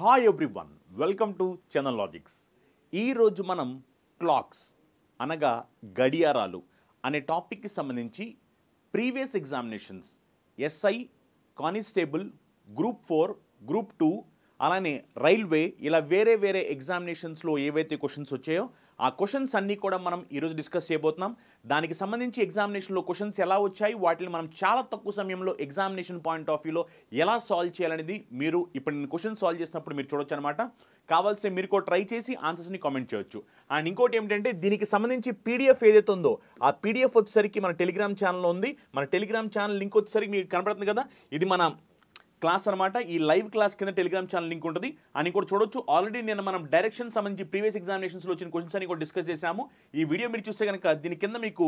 Hi everyone welcome to channel logics ఈరోజు మనం clocks అనగా గడియారాలు అనే టాపిక్కి సంబంధించి previous examinations SI constable group four group two అలానే రైల్వే ఇలా వేరే వేరే ఎగ్జామినేషన్స్లో ఏవైతే క్వశ్చన్స్ వచ్చాయో ఆ క్వశ్చన్స్ అన్నీ కూడా మనం ఈరోజు డిస్కస్ చేయబోతున్నాం దానికి సంబంధించి ఎగ్జామినేషన్లో క్వశ్చన్స్ ఎలా వచ్చాయి వాటిని మనం చాలా తక్కువ సమయంలో ఎగ్జామినేషన్ పాయింట్ ఆఫ్ వ్యూలో ఎలా సాల్వ్ చేయాలనేది మీరు ఇప్పుడు నేను క్వశ్చన్ సాల్వ్ చేసినప్పుడు మీరు చూడొచ్చు అనమాట కావాల్సి మీరు కూడా ట్రై చేసి ఆన్సర్స్ని కామెంట్ చేయొచ్చు అండ్ ఇంకోటి ఏంటంటే దీనికి సంబంధించి పీడిఎఫ్ ఏదైతే ఉందో ఆ పీడిఎఫ్ వచ్చేసరికి మన టెలిగ్రామ్ ఛానల్లో ఉంది మన టెలిగ్రామ్ ఛానల్ లింక్ వచ్చేసరికి మీకు కనపడుతుంది కదా ఇది మన క్లాస్ అనమాట ఈ లైవ్ క్లాస్ కింద టెలిగ్రామ్ ఛానల్ లింక్ ఉంటుంది అని కూడా చూడొచ్చు ఆల్రెడీ నేను మనం డైరెక్షన్ సంబంధించి ప్రీవియస్ ఎగ్జామినేషన్స్లో వచ్చిన క్వశ్చన్స్ అని కూడా డిస్కస్ చేశాము ఈ వీడియో మీరు చూస్తే కనుక దీని కింద మీకు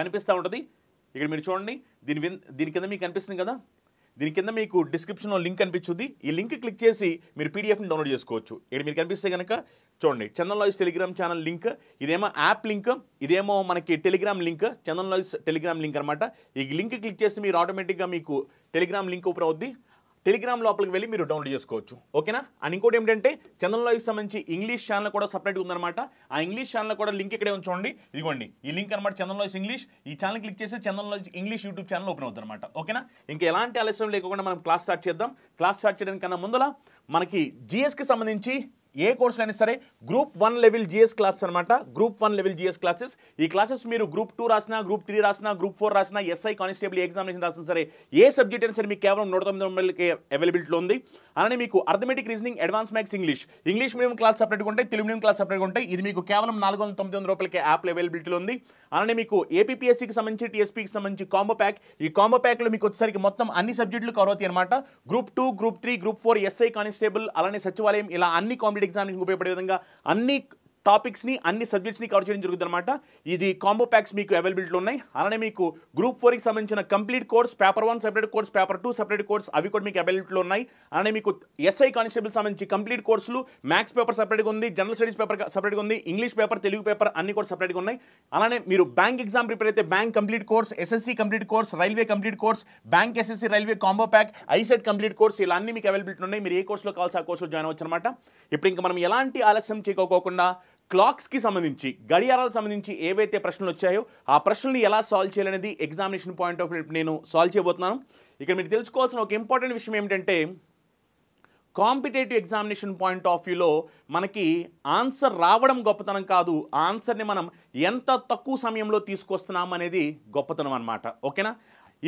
కనిపిస్తూ ఉంటుంది ఇక్కడ మీరు చూడండి దీని దీని కింద మీకు కనిపిస్తుంది కదా దీని కింద మీకు డిస్క్రిప్షన్లో లింక్ కనిపించింది ఈ లింక్ క్లిక్ చేసి మీరు పీడిఎఫ్ని డౌన్లోడ్ చేసుకోవచ్చు ఇక్కడ మీరు కనిపిస్తే కనుక చూడండి Chandan lives Telegram channel link ఇదేమో యాప్ లింక్ ఇదేమో మనకి Telegram link Chandan lives Telegram link అనమాట ఈ లింక్ క్లిక్ చేసి మీరు ఆటోమేటిక్గా మీకు టెలిగ్రామ్ లింక్ ఓపెన్ అవుద్ది టెలిగ్రామ్ లోపలికి వెళ్ళి మీరు డౌన్లోడ్ చేసుకోవచ్చు ఓకేనా అండ్ ఇంకోటి ఏంటంటే చందన్ లైవ్ సంబంధించి ఇంగ్లీష్ ఛానల్ కూడా సపరేట్గా ఉందన్నమాట ఆ ఇంగ్లీష్ ఛానల్ కూడా లింక్ ఇక్కడే ఉంచండి ఇదిగోండి ఈ లింక్ అనమాట చందన్ లైవ్స్ ఇంగ్లీష్ ఈ ఛానల్ క్లిక్ చేసి Chandan lives English YouTube channel open అవుతుంది అనమాట ఓకేనా ఇంకా ఎలాంటి ఆలస్యం లేకుండా మనం క్లాస్ స్టార్ట్ చేద్దాం క్లాస్ స్టార్ట్ చేయడానికన్నా ముందర మనకి జిఎస్కి సంబంధించి ఏ కోర్సులు అయినా సరే group one level GS class అనమాట group one level GS classes ఈ క్లాసెస్ మీరు గ్రూప్ టూ రాసినా గ్రూప్ త్రీ రాసినా గ్రూప్ ఫోర్ రాసినా ఎస్ఐ కానిస్టేబుల్ ఎగ్జామినేషన్ రాసినా సరే ఏ సబ్జెక్ట్ అయినా సరే మీకు కేవలం నూట తొమ్మిది వందలకి అవైలబిలిటీలో ఉంది అలానే మీకు arithmetic reasoning advance maths English English medium class సపరేట్గా ఉంటాయి తెలుగు మీడియం క్లాస్ సపరేట్గా ఉంటాయి ఇది మీకు కేవలం నాలుగు వందల తొమ్మిది వందల రూపాయలకి యాప్ అవైలబిలిటీలో ఉంది అలానే మీకు ఏపీఎస్సీకి సంబంధించి టీఎస్పీకి సంబంధించి కాంబో ప్యాక్ ఈ కాంబో ప్యాక్లో మీకు వచ్చేసరికి మొత్తం అన్ని సబ్జెక్టులు కవర్ అవుతాయి అనమాట group two group three group four SI constable అలానే సచివాలయం ఇలా అన్ని కాంబినేషన్ కాంపిటేటివ్ ఎగ్జామ్ ఉపయోగపడే విధంగా అన్ని టాపిక్స్ని అన్ని సబ్జెక్ట్స్ని కవర్ చేయడం జరుగుతుంది అనమాట ఇది కాంబో ప్యాక్స్ మీకు అవైలబిలిటీలో ఉన్నాయి అలానే మీకు గ్రూప్ ఫోర్కి సంబంధించిన complete course paper one separate course paper two separate course అవి కూడా మీకు అవైలబిలిటీలో ఉన్నాయి అలానే మీకు ఎస్ఐ కానిస్టేబుల్ సంబంధించి కంప్లీట్ కోర్సులు మ్యాథ్స్ పేపర్ సపరేట్గా ఉంది జనరల్ స్టడీస్ పేపర్ సపరేట్గా ఉంది ఇంగ్లీష్ పేపర్ తెలుగు పేపర్ అన్ని కూడా సపరేట్గా ఉన్నాయి అలానే మీరు బ్యాంక్ ఎగ్జామ్ ప్రిపేర్ అయితే bank complete course SSC complete course railway complete course bank SSC railway combo pack ICET complete course ఇలా అన్ని మీకు అవైలబిలిటీ ఉన్నాయి మీరు ఏ కోర్సులో కావాల్సి ఆ కోర్సులో జాయిన్ అవ్వచ్చు అనమాట ఇప్పుడు ఇంకా మనం ఎలాంటి ఆలస్యం చేయకోకుండా క్లాక్స్కి సంబంధించి గడియారాలకు సంబంధించి ఏవైతే ప్రశ్నలు వచ్చాయో ఆ ప్రశ్నల్ని ఎలా సాల్వ్ చేయాలనేది ఎగ్జామినేషన్ పాయింట్ ఆఫ్ నేను సాల్వ్ చేయబోతున్నాను ఇక్కడ మీరు తెలుసుకోవాల్సిన ఒక ఇంపార్టెంట్ విషయం ఏమిటంటే కాంపిటేటివ్ ఎగ్జామినేషన్ పాయింట్ ఆఫ్ వ్యూలో మనకి ఆన్సర్ రావడం గొప్పతనం కాదు ఆన్సర్ని మనం ఎంత తక్కువ సమయంలో తీసుకొస్తున్నాం అనేది గొప్పతనం అనమాట ఓకేనా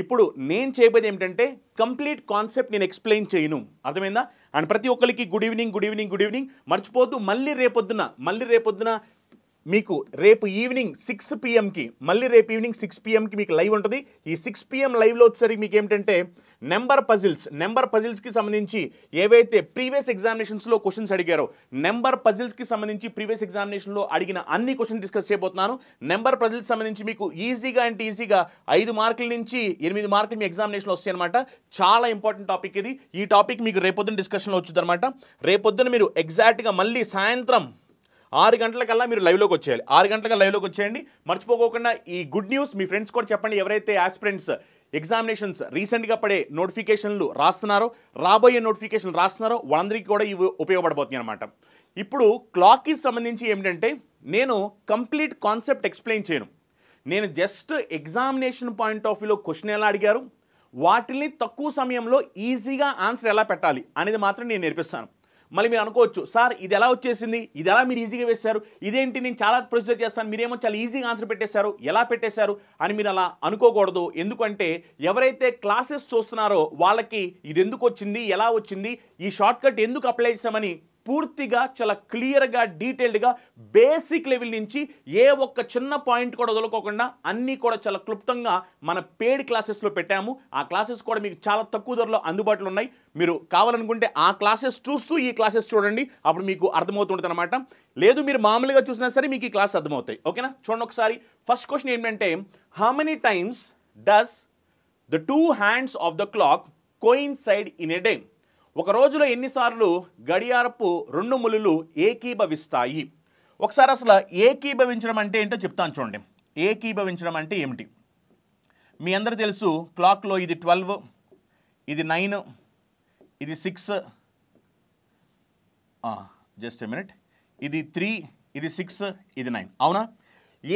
ఇప్పుడు నేను చేయబోయేది ఏమిటంటే కంప్లీట్ కాన్సెప్ట్ నేను ఎక్స్ప్లెయిన్ చేయను అర్థమైందా అండ్ ప్రతి ఒక్కరికి good evening good evening good evening మర్చిపోద్దు మళ్ళీ రేపొద్దున మళ్ళీ రేపొద్దున మీకు రేపు ఈవినింగ్ సిక్స్ పిఎంకి మళ్ళీ రేపు ఈవినింగ్ సిక్స్ పిఎంకి మీకు లైవ్ ఉంటుంది ఈ సిక్స్ పిఎం లైవ్లో వచ్చేసరికి మీకు ఏమిటంటే నెంబర్ పజిల్స్ నెంబర్ పజిల్స్కి సంబంధించి ఏవైతే ప్రీవియస్ ఎగ్జామినేషన్స్లో క్వశ్చన్స్ అడిగారో నెంబర్ పజిల్స్కి సంబంధించి ప్రీవియస్ ఎగ్జామినేషన్లో అడిగిన అన్ని క్వశ్చన్ డిస్కస్ చేయబోతున్నాను నెంబర్ పజిల్స్ సంబంధించి మీకు ఈజీగా అంటే ఈజీగా ఐదు మార్కుల నుంచి ఎనిమిది మార్కులు మీ ఎగ్జామినేషన్లో వస్తాయి అనమాట చాలా ఇంపార్టెంట్ టాపిక్ ఇది ఈ టాపిక్ మీకు రేపొద్దున డిస్కషన్లో వచ్చిందనమాట రేపొద్దున మీరు ఎగ్జాక్ట్గా మళ్ళీ సాయంత్రం ఆరు గంటలకల్లా మీరు లైవ్లోకి వచ్చేయాలి ఆరు గంటలకల్లా లైవ్లోకి వచ్చేయండి మర్చిపోకోకుండా ఈ గుడ్ న్యూస్ మీ ఫ్రెండ్స్ కూడా చెప్పండి ఎవరైతే ఆస్పిరెంట్స్ ఎగ్జామినేషన్స్ రీసెంట్గా పడే నోటిఫికేషన్లు రాస్తున్నారో రాబోయే నోటిఫికేషన్లు రాస్తున్నారో వాళ్ళందరికీ కూడా ఇవి ఉపయోగపడబోతున్నాయి అనమాట ఇప్పుడు క్లాక్కి సంబంధించి ఏమిటంటే నేను కంప్లీట్ కాన్సెప్ట్ ఎక్స్ప్లెయిన్ చేయను నేను జస్ట్ ఎగ్జామినేషన్ పాయింట్ ఆఫ్ వ్యూలో క్వశ్చన్ ఎలా అడిగారు వాటిని తక్కువ సమయంలో ఈజీగా ఆన్సర్ ఎలా పెట్టాలి అనేది మాత్రం నేను నేర్పిస్తాను మళ్ళీ మీరు అనుకోవచ్చు సార్ ఇది ఎలా వచ్చేసింది ఇది ఎలా మీరు ఈజీగా వేశారు ఇదేంటి నేను చాలా ప్రొసీజర్ చేస్తాను మీరేమో చాలా ఈజీగా ఆన్సర్ పెట్టేశారు ఎలా పెట్టేశారు అని మీరు అలా అనుకోకూడదు ఎందుకంటే ఎవరైతే క్లాసెస్ చూస్తున్నారో వాళ్ళకి ఇది ఎందుకు వచ్చింది ఎలా వచ్చింది ఈ షార్ట్కట్ ఎందుకు అప్లై చేసామని పూర్తిగా చాలా క్లియర్గా డీటెయిల్డ్గా బేసిక్ లెవెల్ నుంచి ఏ ఒక్క చిన్న పాయింట్ కూడా వదులుకోకుండా అన్నీ కూడా చాలా క్లుప్తంగా మన పేడ్ క్లాసెస్లో పెట్టాము ఆ క్లాసెస్ కూడా మీకు చాలా తక్కువ ధరలో అందుబాటులో ఉన్నాయి మీరు కావాలనుకుంటే ఆ క్లాసెస్ చూస్తూ ఈ క్లాసెస్ చూడండి అప్పుడు మీకు అర్థమవుతుంటుంది అనమాట లేదు మీరు మామూలుగా చూసినా సరే మీకు ఈ క్లాస్ అర్థమవుతాయి ఓకేనా చూడండి ఒకసారి ఫస్ట్ క్వశ్చన్ ఏంటంటే how many times does the two hands of the clock coincide in a day ఒక రోజులో ఎన్నిసార్లు గడియారపు రెండు ములులు ఏకీభవిస్తాయి ఒకసారి అసలు ఏకీభవించడం అంటే ఏంటో చెప్తాను చూడండి ఏకీభవించడం అంటే ఏమిటి మీ అందరూ తెలుసు క్లాక్లో ఇది ట్వెల్వ్ ఇది నైన్ ఇది సిక్స్ జస్ట్ మినిట్ ఇది త్రీ ఇది సిక్స్ ఇది నైన్ అవునా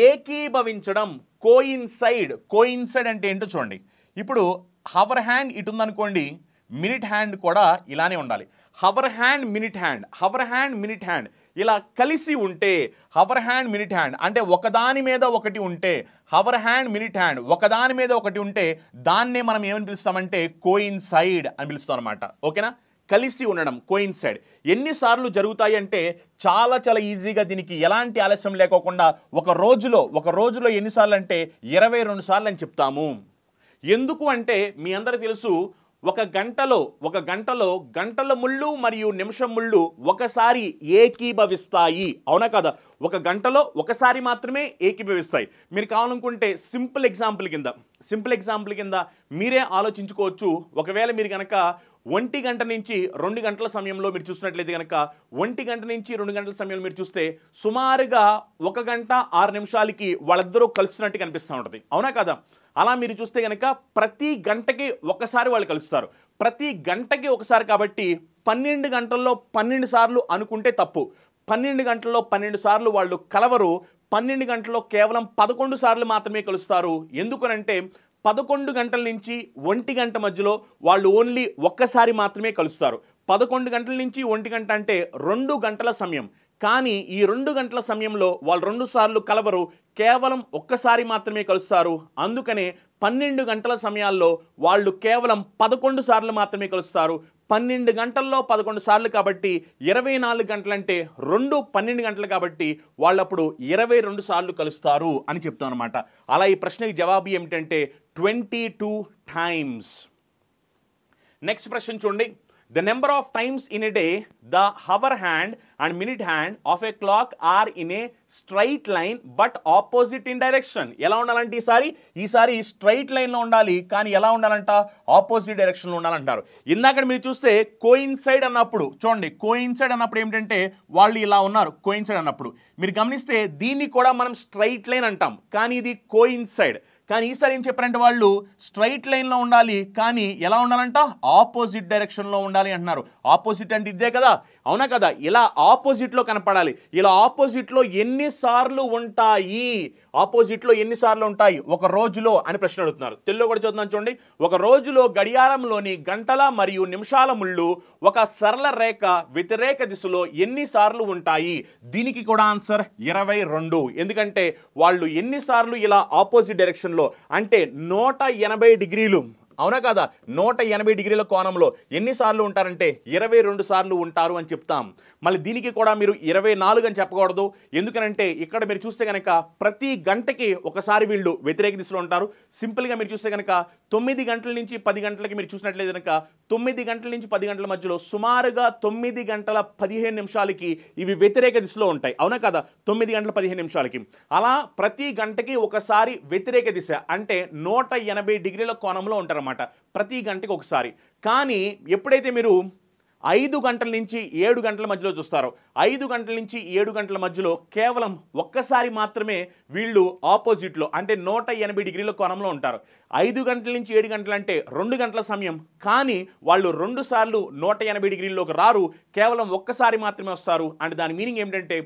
ఏకీభవించడం కోయిన్సైడ్ కోయిన్సైడ్ అంటే ఏంటో చూడండి ఇప్పుడు హవర్ హ్యాండ్ ఇటుందనుకోండి మినిట్ హ్యాండ్ కూడా ఇలానే ఉండాలి hour hand minute hand hour hand minute hand ఇలా కలిసి ఉంటే హవర్ హ్యాండ్ మినిట్ హ్యాండ్ అంటే ఒకదాని మీద ఒకటి ఉంటే హవర్ హ్యాండ్ మినిట్ హ్యాండ్ ఒకదాని మీద ఒకటి ఉంటే దాన్నే మనం ఏమని పిలుస్తామంటే కోయిన్ సైడ్ అని పిలుస్తాం అనమాట ఓకేనా కలిసి ఉండడం కోయిన్ సైడ్ ఎన్నిసార్లు జరుగుతాయి అంటే చాలా చాలా ఈజీగా దీనికి ఎలాంటి ఆలస్యం లేకోకుండా ఒక రోజులో ఒక రోజులో ఎన్నిసార్లు అంటే ఇరవై రెండు సార్లు అని చెప్తాము ఎందుకు అంటే మీ అందరికీ తెలుసు ఒక గంటలో ఒక గంటలో గంటల ముళ్ళు మరియు నిమిషం ముళ్ళు ఒకసారి ఏకీభవిస్తాయి అవునా కదా ఒక గంటలో ఒకసారి మాత్రమే ఏకీభవిస్తాయి మీరు కావాలనుకుంటే సింపుల్ ఎగ్జాంపుల్ కింద సింపుల్ ఎగ్జాంపుల్ కింద మీరే ఆలోచించుకోవచ్చు ఒకవేళ మీరు కనుక ఒంటి గంట నుంచి రెండు గంటల సమయంలో మీరు చూసినట్లయితే కనుక ఒంటి గంట నుంచి రెండు గంటల సమయంలో మీరు చూస్తే సుమారుగా ఒక గంట ఆరు నిమిషాలకి వాళ్ళిద్దరూ కలుస్తున్నట్టు కనిపిస్తూ ఉంటుంది అవునా కదా అలా మీరు చూస్తే కనుక ప్రతి గంటకి ఒకసారి వాళ్ళు కలుస్తారు ప్రతి గంటకి ఒకసారి కాబట్టి పన్నెండు గంటల్లో పన్నెండు సార్లు అనుకుంటే తప్పు పన్నెండు గంటల్లో పన్నెండు సార్లు వాళ్ళు కలవరు పన్నెండు గంటల్లో కేవలం పదకొండు సార్లు మాత్రమే కలుస్తారు ఎందుకనంటే పదకొండు గంటల నుంచి ఒంటి గంట మధ్యలో వాళ్ళు ఓన్లీ ఒక్కసారి మాత్రమే కలుస్తారు పదకొండు గంటల నుంచి ఒంటి గంట అంటే రెండు గంటల సమయం కానీ ఈ రెండు గంటల సమయంలో వాళ్ళు రెండు సార్లు కలవరు కేవలం ఒక్కసారి మాత్రమే కలుస్తారు అందుకనే పన్నెండు గంటల సమయాల్లో వాళ్ళు కేవలం పదకొండు సార్లు మాత్రమే కలుస్తారు పన్నెండు గంటల్లో పదకొండు సార్లు కాబట్టి ఇరవై నాలుగు గంటలంటే రెండు పన్నెండు గంటలు కాబట్టి వాళ్ళప్పుడు ఇరవై రెండు సార్లు కలుస్తారు అని చెప్తాం అనమాట అలా ఈ ప్రశ్నకి జవాబు ఏమిటంటే ట్వంటీ టూ టైమ్స్ నెక్స్ట్ ప్రశ్న చూడండి the number of times in a day the hour hand and minute hand of a clock are in a straight line but opposite in direction ఎలా ఉండాలంటే ఈసారి ఈసారి స్ట్రైట్ లైన్లో ఉండాలి కానీ ఎలా ఉండాలంట ఆపోజిట్ డైరెక్షన్లో ఉండాలంటారు ఇందాక మీరు చూస్తే కోయిన్సైడ్ అన్నప్పుడు చూడండి కోయిన్సైడ్ అన్నప్పుడు ఏంటంటే వాళ్ళు ఇలా ఉన్నారు కోయిన్సైడ్ అన్నప్పుడు మీరు గమనిస్తే దీన్ని కూడా మనం స్ట్రైట్ లైన్ అంటాం కానీ ఇది కోయిన్సైడ్ కానీ ఈసారి ఏం చెప్పారంటే వాళ్ళు స్ట్రైట్ లైన్లో ఉండాలి కానీ ఎలా ఉండాలంట ఆపోజిట్ డైరెక్షన్లో ఉండాలి అంటున్నారు ఆపోజిట్ అంటే ఇదే కదా అవునా కదా ఇలా ఆపోజిట్లో కనపడాలి ఇలా ఆపోజిట్లో ఎన్నిసార్లు ఉంటాయి ఆపోజిట్లో ఎన్నిసార్లు ఉంటాయి ఒక రోజులో అని ప్రశ్న అడుగుతున్నారు తెలుగులో కూడా చూద్దాం చూడండి ఒక రోజులో గడియారంలోని గంటల మరియు నిమిషాల ముళ్ళు ఒక సరళ రేఖ వ్యతిరేక దిశలో ఎన్నిసార్లు ఉంటాయి దీనికి కూడా ఆన్సర్ ఇరవై రెండు ఎందుకంటే వాళ్ళు ఎన్నిసార్లు ఇలా ఆపోజిట్ డైరెక్షన్లో అంటే నూట ఎనభై డిగ్రీలు అవునా కాదా నూట ఎనభై డిగ్రీల కోణంలో ఎన్నిసార్లు ఉంటారంటే ఇరవై రెండు సార్లు ఉంటారు అని చెప్తాం మళ్ళీ దీనికి కూడా మీరు ఇరవై నాలుగు అని చెప్పకూడదు ఎందుకనంటే ఇక్కడ మీరు చూస్తే కనుక ప్రతి గంటకి ఒకసారి వీళ్ళు వ్యతిరేక దిశలో ఉంటారు సింపుల్గా మీరు చూస్తే కనుక తొమ్మిది గంటల నుంచి పది గంటలకి మీరు చూసినట్లయితే కనుక తొమ్మిది గంటల నుంచి పది గంటల మధ్యలో సుమారుగా తొమ్మిది గంటల పదిహేను నిమిషాలకి ఇవి వ్యతిరేక దిశలో ఉంటాయి అవునా కదా తొమ్మిది గంటల పదిహేను నిమిషాలకి అలా ప్రతి గంటకి ఒకసారి వ్యతిరేక దిశ అంటే నూట ఎనభై డిగ్రీల కోణంలో ఉంటారు అన్నమాట ప్రతి గంటకి ఒకసారి కానీ ఎప్పుడైతే మీరు ఐదు గంటల నుంచి ఏడు గంటల మధ్యలో చూస్తారో ఐదు గంటల నుంచి ఏడు గంటల మధ్యలో కేవలం ఒక్కసారి మాత్రమే వీళ్ళు ఆపోజిట్లో అంటే నూట ఎనభై డిగ్రీల కోణంలో ఉంటారు ఐదు గంటల నుంచి ఏడు గంటలు అంటే రెండు గంటల సమయం కానీ వాళ్ళు రెండు సార్లు నూట ఎనభై డిగ్రీల్లోకి రారు కేవలం ఒక్కసారి మాత్రమే వస్తారు అంటే దాని మీనింగ్ ఏమిటంటే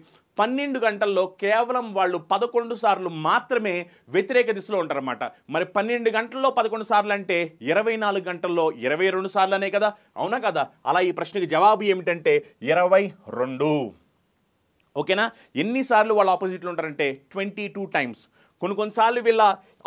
పన్నెండు గంటల్లో కేవలం వాళ్ళు పదకొండు సార్లు మాత్రమే వ్యతిరేక దిశలో ఉంటారన్నమాట మరి పన్నెండు గంటల్లో పదకొండు సార్లు అంటే ఇరవై నాలుగు గంటల్లో ఇరవై రెండు సార్లు అనే కదా అవునా కదా అలా ఈ ప్రశ్నకి జవాబు ఏమిటంటే ఇరవై రెండు ఓకేనా ఎన్నిసార్లు వాళ్ళు ఆపోజిట్లో ఉంటారంటే ట్వంటీ టూ టైమ్స్ కొన్ని కొన్నిసార్లు వీళ్ళ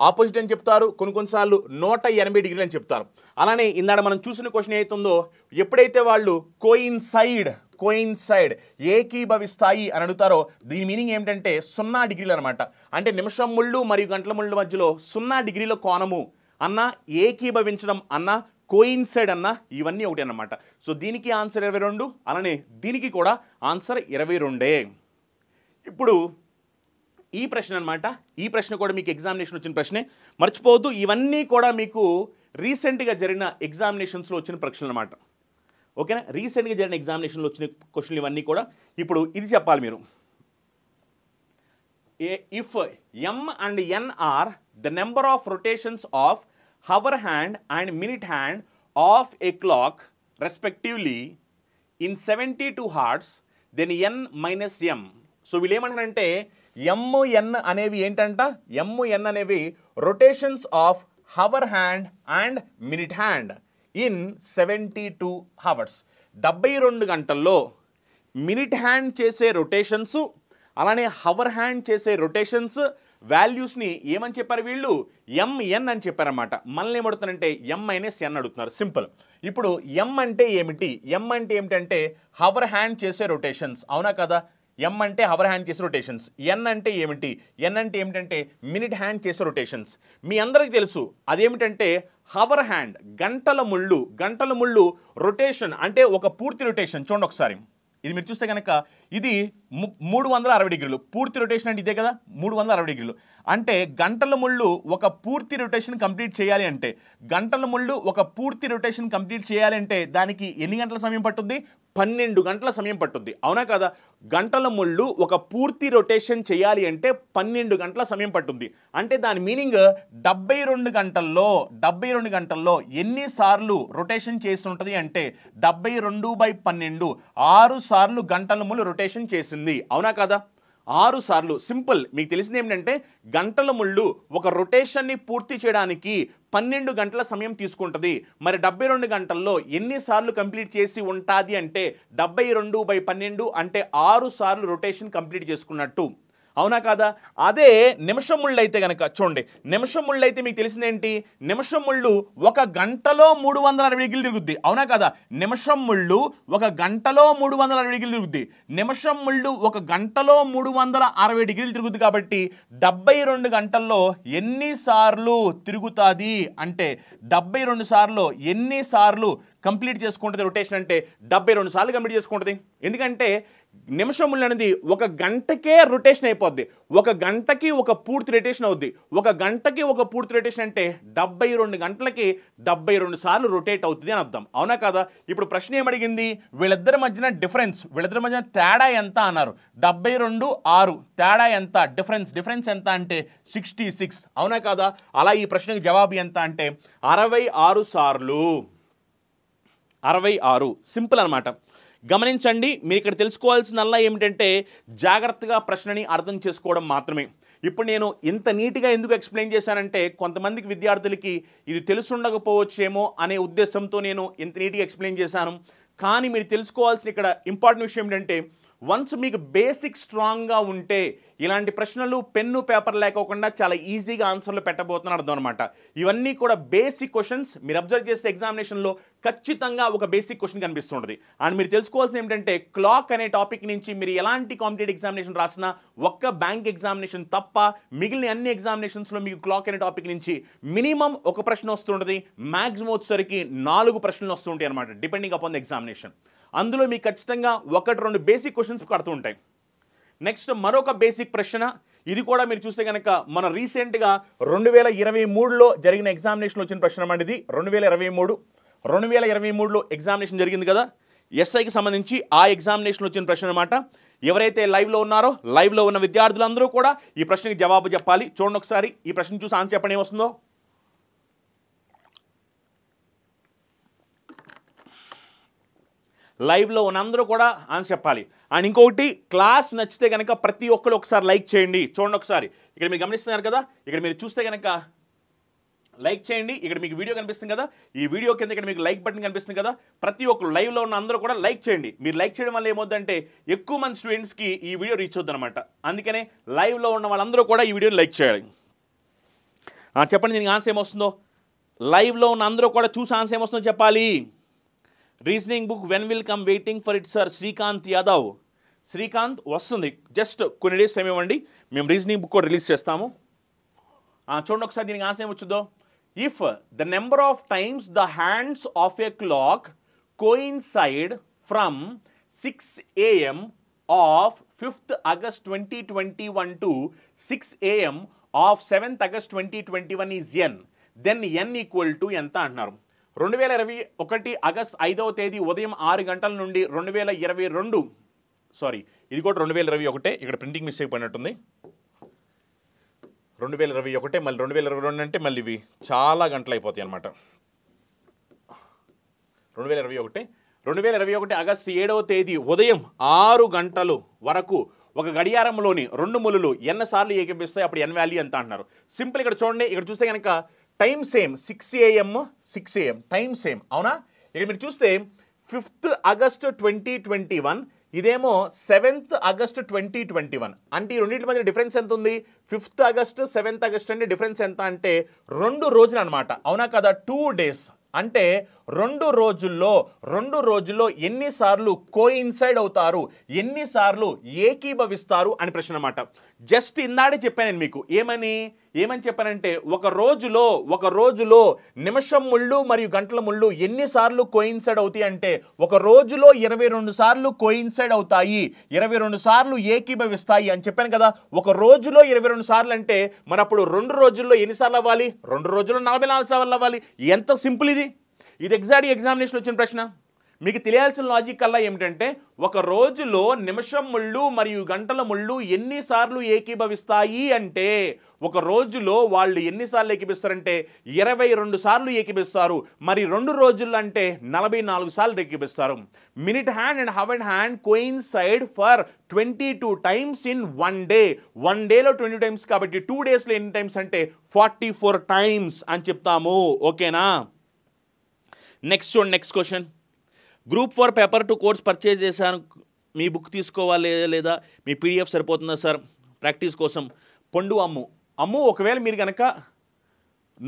ఆపోజిట్ అని చెప్తారు కొన్ని కొన్నిసార్లు నూట ఎనభై డిగ్రీలు అని చెప్తారు అలానే ఇందాడ మనం చూసిన క్వశ్చన్ ఏదైతుందో ఎప్పుడైతే వాళ్ళు కోయిన్ సైడ్ కోయిన్ సైడ్ ఏకీభవిస్తాయి అని అడుగుతారో దీని మీనింగ్ ఏమిటంటే సున్నా డిగ్రీలు అనమాట అంటే నిమిషం ముళ్ళు మరియు గంటల ముళ్ళు మధ్యలో సున్నా డిగ్రీల కోణము అన్న ఏకీభవించడం అన్న కోయిన్ సైడ్ అన్న ఇవన్నీ ఒకటి అనమాట సో దీనికి ఆన్సర్ ఇరవై రెండు అలానే దీనికి కూడా ఆన్సర్ ఇరవై రెండే ఇప్పుడు ఈ ప్రశ్న అనమాట ఈ ప్రశ్న కూడా మీకు ఎగ్జామినేషన్ వచ్చిన ప్రశ్నే మర్చిపోవద్దు ఇవన్నీ కూడా మీకు రీసెంట్గా జరిగిన ఎగ్జామినేషన్స్లో వచ్చిన ప్రశ్నలు అనమాట ఓకేనా రీసెంట్గా జరిగిన ఎగ్జామినేషన్లో వచ్చిన క్వశ్చన్లు ఇవన్నీ కూడా ఇప్పుడు ఇది చెప్పాలి మీరు if M and N are the number of rotations of hour hand and minute hand of a clock respectively in seventy two hours then N minus M so వీళ్ళు ఏమంటారంటే ఎన్ అనేవి ఏంటంట ఎన్ అనేవి rotations of hour hand and minute hand in seventy two hours డెబ్బై రెండు గంటల్లో minute hand చేసే rotations అలానే హవర్ హ్యాండ్ చేసే రొటేషన్స్ వాల్యూస్ని ఏమని చెప్పారు వీళ్ళు ఎంఎన్ అని చెప్పారన్నమాట మనల్ని ఏమడుతున్నారంటే ఎం మైనస్ ఎన్ అడుగుతున్నారు సింపుల్ ఇప్పుడు ఎం అంటే ఏమిటి ఎం అంటే ఏమిటంటే హవర్ హ్యాండ్ చేసే రొటేషన్స్ అవునా కదా ఎం అంటే హవర్ హ్యాండ్ చేసే రొటేషన్స్ ఎన్ అంటే ఏమిటి ఎన్ అంటే ఏమిటంటే మినిట్ హ్యాండ్ చేసే రొటేషన్స్ మీ అందరికీ తెలుసు అదేమిటంటే హవర్ హ్యాండ్ గంటల ముళ్ళు గంటల ముళ్ళు రొటేషన్ అంటే ఒక పూర్తి రొటేషన్ చూడండి ఒకసారి ఇది మీరు చూస్తే కనుక ఇది మూడు వందల అరవై డిగ్రీలు పూర్తి రొటేషన్ అంటే ఇదే కదా మూడు వందల అరవై డిగ్రీలు అంటే గంటల ముళ్ళు ఒక పూర్తి రొటేషన్ కంప్లీట్ చేయాలి అంటే గంటల ముళ్ళు ఒక పూర్తి రొటేషన్ కంప్లీట్ చేయాలి అంటే దానికి ఎన్ని గంటల సమయం పట్టుద్ది పన్నెండు గంటల సమయం పట్టుద్ది అవునా కదా గంటల ముళ్ళు ఒక పూర్తి రొటేషన్ చేయాలి అంటే పన్నెండు గంటల సమయం పట్టుద్ది అంటే దాని మీనింగ్ డెబ్బై రెండు గంటల్లో డెబ్బై రెండు గంటల్లో ఎన్నిసార్లు రొటేషన్ చేస్తుంటుంది అంటే డెబ్బై రెండు బై పన్నెండు ఆరు సార్లు గంటల ముళ్ళు రొటేషన్ చేసింది జరిగింది అవునా కదా ఆరు సార్లు సింపుల్ మీకు తెలిసింది ఏమిటంటే గంటల ముళ్ళు ఒక రొటేషన్ని పూర్తి చేయడానికి పన్నెండు గంటల సమయం తీసుకుంటుంది మరి డెబ్బై రెండు గంటల్లో ఎన్నిసార్లు కంప్లీట్ చేసి ఉంటుంది అంటే డెబ్బై రెండు బై పన్నెండు అంటే ఆరు సార్లు రొటేషన్ కంప్లీట్ చేసుకున్నట్టు అవునా కాదా అదే నిమిషం ముళ్ళు అయితే కనుక చూడండి నిమిషం ముళ్ళు అయితే మీకు ఏంటి నిమిషం ముళ్ళు ఒక గంటలో మూడు వందల అరవై డిగ్రీలు తిరుగుద్ది అవునా కాదా నిమిషం ముళ్ళు ఒక గంటలో మూడు వందల అరవై డిగ్రీలు తిరుగుద్ది నిమిషం ముళ్ళు ఒక గంటలో మూడు వందల అరవై డిగ్రీలు తిరుగుద్ది కాబట్టి డెబ్బై రెండు గంటల్లో ఎన్నిసార్లు తిరుగుతుంది అంటే డెబ్బై రెండు సార్లు ఎన్నిసార్లు కంప్లీట్ చేసుకుంటుంది రొటేషన్ అంటే డెబ్బై రెండు సార్లు కంప్లీట్ చేసుకుంటుంది ఎందుకంటే నిమిషములనేది ఒక గంటకే రొటేషన్ అయిపోద్ది ఒక గంటకి ఒక పూర్తి రొటేషన్ అవుద్ది ఒక గంటకి ఒక పూర్తి రొటేషన్ అంటే డెబ్బై రెండు గంటలకి డెబ్బై రెండు సార్లు రొటేట్ అవుతుంది అని అర్థం అవునా కదా ఇప్పుడు ప్రశ్న ఏమడిగింది వీళ్ళిద్దరి మధ్యన డిఫరెన్స్ వీళ్ళిద్దరి మధ్యన తేడా ఎంత అన్నారు డెబ్బై రెండు ఆరు తేడా ఎంత డిఫరెన్స్ డిఫరెన్స్ ఎంత అంటే సిక్స్టీ సిక్స్ అవునా కదా అలా ఈ ప్రశ్నకి జవాబు ఎంత అంటే అరవై ఆరు సార్లు అరవై ఆరు సింపుల్ అనమాట గమనించండి మీరు ఇక్కడ తెలుసుకోవాల్సినల్లా ఏమిటంటే జాగ్రత్తగా ప్రశ్నని అర్థం చేసుకోవడం మాత్రమే ఇప్పుడు నేను ఇంత నీట్గా ఎందుకు ఎక్స్ప్లెయిన్ చేశానంటే కొంతమందికి విద్యార్థులకి ఇది తెలుసుండకపోవచ్చేమో అనే ఉద్దేశంతో నేను ఇంత నీట్గా ఎక్స్ప్లెయిన్ చేశాను కానీ మీరు తెలుసుకోవాల్సిన ఇక్కడ ఇంపార్టెంట్ విషయం ఏంటంటే వన్స్ మీకు బేసిక్ స్ట్రాంగ్గా ఉంటే ఇలాంటి ప్రశ్నలు పెన్ను పేపర్ లేకోకుండా చాలా ఈజీగా ఆన్సర్లు పెట్టబోతున్నారు అర్థం అనమాట ఇవన్నీ కూడా బేసిక్ క్వశ్చన్స్ మీరు అబ్జర్వ్ చేసే ఎగ్జామినేషన్లో ఖచ్చితంగా ఒక బేసిక్ క్వశ్చన్ కనిపిస్తుంటుంది అండ్ మీరు తెలుసుకోవాల్సి ఏంటంటే క్లాక్ అనే టాపిక్ నుంచి మీరు ఎలాంటి కాంపిటేటివ్ ఎగ్జామినేషన్ రాసినా ఒక్క బ్యాంక్ ఎగ్జామినేషన్ తప్ప మిగిలిన అన్ని ఎగ్జామినేషన్స్లో మీకు క్లాక్ అనే టాపిక్ నుంచి మినిమం ఒక ప్రశ్న వస్తుంటుంది మ్యాక్సిమం వచ్చేసరికి నాలుగు ప్రశ్నలు వస్తుంటాయి అనమాట డిపెండింగ్ అపాన్ ద ఎగ్జామినేషన్ అందులో మీకు ఖచ్చితంగా ఒకటి రెండు బేసిక్ క్వశ్చన్స్ కడుతూ ఉంటాయి నెక్స్ట్ మరొక బేసిక్ ప్రశ్న ఇది కూడా మీరు చూస్తే కనుక మన రీసెంట్గా రెండు వేల ఇరవై మూడులో జరిగిన ఎగ్జామినేషన్లో వచ్చిన ప్రశ్న అండి ఇది రెండు వేల ఇరవై మూడు రెండు వేల ఇరవై మూడులో ఎగ్జామినేషన్ జరిగింది కదా ఎస్ఐకి సంబంధించి ఆ ఎగ్జామినేషన్ వచ్చిన ప్రశ్న అనమాట ఎవరైతే లైవ్లో ఉన్నారో లైవ్లో ఉన్న విద్యార్థులందరూ కూడా ఈ ప్రశ్నకి జవాబు చెప్పాలి చూడండి ఒకసారి ఈ ప్రశ్న చూసి ఆన్సర్ చెప్పండి ఏమొస్తుందో లైవ్లో ఉన్న అందరూ కూడా ఆన్సర్ చెప్పాలి అండ్ ఇంకొకటి క్లాస్ నచ్చితే కనుక ప్రతి ఒక్కరు ఒకసారి లైక్ చేయండి చూడండి ఒకసారి ఇక్కడ మీరు గమనిస్తున్నారు కదా ఇక్కడ మీరు చూస్తే కనుక లైక్ చేయండి ఇక్కడ మీకు వీడియో కనిపిస్తుంది కదా ఈ వీడియో కింద ఇక్కడ మీకు లైక్ బటన్ కనిపిస్తుంది కదా ప్రతి ఒక్కరు లైవ్లో ఉన్న అందరూ కూడా లైక్ చేయండి మీరు లైక్ చేయడం వల్ల ఏమవుతుందంటే ఎక్కువ మంది స్టూడెంట్స్కి ఈ వీడియో రీచ్ అనమాట అందుకనే లైవ్లో ఉన్న వాళ్ళందరూ కూడా ఈ వీడియోని లైక్ చేయాలి చెప్పండి దీనికి ఆన్సర్ ఏమొస్తుందో లైవ్లో ఉన్న అందరూ కూడా చూసి ఆన్సర్ ఏమొస్తుందో చెప్పాలి reasoning book when will come waiting for it sir Srikanth Yadav Srikanth వస్తుంది జస్ట్ కొన్ని డేస్ సమయం ఇవ్వండి మేము రీజనింగ్ బుక్ కూడా రిలీజ్ చేస్తాము చూడండి ఒకసారి దీనికి ఆన్సర్ ఏమొచ్చుదో if the number of times the hands of a clock coincide from six AM of fifth August twenty twenty one to six AM of seventh August twenty twenty one is N then N equal to ఎంత అంటున్నారు రెండు వేల ఇరవై ఒకటి August ఐదవ తేదీ ఉదయం ఆరు గంటల నుండి రెండు వేల ఇరవై రెండు సారీ ఇది కూడా రెండు వేల ఇరవై ఒకటే ఇక్కడ ప్రింటింగ్ మిస్టేక్ పడినట్టుంది రెండు వేల ఇరవై ఒకటే మళ్ళీ రెండు వేల ఇరవై రెండు అంటే మళ్ళీ ఇవి చాలా గంటలు అయిపోతాయి అనమాట రెండు వేల ఇరవై ఒకటే రెండు వేల ఇరవై ఒకటి ఆగస్టు ఏడవ తేదీ ఉదయం ఆరు గంటలు వరకు ఒక గడియారంలోని రెండు ములులు ఎన్నసార్లు ఏకపిస్తాయి అప్పుడు ఎన్ వాల్యూ ఎంత అంటున్నారు సింపుల్ ఇక్కడ చూడండి ఇక్కడ చూస్తే కనుక time same six AM six AM time same అవునా ఇక్కడ మీరు చూస్తే fifth August twenty twenty one ఇదేమో seventh August twenty twenty one అంటే ఈ రెండింటి మధ్య డిఫరెన్స్ ఎంత ఉంది ఫిఫ్త్ ఆగస్ట్ సెవెంత్ ఆగస్ట్ అంటే డిఫరెన్స్ ఎంత అంటే రెండు రోజులు అనమాట అవునా కదా టూ డేస్ అంటే రెండు రోజుల్లో రెండు రోజుల్లో ఎన్నిసార్లు ఇన్సైడ్ అవుతారు ఎన్నిసార్లు ఏకీభవిస్తారు అని ప్రశ్న అనమాట జస్ట్ ఇందాడే చెప్పాను నేను మీకు ఏమని ఏమని చెప్పానంటే ఒక రోజులో ఒక రోజులో నిమిషం ముళ్ళు మరియు గంటల ముళ్ళు ఎన్నిసార్లు కోయిన్సైడ్ అవుతాయి అంటే ఒక రోజులో ఇరవై రెండు సార్లు కోయిన్సైడ్ అవుతాయి ఇరవై రెండు సార్లు ఏకీభవిస్తాయి అని చెప్పాను కదా ఒక రోజులో ఇరవై రెండు సార్లు అంటే మనప్పుడు రెండు రోజుల్లో ఎన్నిసార్లు అవ్వాలి రెండు రోజుల్లో నలభై నాలుగు సార్లు అవ్వాలి ఎంత సింపుల్ ఇది ఇది ఎగ్జాక్ట్ ఎగ్జామినేషన్ వచ్చిన ప్రశ్న మీకు తెలియాల్సిన లాజిక్ కల్లా ఏమిటంటే ఒక రోజులో నిమిషం ముళ్ళు మరియు గంటల ముళ్ళు ఎన్నిసార్లు ఏకీభవిస్తాయి అంటే ఒక రోజులో వాళ్ళు ఎన్నిసార్లు ఎక్కిపిస్తారంటే ఇరవై రెండు సార్లు ఎక్కిపిస్తారు మరి రెండు రోజుల్లో అంటే నలభై నాలుగు సార్లు ఎక్కిపిస్తారు minute hand and hour and hand side for twenty two times in one day one డేలో ట్వంటీ టైమ్స్ కాబట్టి టూ డేస్లో ఎన్ని టైమ్స్ అంటే ఫార్టీ ఫోర్ టైమ్స్ అని చెప్తాము ఓకేనా నెక్స్ట్ చూడండి next question group four paper two course purchase చేశాను మీ బుక్ తీసుకోవాలి లేదా మీ పీడిఎఫ్ సరిపోతుందా సార్ ప్రాక్టీస్ కోసం పండు అమ్ము అమ్ము ఒకవేళ మీరు కనుక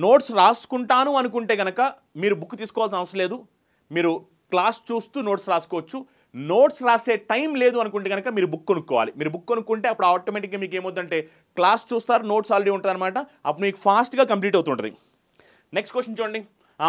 నోట్స్ రాసుకుంటాను అనుకుంటే కనుక మీరు బుక్ తీసుకోవాల్సిన అవసరం లేదు మీరు క్లాస్ చూస్తూ నోట్స్ రాసుకోవచ్చు నోట్స్ రాసే టైం లేదు అనుకుంటే కనుక మీరు బుక్ కొనుక్కోవాలి మీరు బుక్ కొనుక్కుంటే అప్పుడు ఆటోమేటిక్గా మీకు ఏమవుతుందంటే క్లాస్ చూస్తారు నోట్స్ ఆల్రెడీ ఉంటుంది అనమాట అప్పుడు మీకు ఫాస్ట్గా కంప్లీట్ అవుతుంటుంది నెక్స్ట్ క్వశ్చన్ చూడండి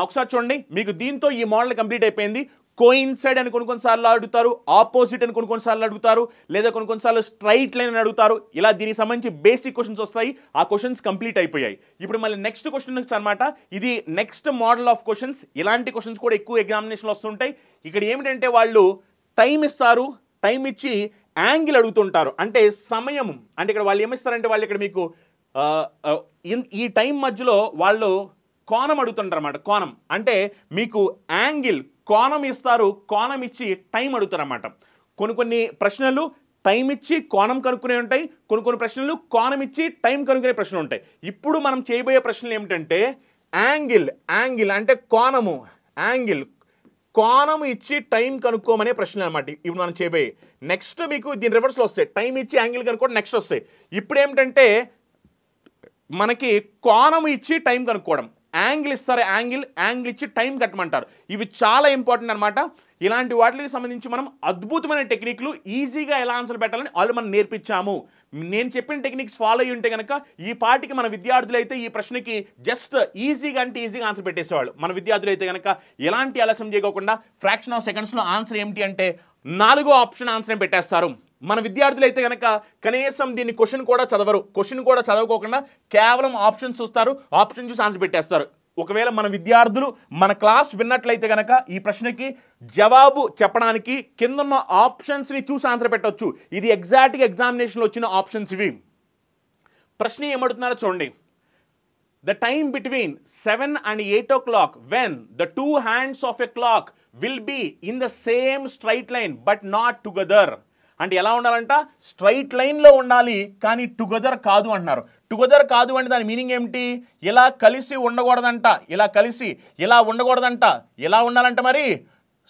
ఒకసారి చూడండి మీకు దీంతో ఈ మోడల్ కంప్లీట్ అయిపోయింది కోయిన్సైడ్ అని కొన్ని కొన్నిసార్లు అడుగుతారు ఆపోజిట్ అని కొన్ని కొన్నిసార్లు అడుగుతారు లేదా కొన్ని కొన్నిసార్లు స్ట్రైట్ లైన్ అని అడుగుతారు ఇలా దీనికి సంబంధించి బేసిక్ క్వశ్చన్స్ వస్తాయి ఆ క్వశ్చన్స్ కంప్లీట్ అయిపోయాయి ఇప్పుడు మళ్ళీ నెక్స్ట్ క్వశ్చన్ అనమాట ఇది నెక్స్ట్ మోడల్ ఆఫ్ క్వశ్చన్స్ ఇలాంటి క్వశ్చన్స్ కూడా ఎక్కువ ఎగ్జామినేషన్లు వస్తుంటాయి ఇక్కడ ఏమిటంటే వాళ్ళు టైం ఇస్తారు టైం ఇచ్చి యాంగిల్ అడుగుతుంటారు అంటే సమయం అంటే ఇక్కడ వాళ్ళు ఏమిస్తారంటే వాళ్ళు ఇక్కడ మీకు ఈ టైం మధ్యలో వాళ్ళు కోణం అడుగుతుంటారు అన్నమాట కోణం అంటే మీకు యాంగిల్ కోణం ఇస్తారు కోణం ఇచ్చి టైం అడుగుతారు అన్నమాట కొన్ని కొన్ని ప్రశ్నలు టైం ఇచ్చి కోణం కనుక్కునే ఉంటాయి కొన్ని కొన్ని ప్రశ్నలు కోణం ఇచ్చి టైం కనుక్కునే ప్రశ్నలు ఉంటాయి ఇప్పుడు మనం చేయబోయే ప్రశ్నలు ఏమిటంటే యాంగిల్ యాంగిల్ అంటే కోణము యాంగిల్ కోణం ఇచ్చి టైం కనుక్కోమనే ప్రశ్న అనమాట ఇప్పుడు మనం చేయబోయే నెక్స్ట్ మీకు దీని రివర్స్లో వస్తాయి టైం ఇచ్చి యాంగిల్ కనుక్కోవడం నెక్స్ట్ వస్తాయి ఇప్పుడు ఏమిటంటే మనకి కోణం ఇచ్చి టైం కనుక్కోవడం యాంగిల్ ఇస్తారు యాంగిల్ యాంగిల్ ఇచ్చి టైం కట్టమంటారు ఇవి చాలా ఇంపార్టెంట్ అనమాట ఇలాంటి వాటికి సంబంధించి మనం అద్భుతమైన టెక్నిక్లు ఈజీగా ఎలా ఆన్సర్ పెట్టాలని వాళ్ళు మనం నేర్పించాము నేను చెప్పిన టెక్నిక్స్ ఫాలో అయ్యి ఉంటే కనుక ఈ పాటికి మన విద్యార్థులు అయితే ఈ ప్రశ్నకి జస్ట్ ఈజీగా అంటే ఈజీగా ఆన్సర్ పెట్టేసేవాళ్ళు మన విద్యార్థులు అయితే కనుక ఎలాంటి ఆలస్యం చేయకోకుండా ఫ్రాక్షన్ ఆఫ్ సెకండ్స్లో ఆన్సర్ ఏమిటి అంటే నాలుగో ఆప్షన్ ఆన్సర్ పెట్టేస్తారు మన విద్యార్థులు అయితే కనుక కనీసం దీన్ని క్వశ్చన్ కూడా చదవరు క్వశ్చన్ కూడా చదవకోకుండా కేవలం ఆప్షన్స్ చూస్తారు ఆప్షన్ చూసి ఆన్సర్ పెట్టేస్తారు ఒకవేళ మన విద్యార్థులు మన క్లాస్ విన్నట్లయితే కనుక ఈ ప్రశ్నకి జవాబు చెప్పడానికి ఉన్న ఆప్షన్స్ని చూసి ఆన్సర్ పెట్టవచ్చు ఇది ఎగ్జాక్ట్గా ఎగ్జామినేషన్లో వచ్చిన ఆప్షన్స్ ఇవి ప్రశ్న ఏమడుతున్నారో చూడండి the time between seven and eight o'clock when the two hands of a clock will be in the same straight line but not together అంటే ఎలా ఉండాలంట స్ట్రైట్ లైన్లో ఉండాలి కానీ టుగెదర్ కాదు అంటున్నారు టుగెదర్ కాదు అంటే దాని మీనింగ్ ఏమిటి ఇలా కలిసి ఉండకూడదంట ఇలా కలిసి ఇలా ఉండకూడదంట ఎలా ఉండాలంట మరి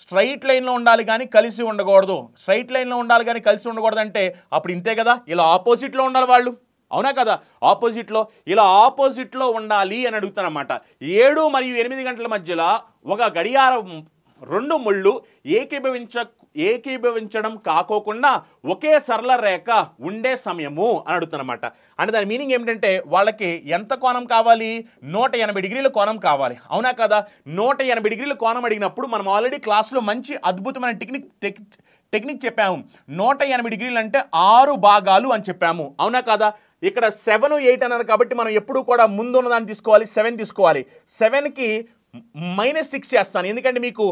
స్ట్రైట్ లైన్లో ఉండాలి కానీ కలిసి ఉండకూడదు స్ట్రైట్ లైన్లో ఉండాలి కానీ కలిసి ఉండకూడదు అంటే అప్పుడు ఇంతే కదా ఇలా ఆపోజిట్లో ఉండాలి వాళ్ళు అవునా కదా ఆపోజిట్లో ఇలా ఆపోజిట్లో ఉండాలి అని అడుగుతానమాట ఏడు మరియు ఎనిమిది గంటల మధ్యలో ఒక గడియారం రెండు ముళ్ళు ఏకీభవించ ఏకీభవించడం కాకోకుండా ఒకే సరళ రేఖ ఉండే సమయము అని అడుగుతున్నమాట అంటే దాని మీనింగ్ ఏమిటంటే వాళ్ళకి ఎంత కోణం కావాలి నూట ఎనభై డిగ్రీల కోణం కావాలి అవునా కదా నూట ఎనభై డిగ్రీల కోణం అడిగినప్పుడు మనం ఆల్రెడీ క్లాస్లో మంచి అద్భుతమైన టెక్నిక్ టెక్ టెక్నిక్ చెప్పాము నూట ఎనభై డిగ్రీలు అంటే ఆరు భాగాలు అని చెప్పాము అవునా కదా ఇక్కడ సెవెన్ ఎయిట్ అన్నారు కాబట్టి మనం ఎప్పుడు కూడా ముందున్న దాన్ని తీసుకోవాలి సెవెన్ తీసుకోవాలి సెవెన్కి మైనస్ సిక్స్ చేస్తాను ఎందుకంటే మీకు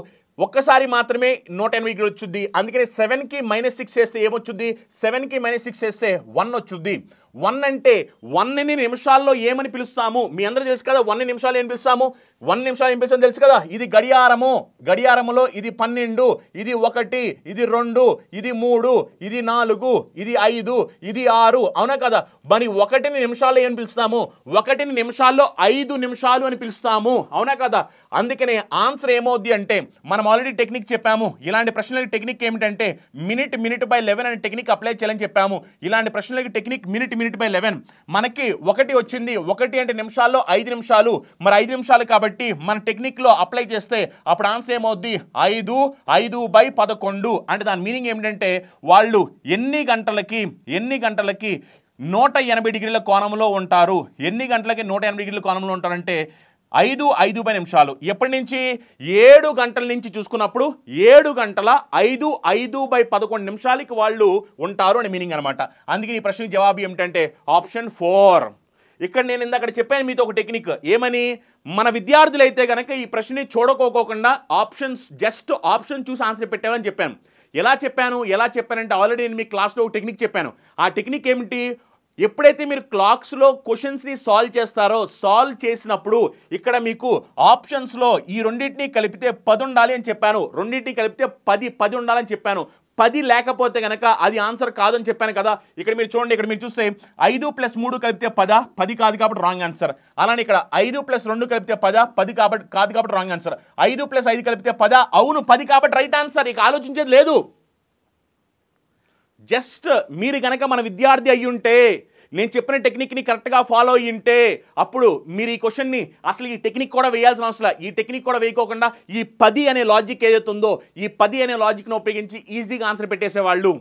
ఒక్కసారి మాత్రమే నూట ఎనిమిదికి వచ్చుద్ది అందుకని సెవెన్కి మైనస్ సిక్స్ చేస్తే ఏమొచ్చుద్ది సెవెన్కి మైనస్ సిక్స్ చేస్తే వన్ వచ్చుద్ది వన్ అంటే వన్ని నిమిషాల్లో ఏమని పిలుస్తాము మీ అందరూ తెలుసు కదా వన్ నిమిషాలు ఏం పిలుస్తాము వన్ నిమిషాలు ఏం పిలుస్తాము తెలుసు కదా ఇది గడియారము గడియారములో ఇది పన్నెండు ఇది ఒకటి ఇది రెండు ఇది మూడు ఇది నాలుగు ఇది ఐదు ఇది ఆరు అవునా కదా మరి ఒకటిని నిమిషాల్లో ఏం పిలుస్తాము ఒకటిని నిమిషాల్లో ఐదు నిమిషాలు అని పిలుస్తాము అవునా కదా అందుకనే ఆన్సర్ ఏమవుద్ది అంటే మనం ఆల్రెడీ టెక్నిక్ చెప్పాము ఇలాంటి ప్రశ్నలకి టెక్నిక్ ఏమిటంటే మినిట్ మినిట్ బై లెవెన్ అనే టెక్నిక్ అప్లై చేయాలని చెప్పాము ఇలాంటి ప్రశ్నలకి technique minute minute by eleven మనకి ఒకటి వచ్చింది ఒకటి అంటే నిమిషాల్లో ఐదు నిమిషాలు మరి ఐదు నిమిషాలు కాబట్టి మన టెక్నిక్లో అప్లై చేస్తే అప్పుడు ఆన్సర్ ఏమవుద్ది ఐదు ఐదు బై పదకొండు అంటే దాని మీనింగ్ ఏమిటంటే వాళ్ళు ఎన్ని గంటలకి ఎన్ని గంటలకి నూట ఎనభై డిగ్రీల కోణంలో ఉంటారు ఎన్ని గంటలకి నూట ఎనభై డిగ్రీల కోణంలో ఉంటారంటే ఐదు ఐదు పై నిమిషాలు ఎప్పటి నుంచి ఏడు గంటల నుంచి చూసుకున్నప్పుడు ఏడు గంటల ఐదు ఐదు బై పదకొండు నిమిషాలకి వాళ్ళు ఉంటారు అనే మీనింగ్ అనమాట అందుకే ఈ ప్రశ్నకి జవాబు ఏమిటంటే ఆప్షన్ ఫోర్ ఇక్కడ నేను ఇందాక చెప్పాను మీతో ఒక టెక్నిక్ ఏమని మన విద్యార్థులు అయితే కనుక ఈ ప్రశ్నని చూడకోకోకుండా ఆప్షన్స్ జస్ట్ ఆప్షన్ చూసి ఆన్సర్ పెట్టామని చెప్పాను ఎలా చెప్పాను ఎలా చెప్పానంటే ఆల్రెడీ నేను మీ క్లాస్లో ఒక టెక్నిక్ చెప్పాను ఆ టెక్నిక్ ఏమిటి ఎప్పుడైతే మీరు క్లాక్స్లో క్వశ్చన్స్ని సాల్వ్ చేస్తారో సాల్వ్ చేసినప్పుడు ఇక్కడ మీకు ఆప్షన్స్లో ఈ రెండింటిని కలిపితే పది ఉండాలి అని చెప్పాను రెండింటిని కలిపితే పది పది ఉండాలని చెప్పాను పది లేకపోతే కనుక అది ఆన్సర్ కాదని చెప్పాను కదా ఇక్కడ మీరు చూడండి ఇక్కడ మీరు చూస్తే ఐదు ప్లస్ మూడు కలిపితే పద పది కాదు కాబట్టి రాంగ్ ఆన్సర్ అలానే ఇక్కడ ఐదు ప్లస్ రెండు కలిపితే పద పది కాబట్టి కాదు కాబట్టి రాంగ్ ఆన్సర్ ఐదు ప్లస్ ఐదు కలిపితే పద అవును పది కాబట్టి రైట్ ఆన్సర్ ఇక ఆలోచించేది లేదు జస్ట్ మీరు కనుక మన విద్యార్థి అయ్యుంటే నేను చెప్పిన టెక్నిక్ని కరెక్ట్గా ఫాలో ఉంటే అప్పుడు మీరు ఈ క్వశ్చన్ని అసలు ఈ టెక్నిక్ కూడా వేయాల్సిన అవసరం ఈ టెక్నిక్ కూడా వేయకోకుండా ఈ పది అనే లాజిక్ ఏదైతే ఉందో ఈ పది అనే లాజిక్ను ఉపయోగించి ఈజీగా ఆన్సర్ పెట్టేసేవాళ్ళు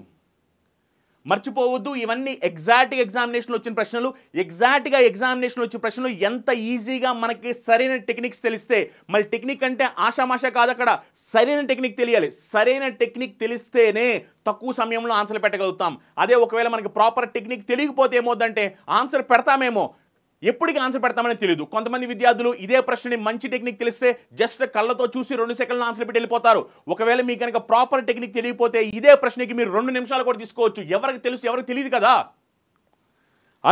మర్చిపోవద్దు ఇవన్నీ ఎగ్జాక్ట్గా ఎగ్జామినేషన్లో వచ్చిన ప్రశ్నలు ఎగ్జాక్ట్గా ఎగ్జామినేషన్లో వచ్చిన ప్రశ్నలు ఎంత ఈజీగా మనకి సరైన టెక్నిక్స్ తెలిస్తే మళ్ళీ టెక్నిక్ అంటే ఆషామాష కాదు అక్కడ సరైన టెక్నిక్ తెలియాలి సరైన టెక్నిక్ తెలిస్తేనే తక్కువ సమయంలో ఆన్సర్ పెట్టగలుగుతాం అదే ఒకవేళ మనకి ప్రాపర్ టెక్నిక్ తెలియకపోతే ఏమవుతుందంటే ఆన్సర్ పెడతామేమో ఎప్పటికి ఆన్సర్ పెడతామని తెలియదు కొంతమంది విద్యార్థులు ఇదే ప్రశ్నని మంచి టెక్నిక్ తెలిస్తే జస్ట్ కళ్ళతో చూసి రెండు సెకండ్లు ఆన్సర్ పెట్టి వెళ్ళిపోతారు ఒకవేళ మీకు కనుక ప్రాపర్ టెక్నిక్ తెలియపోతే ఇదే ప్రశ్నకి మీరు రెండు నిమిషాలు కూడా తీసుకోవచ్చు ఎవరికి తెలుసు ఎవరికి తెలియదు కదా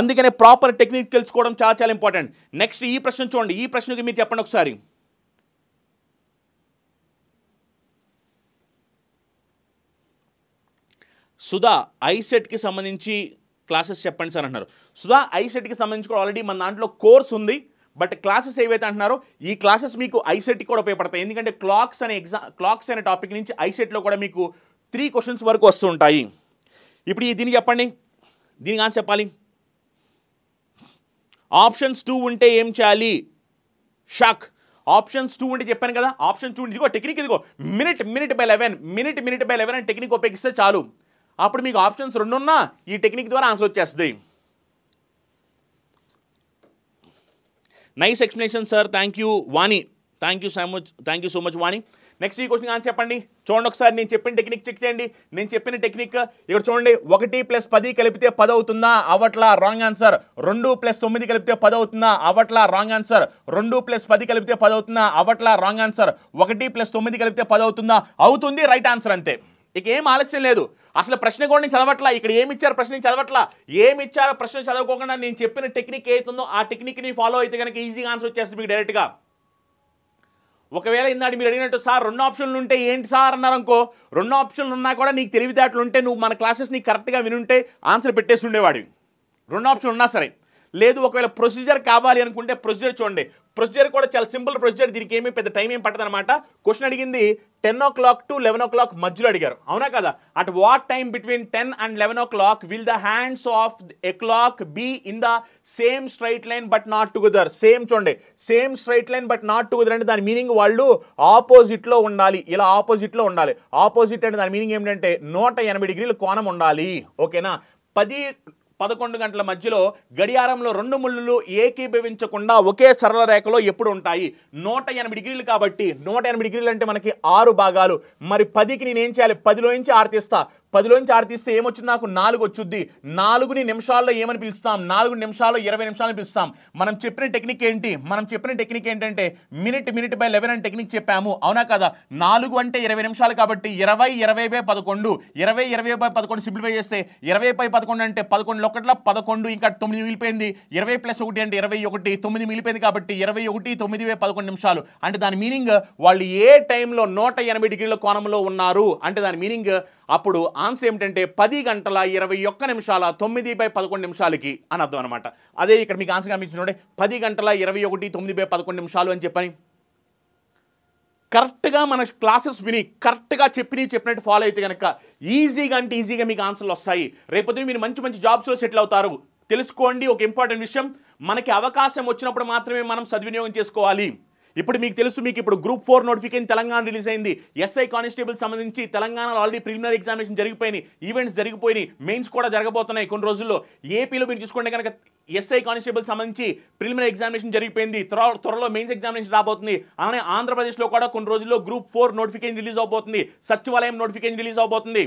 అందుకనే ప్రాపర్ టెక్నిక్ తెలుసుకోవడం చాలా చాలా ఇంపార్టెంట్ నెక్స్ట్ ఈ ప్రశ్న చూడండి ఈ ప్రశ్నకి మీరు చెప్పండి ఒకసారి సుధా ఐసెట్కి సంబంధించి క్లాసెస్ చెప్పండి సార్ అంటున్నారు సుధా ఐసెట్కి సంబంధించి కూడా ఆల్రెడీ మన దాంట్లో కోర్స్ ఉంది బట్ క్లాసెస్ ఏవైతే అంటున్నారో ఈ క్లాసెస్ మీకు ఐసెట్కి కూడా ఉపయోగపడతాయి ఎందుకంటే క్లాక్స్ అనే ఎగ్జామ్ క్లాక్స్ అనే టాపిక్ నుంచి ఐసెట్లో కూడా మీకు త్రీ క్వశ్చన్స్ వరకు వస్తుంటాయి ఇప్పుడు ఈ దీన్ని చెప్పండి దీనికి ఆన్సర్ చెప్పాలి ఆప్షన్స్ టూ ఉంటే ఏం చేయాలి షాక్ ఆప్షన్స్ టూ ఉంటే చెప్పాను కదా ఆప్షన్ టూ ఇదిగో టెక్నిక్ ఇదిగో minute minute by eleven minute minute by eleven అని టెక్నిక్ ఉపయోగిస్తే చాలు అప్పుడు మీకు ఆప్షన్స్ రెండున్నా ఈ టెక్నిక్ ద్వారా ఆన్సర్ వచ్చేస్తుంది nice explanation sir thank you Vani thank you so much thank you so much Vani next ఈ క్వశ్చన్ ఆన్సర్ చెప్పండి చూడండి ఒకసారి నేను చెప్పిన టెక్నిక్ చెక్ చేయండి నేను చెప్పిన టెక్నిక్ ఇక్కడ చూడండి ఒకటి ప్లస్ పది కలిపితే పది అవుతుందా అవట్లా రాంగ్ ఆన్సర్ రెండు ప్లస్ తొమ్మిది కలిపితే పది అవుతుందా అవట్లా రాంగ్ ఆన్సర్ రెండు ప్లస్ పది కలిపితే పది అవుతుందా అవట్లా రాంగ్ ఆన్సర్ ఒకటి ప్లస్ తొమ్మిది కలిపితే పది అవుతుందా అవుతుంది రైట్ ఆన్సర్ అంతే ఇక ఏం ఆలస్యం లేదు అసలు ప్రశ్న కూడా నేను చదవట్లా ఇక్కడ ఏమి ఇచ్చారు ప్రశ్న చదవట్లా ఏమి ఇచ్చారో ప్రశ్న చదవకుండా నేను చెప్పిన టెక్నిక్ ఏతుందో ఆ టెక్నిక్ని ఫాలో అయితే కనుక ఈజీగా ఆన్సర్ వచ్చేస్తుంది మీకు డైరెక్ట్గా ఒకవేళ ఇందాడు మీరు అడిగినట్టు సార్ రెండు ఆప్షన్లు ఉంటే ఏంటి సార్ అన్నారు అనుకో రెండు ఆప్షన్లు ఉన్నా కూడా నీకు తెలివితేటలు ఉంటే నువ్వు మన క్లాసెస్ నీకు కరెక్ట్గా వినుంటే ఆన్సర్ పెట్టేసి ఉండేవాడివి రెండు ఆప్షన్లు ఉన్నా సరే లేదు ఒకవేళ ప్రొసీజర్ కావాలి అనుకుంటే ప్రొసీజర్ చూడండి ప్రొసీజర్ కూడా చాలా సింపుల్ ప్రొసీజర్ దీనికి ఏమీ పెద్ద టైం ఏం అనమాట క్వశ్చన్ అడిగింది ten o'clock to eleven o'clock మధ్యలో అడిగారు అవునా కదా at what time between ten and eleven o'clock will the hands of a clock be in the same straight line but not together same చూడండి same straight line but not together అంటే దాని meaning వాళ్ళు ఆపోజిట్లో ఉండాలి ఇలా ఆపోజిట్లో ఉండాలి opposite అంటే దాని మీనింగ్ ఏంటంటే నూట ఎనభై డిగ్రీల కోణం ఉండాలి ఓకేనా పది పదకొండు గంటల మధ్యలో గడియారంలో రెండు ముళ్ళు ఏకీభవించకుండా ఒకే సరళ రేఖలో ఎప్పుడు ఉంటాయి నూట ఎనభై డిగ్రీలు కాబట్టి నూట ఎనభై డిగ్రీలు అంటే మనకి ఆరు భాగాలు మరి పదికి నేను ఏం చేయాలి పదిలో నుంచి ఆరు పదిలోంచి ఆరు తీస్తే ఏమొచ్చింది నాకు నాలుగు వచ్చుద్ది నాలుగుని నిమిషాల్లో ఏమని పిలుస్తాం నాలుగు నిమిషాల్లో ఇరవై నిమిషాలను పిలుస్తాం మనం చెప్పిన టెక్నిక్ ఏంటి మనం చెప్పిన టెక్నిక్ ఏంటంటే మినిట్ మినిట్ బై లెవెన్ అని టెక్నిక్ చెప్పాము అవునా కదా నాలుగు అంటే ఇరవై నిమిషాలు కాబట్టి ఇరవై ఇరవై బై పదకొండు ఇరవై ఇరవై బై పదకొండు సింప్లిఫై చేస్తే ఇరవై బై పదకొండు అంటే పదకొండు ఒకట్లా పదకొండు ఇంకా తొమ్మిది మిగిలిపోయింది ఇరవై ప్లస్ ఒకటి అంటే ఇరవై ఒకటి తొమ్మిది మిగిలిపోయింది కాబట్టి ఇరవై ఒకటి తొమ్మిది బై పదకొండు నిమిషాలు అంటే దాని మీనింగ్ వాళ్ళు ఏ టైంలో నూట ఎనభై డిగ్రీల కోణంలో ఉన్నారు అంటే దాని మీనింగ్ అప్పుడు ఆన్సర్ ఏమిటంటే పది గంటల ఇరవై ఒక్క నిమిషాల తొమ్మిది బై పదకొండు నిమిషాలకి అని అర్థం అనమాట అదే ఇక్కడ మీకు ఆన్సర్ కనిపించినట్టే పది గంటల ఇరవై ఒకటి తొమ్మిది బై పదకొండు నిమిషాలు అని చెప్పని కరెక్ట్గా మన క్లాసెస్ విని కరెక్ట్గా చెప్పినవి చెప్పినట్టు ఫాలో అయితే కనుక ఈజీగా అంటే ఈజీగా మీకు ఆన్సర్లు వస్తాయి రేపొద్దున మీరు మంచి మంచి జాబ్స్లో సెటిల్ అవుతారు తెలుసుకోండి ఒక ఇంపార్టెంట్ విషయం మనకి అవకాశం వచ్చినప్పుడు మాత్రమే మనం సద్వినియోగం చేసుకోవాలి ఇప్పుడు మీకు తెలుసు మీకు ఇప్పుడు group four notification Telangana release అయింది ఎస్ఐ కానిస్టేబుల్ సంబంధించి తెలంగాణలో ఆల్రెడీ ప్రిలిమినరీ ఎగ్జామినేషన్ జరిగిపోయినాయి ఈవెంట్స్ జరిగిపోయినాయి మెయిన్స్ కూడా జరగబోతున్నాయి కొన్ని రోజుల్లో ఏపీలో మీరు చూసుకుంటే కనుక ఎస్ఐ కానిస్టేబుల్ సంబంధించి ప్రిలిమినరీ ఎగ్జామినేషన్ జరిగిపోయింది త్వర త్వరలో మెయిన్స్ ఎగ్జామినేషన్ రాబోతుంది అలానే ఆంధ్రప్రదేశ్లో కూడా కొన్ని రోజుల్లో గ్రూప్ ఫోర్ నోటిఫికేషన్ రిలీజ్ అవబోతుంది సచివాలయం నోటిఫికేషన్ రిలీజ్ అవబోతుంది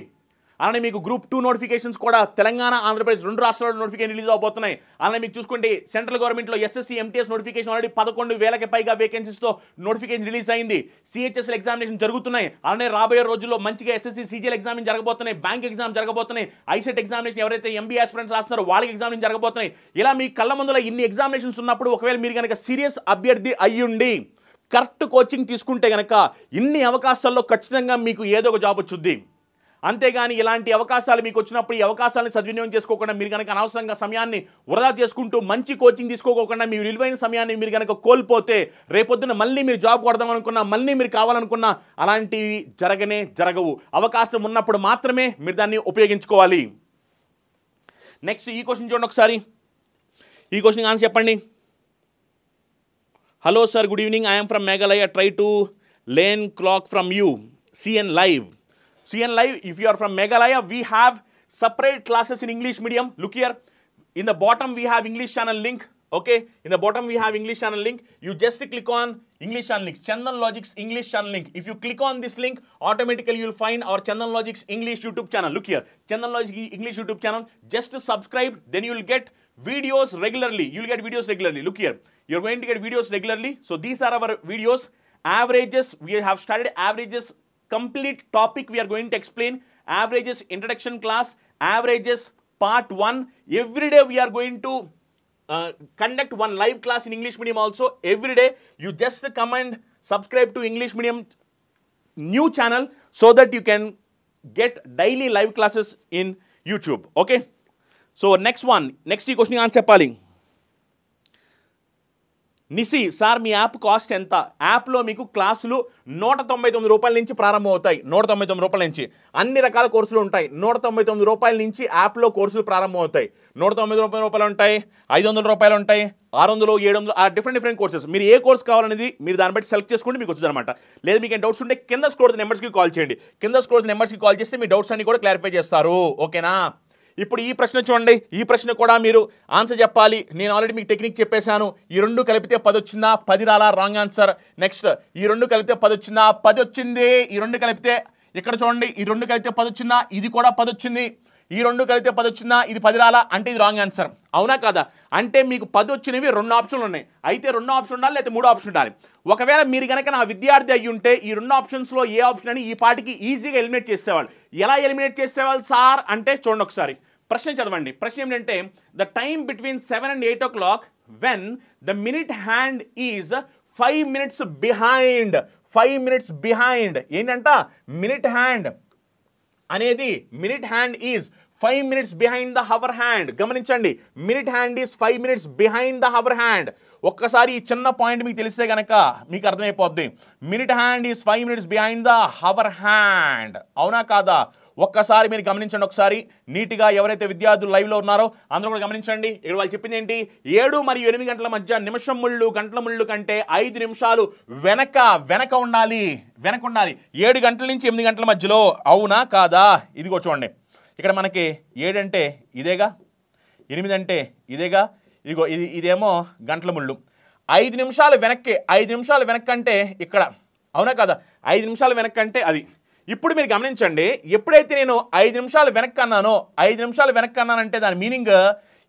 అలానే మీకు గ్రూప్ టూ నోటిఫికేషన్స్ కూడా తెలంగాణ ఆంధ్రప్రదేశ్ రెండు రాష్ట్రాల్లో నోటిఫికేషన్ రిలీజ్ అవబోతున్నాయి అలానే మీకు చూసుకుంటే సెంట్రల్ గవర్నమెంట్లో ఎస్ఎస్సీ ఎంటీఎస్ నోటిఫికేషన్ ఆల్రెడీ పదకొండు వేలకి పైగా వేకెన్సీస్తో నోటిఫికేషన్ రిలీజ్ అయింది సిహెచ్ఎస్ఎల్ ఎగ్జామినేషన్ జరుగుతున్నాయి అలానే రాబోయే రోజుల్లో మంచిగా ఎస్ఎస్సీ సీజీఎల్ ఎగ్జామిన్ జరగబోతున్నాయి బ్యాంక్ ఎగ్జామ్ జరగబోతున్నాయి ఐసెట్ ఎగ్జామినేషన్ e ఎవరైతే ఎంబీ ఆస్పిరెంట్స్ రాస్తున్నారో వాళ్ళకి ఎగ్జామినేషన్ జరగబోతున్నాయి ఇలా మీ కళ్ళ ముందులో ఇన్ని ఎగ్జామినేషన్స్ ఉన్నప్పుడు ఒకవేళ మీరు కనుక సీరియస్ అభ్యర్థి అయ్యుండి కరెక్ట్ కోచింగ్ తీసుకుంటే కనుక ఇన్ని అవకాశాల్లో ఖచ్చితంగా మీకు ఏదో ఒక జాబ్ వచ్చుద్ది అంతేగాని ఇలాంటి అవకాశాలు మీకు వచ్చినప్పుడు ఈ అవకాశాలను సద్వినియోగం చేసుకోకుండా మీరు కనుక అనవసరంగా సమయాన్ని వృధా చేసుకుంటూ మంచి కోచింగ్ తీసుకోకుండా మీ విలువైన సమయాన్ని మీరు కనుక కోల్పోతే రేపొద్దున మళ్ళీ మీరు జాబ్ కొడదాం అనుకున్నా మళ్ళీ మీరు కావాలనుకున్నా అలాంటివి జరగనే జరగవు అవకాశం ఉన్నప్పుడు మాత్రమే మీరు దాన్ని ఉపయోగించుకోవాలి నెక్స్ట్ ఈ క్వశ్చన్ చూడండి ఒకసారి ఈ క్వశ్చన్ ఆన్సర్ చెప్పండి hello sir good evening I'm from Meghalaya try to learn clock from you CN live CN Live, if you are from Meghalaya, we have separate classes in English medium. Look here. In the bottom, we have English channel link. Okay. In the bottom, we have English channel link. You just click on English channel link. Channel Logics English channel link. If you click on this link, automatically you will find our Channel Logics English YouTube channel. Look here. Channel Logics English YouTube channel. Just subscribe. Then you will get videos regularly. You will get videos regularly. Look here. You're going to get videos regularly. So these are our videos. Averages. We have started averages complete topic we are going to explain. Averages introduction class, averages part 1. Every day we are going to uh, conduct one live class in English medium also. Every day you just come and subscribe to English medium new channel so that you can get daily live classes in YouTube. Okay. So next one, next question answer paling. నిసి sir మీ app cost ఎంత యాప్లో మీకు క్లాసులు నూట తొంభై తొమ్మిది రూపాయల నుంచి ప్రారంభమవుతాయి నూట తొంభై తొమ్మిది రూపాయల నుంచి అన్ని రకాల కోర్సులు ఉంటాయి నూట తొంభై తొమ్మిది రూపాయల నుంచి యాప్లో కోర్సులు ప్రారంభమవుతాయి నూట తొంభై తొమ్మిది రూపాయలు ఉంటాయి ఐదు వందల రూపాయలు ఉంటాయి ఆరు వందలు ఏడు వందలు ఆ డిఫరెంట్ డిఫరెంట్ కోర్సెస్ మీరు ఏ కోర్స్ కావాలనేది మీరు దాన్ని బట్టి సెలెక్ట్ చేసుకుంటే మీకు వచ్చిందనమాట లేదు మీకు డౌట్స్ ఉంటే కింద స్కోర్ నెంబర్స్కి కాల్ చేయండి కింద స్కోర్ నెంబర్స్కి కాల్ చేస్తే మీ డౌట్స్ అన్ని కూడా క్లారిఫై చేస్తారు ఓకేనా ఇప్పుడు ఈ ప్రశ్న చూడండి ఈ ప్రశ్న కూడా మీరు ఆన్సర్ చెప్పాలి నేను ఆల్రెడీ మీకు టెక్నిక్ చెప్పేశాను ఈ రెండు కలిపితే పది వచ్చిందా పది రాలా రాంగ్ ఆన్సర్ నెక్స్ట్ ఈ రెండు కలిపితే పది వచ్చిందా పది వచ్చింది ఈ రెండు కలిపితే ఇక్కడ చూడండి ఈ రెండు కలిపితే పది వచ్చిందా ఇది కూడా పది వచ్చింది ఈ రెండు కలిపితే పది వచ్చిందా ఇది పది రాలా అంటే ఇది రాంగ్ ఆన్సర్ అవునా కదా అంటే మీకు పది వచ్చినవి రెండు ఆప్షన్లు ఉన్నాయి అయితే రెండు ఆప్షన్ ఉండాలి లేకపోతే మూడు ఆప్షన్ ఉండాలి ఒకవేళ మీరు కనుక నా విద్యార్థి అయ్యి ఉంటే ఈ రెండు ఆప్షన్స్లో ఏ ఆప్షన్ అని ఈ పాటికి ఈజీగా ఎలిమినేట్ చేసేవాళ్ళు ఎలా ఎలిమినేట్ చేసేవాళ్ళు సార్ అంటే చూడండి ఒకసారి ప్రశ్న చదవండి ప్రశ్న ఏంటంటే the time between seven and eight o'clock when the minute hand is five minutes behind five minutes behind ఏంటంట మినిట్ హ్యాండ్ అనేది minute hand is five minutes behind the hour hand గమనించండి minute hand is five minutes behind the hour hand ఒక్కసారి ఈ చిన్న point మీకు తెలిస్తే కనుక మీకు అర్థమైపోద్ది minute hand is five minutes behind the hour hand అవునా కాదా ఒక్కసారి మీరు గమనించండి ఒకసారి నీట్గా ఎవరైతే విద్యార్థులు లైవ్లో ఉన్నారో అందరూ కూడా గమనించండి ఇక్కడ వాళ్ళు చెప్పింది ఏంటి ఏడు మరియు ఎనిమిది గంటల మధ్య నిమిషం ముళ్ళు గంటల ముళ్ళు కంటే ఐదు నిమిషాలు వెనక వెనక ఉండాలి వెనక ఉండాలి ఏడు గంటల నుంచి ఎనిమిది గంటల మధ్యలో అవునా కాదా ఇదిగో చూడండి ఇక్కడ మనకి ఏడంటే ఇదేగా ఎనిమిది అంటే ఇదేగా ఇదిగో ఇది ఇదేమో గంటల ముళ్ళు ఐదు నిమిషాలు వెనక్కి ఐదు నిమిషాలు అంటే ఇక్కడ అవునా కదా ఐదు నిమిషాలు వెనక్కి అంటే అది ఇప్పుడు మీరు గమనించండి ఎప్పుడైతే నేను ఐదు నిమిషాలు వెనక్కి అన్నానో ఐదు నిమిషాలు వెనక్కి అన్నానంటే దాని మీనింగ్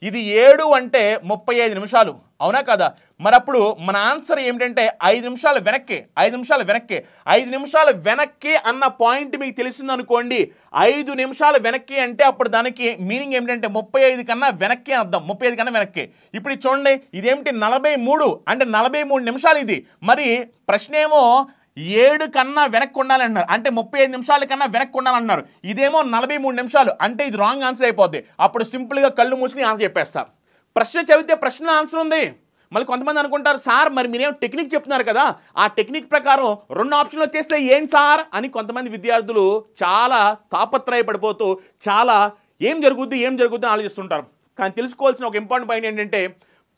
ఇది ఏడు అంటే ముప్పై ఐదు నిమిషాలు అవునా కదా మరి అప్పుడు మన ఆన్సర్ ఏమిటంటే ఐదు నిమిషాలు వెనక్కి ఐదు నిమిషాలు వెనక్కి ఐదు నిమిషాలు వెనక్కి అన్న పాయింట్ మీకు తెలిసిందనుకోండి ఐదు నిమిషాలు వెనక్కి అంటే అప్పుడు దానికి మీనింగ్ ఏమిటంటే ముప్పై ఐదు కన్నా వెనక్కి అర్థం ముప్పై ఐదు కన్నా వెనక్కి ఇప్పుడు చూడండి ఇదేమిటి నలభై మూడు అంటే నలభై మూడు నిమిషాలు ఇది మరి ప్రశ్న ఏమో ఏడు కన్నా వెనక్కి ఉండాలంటున్నారు అంటే ముప్పై ఐదు నిమిషాల కన్నా వెనక్కి ఉండాలన్నారు ఇదేమో నలభై మూడు నిమిషాలు అంటే ఇది రాంగ్ ఆన్సర్ అయిపోద్ది అప్పుడు సింపుల్గా కళ్ళు మూసుకుని ఆన్సర్ చెప్పేస్తా ప్రశ్న చదివితే ప్రశ్న ఆన్సర్ ఉంది మళ్ళీ కొంతమంది అనుకుంటారు సార్ మరి మీరేం టెక్నిక్ చెప్తున్నారు కదా ఆ టెక్నిక్ ప్రకారం రెండు ఆప్షన్లు చేస్తే ఏం సార్ అని కొంతమంది విద్యార్థులు చాలా తాపత్రయపడిపోతూ చాలా ఏం జరుగుద్ది ఏం జరుగుద్ది ఆలోచిస్తుంటారు కానీ తెలుసుకోవాల్సిన ఒక ఇంపార్టెంట్ పాయింట్ ఏంటంటే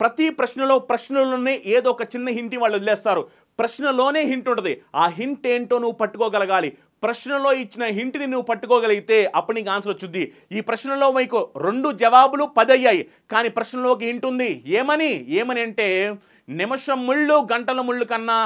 ప్రతి ప్రశ్నలో ప్రశ్నలోనే ఏదో ఒక చిన్న హింటి వాళ్ళు వదిలేస్తారు ప్రశ్నలోనే హింట్ ఉంటుంది ఆ హింట్ ఏంటో నువ్వు పట్టుకోగలగాలి ప్రశ్నలో ఇచ్చిన హింట్ని నువ్వు పట్టుకోగలిగితే అప్పుడు నీకు ఆన్సర్ వచ్చింది ఈ ప్రశ్నలో మీకు రెండు జవాబులు పదయ్యాయి కానీ ప్రశ్నలోకి హింట్ ఉంది ఏమని ఏమని అంటే నిమిషం ముళ్ళు గంటల ముళ్ళు కన్నా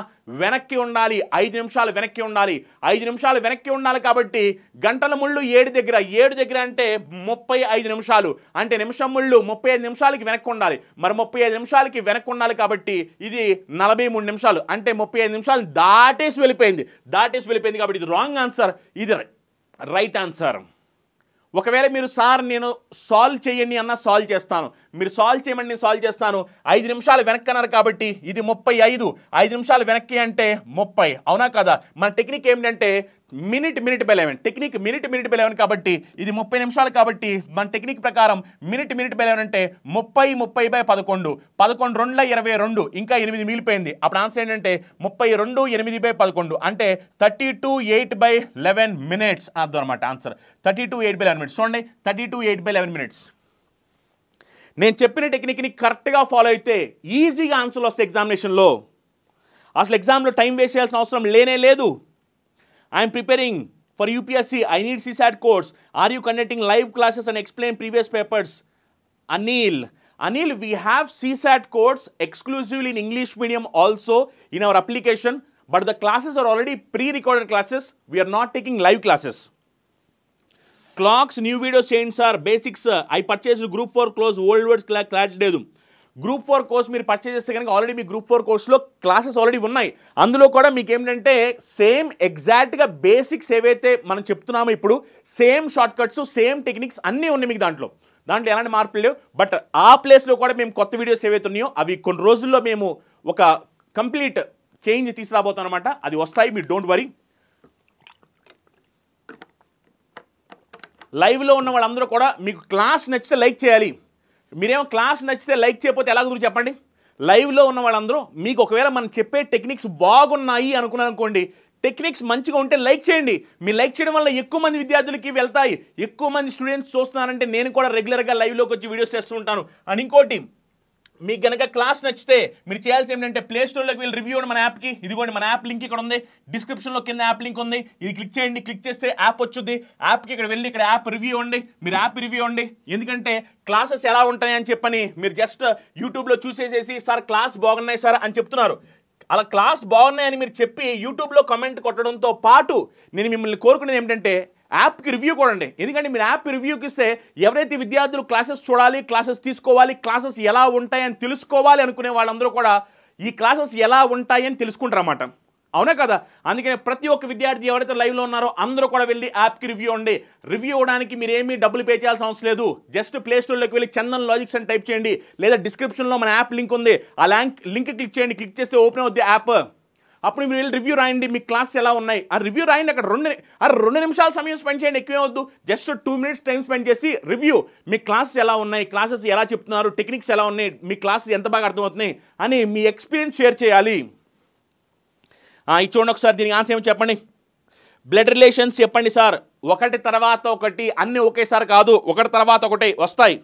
వెనక్కి ఉండాలి ఐదు నిమిషాలు వెనక్కి ఉండాలి ఐదు నిమిషాలు వెనక్కి ఉండాలి కాబట్టి గంటల ముళ్ళు ఏడు దగ్గర ఏడు దగ్గర అంటే ముప్పై ఐదు నిమిషాలు అంటే నిమిషం ముళ్ళు ముప్పై ఐదు నిమిషాలకి వెనక్కి ఉండాలి మరి ముప్పై ఐదు నిమిషాలకి వెనక్కి ఉండాలి కాబట్టి ఇది నలభై మూడు నిమిషాలు అంటే ముప్పై ఐదు నిమిషాలు దాటేసి వెళ్ళిపోయింది దాటేసి వెళ్ళిపోయింది కాబట్టి ఇది రాంగ్ ఆన్సర్ ఇది రైట్ ఆన్సర్ ఒకవేళ మీరు సార్ నేను సాల్వ్ చేయండి అన్నా సాల్వ్ చేస్తాను మీరు సాల్వ్ చేయమని నేను సాల్వ్ చేస్తాను ఐదు నిమిషాలు వెనక్కన్నారు కాబట్టి ఇది ముప్పై ఐదు ఐదు నిమిషాలు వెనక్కి అంటే ముప్పై అవునా కదా మన టెక్నిక్ ఏంటంటే minute minute by eleven technique minute minute by eleven కాబట్టి ఇది ముప్పై నిమిషాలు కాబట్టి మన టెక్నిక్ ప్రకారం మినిట్ మినిట్ బై లెవెన్ అంటే ముప్పై ముప్పై బై పదకొండు పదకొండు రెండుల ఇరవై రెండు ఇంకా ఎనిమిది మిగిలిపోయింది అప్పుడు ఆన్సర్ ఏంటంటే ముప్పై రెండు ఎనిమిది బై పదకొండు అంటే thirty two eight by eleven minutes అర్థం అనమాట answer thirty two eight by eleven minutes చూడండి thirty two eight by eleven minutes నేను చెప్పిన టెక్నిక్ని కరెక్ట్గా ఫాలో అయితే ఈజీగా ఆన్సర్లు వస్తాయి ఎగ్జామినేషన్లో అసలు ఎగ్జామ్లో టైం వేస్ట్ చేయాల్సిన అవసరం లేనే లేదు I'm preparing for UPSC I need CSAT course are you conducting live classes and explain previous papers Anil Anil we have CSAT course exclusively in English medium also in our application but the classes are already pre recorded classes we are not taking live classes clocks new videos saints are basics I purchase group four close old words క్లా clarity లేదు group four course మీరు purchase చేస్తే కనుక already మీ group four కోర్స్లో classes already ఉన్నాయి అందులో కూడా మీకు ఏంటంటే సేమ్ ఎగ్జాక్ట్గా బేసిక్స్ ఏవైతే మనం చెప్తున్నామో ఇప్పుడు same shortcuts same techniques అన్నీ ఉన్నాయి మీకు దాంట్లో దాంట్లో ఎలాంటి మార్పులు లేవు బట్ ఆ ప్లేస్లో కూడా మేము కొత్త వీడియోస్ ఏవైతే ఉన్నాయో అవి కొన్ని రోజుల్లో మేము ఒక కంప్లీట్ చేంజ్ తీసుకురాబోతాం అనమాట అది వస్తాయి మీరు డోంట్ వరీ లైవ్లో ఉన్న వాళ్ళందరూ కూడా మీకు క్లాస్ నచ్చితే లైక్ చేయాలి మీరేమో క్లాస్ నచ్చితే లైక్ చేయకపోతే ఎలా కుదురు చెప్పండి లైవ్లో ఉన్న వాళ్ళందరూ మీకు ఒకవేళ మనం చెప్పే టెక్నిక్స్ బాగున్నాయి అనుకున్నాను అనుకోండి టెక్నిక్స్ మంచిగా ఉంటే లైక్ చేయండి మీ లైక్ చేయడం వల్ల ఎక్కువ మంది విద్యార్థులకి వెళ్తాయి ఎక్కువ మంది స్టూడెంట్స్ చూస్తున్నారంటే నేను కూడా రెగ్యులర్గా లైవ్లోకి వచ్చి వీడియోస్ చేస్తూ ఉంటాను అని ఇంకోటి మీకు గనక క్లాస్ నచ్చితే మీరు చేయాల్సి ఏంటంటే స్టోర్లోకి వెళ్ళి రివ్యూ మన యాప్కి ఇదిగోండి మన యాప్ లింక్ ఇక్కడ ఉంది డిస్క్రిప్షన్లో కింద యాప్ లింక్ ఉంది ఇది క్లిక్ చేయండి క్లిక్ చేస్తే యాప్ వచ్చింది యాప్కి ఇక్కడ వెళ్ళి ఇక్కడ యాప్ రివ్యూ ఇవ్వండి మీరు యాప్ రివ్యూ ఇవ్వండి ఎందుకంటే క్లాసెస్ ఎలా ఉంటాయి అని చెప్పని మీరు జస్ట్ యూట్యూబ్లో చూసేసేసి సార్ క్లాస్ బాగున్నాయి సార్ అని చెప్తున్నారు అలా క్లాస్ బాగున్నాయని మీరు చెప్పి యూట్యూబ్లో కమెంట్ కొట్టడంతో పాటు నేను మిమ్మల్ని కోరుకునేది ఏమిటంటే యాప్కి రివ్యూ కూడండి ఎందుకంటే మీరు యాప్ రివ్యూకి ఇస్తే ఎవరైతే విద్యార్థులు క్లాసెస్ చూడాలి క్లాసెస్ తీసుకోవాలి క్లాసెస్ ఎలా ఉంటాయని తెలుసుకోవాలి అనుకునే వాళ్ళందరూ కూడా ఈ క్లాసెస్ ఎలా ఉంటాయని తెలుసుకుంటారన్నమాట అవునా కదా అందుకనే ప్రతి ఒక్క విద్యార్థి ఎవరైతే లైవ్లో ఉన్నారో అందరూ కూడా వెళ్ళి యాప్కి రివ్యూ ఉండి రివ్యూ ఇవ్వడానికి మీరు ఏమీ డబ్బులు పే చేయాల్సిన అవసరం లేదు జస్ట్ ప్లేస్టోర్లోకి వెళ్ళి చందన్ లాజిక్స్ అని టైప్ చేయండి లేదా డిస్క్రిప్షన్లో మన యాప్ లింక్ ఉంది ఆ లింక్ క్లిక్ చేయండి క్లిక్ చేస్తే ఓపెన్ అవుద్ది యాప్ అప్పుడు మీరు వెళ్ళి రివ్యూ రాయండి మీ క్లాస్ ఎలా ఉన్నాయి ఆ రివ్యూ రాయండి అక్కడ రెండు ఆ రెండు నిమిషాలు సమయం స్పెండ్ చేయండి ఎక్కువే వద్దు just two minutes time spend చేసి రివ్యూ మీ క్లాసెస్ ఎలా ఉన్నాయి క్లాసెస్ ఎలా చెప్తున్నారు టెక్నిక్స్ ఎలా ఉన్నాయి మీ క్లాసెస్ ఎంత బాగా అర్థమవుతున్నాయి అని మీ ఎక్స్పీరియన్స్ షేర్ చేయాలి ఇది చూడండి ఒకసారి దీనికి ఆన్సర్ ఏమో చెప్పండి బ్లడ్ రిలేషన్స్ చెప్పండి సార్ ఒకటి తర్వాత ఒకటి అన్నీ ఒకేసారి కాదు ఒకటి తర్వాత ఒకటి వస్తాయి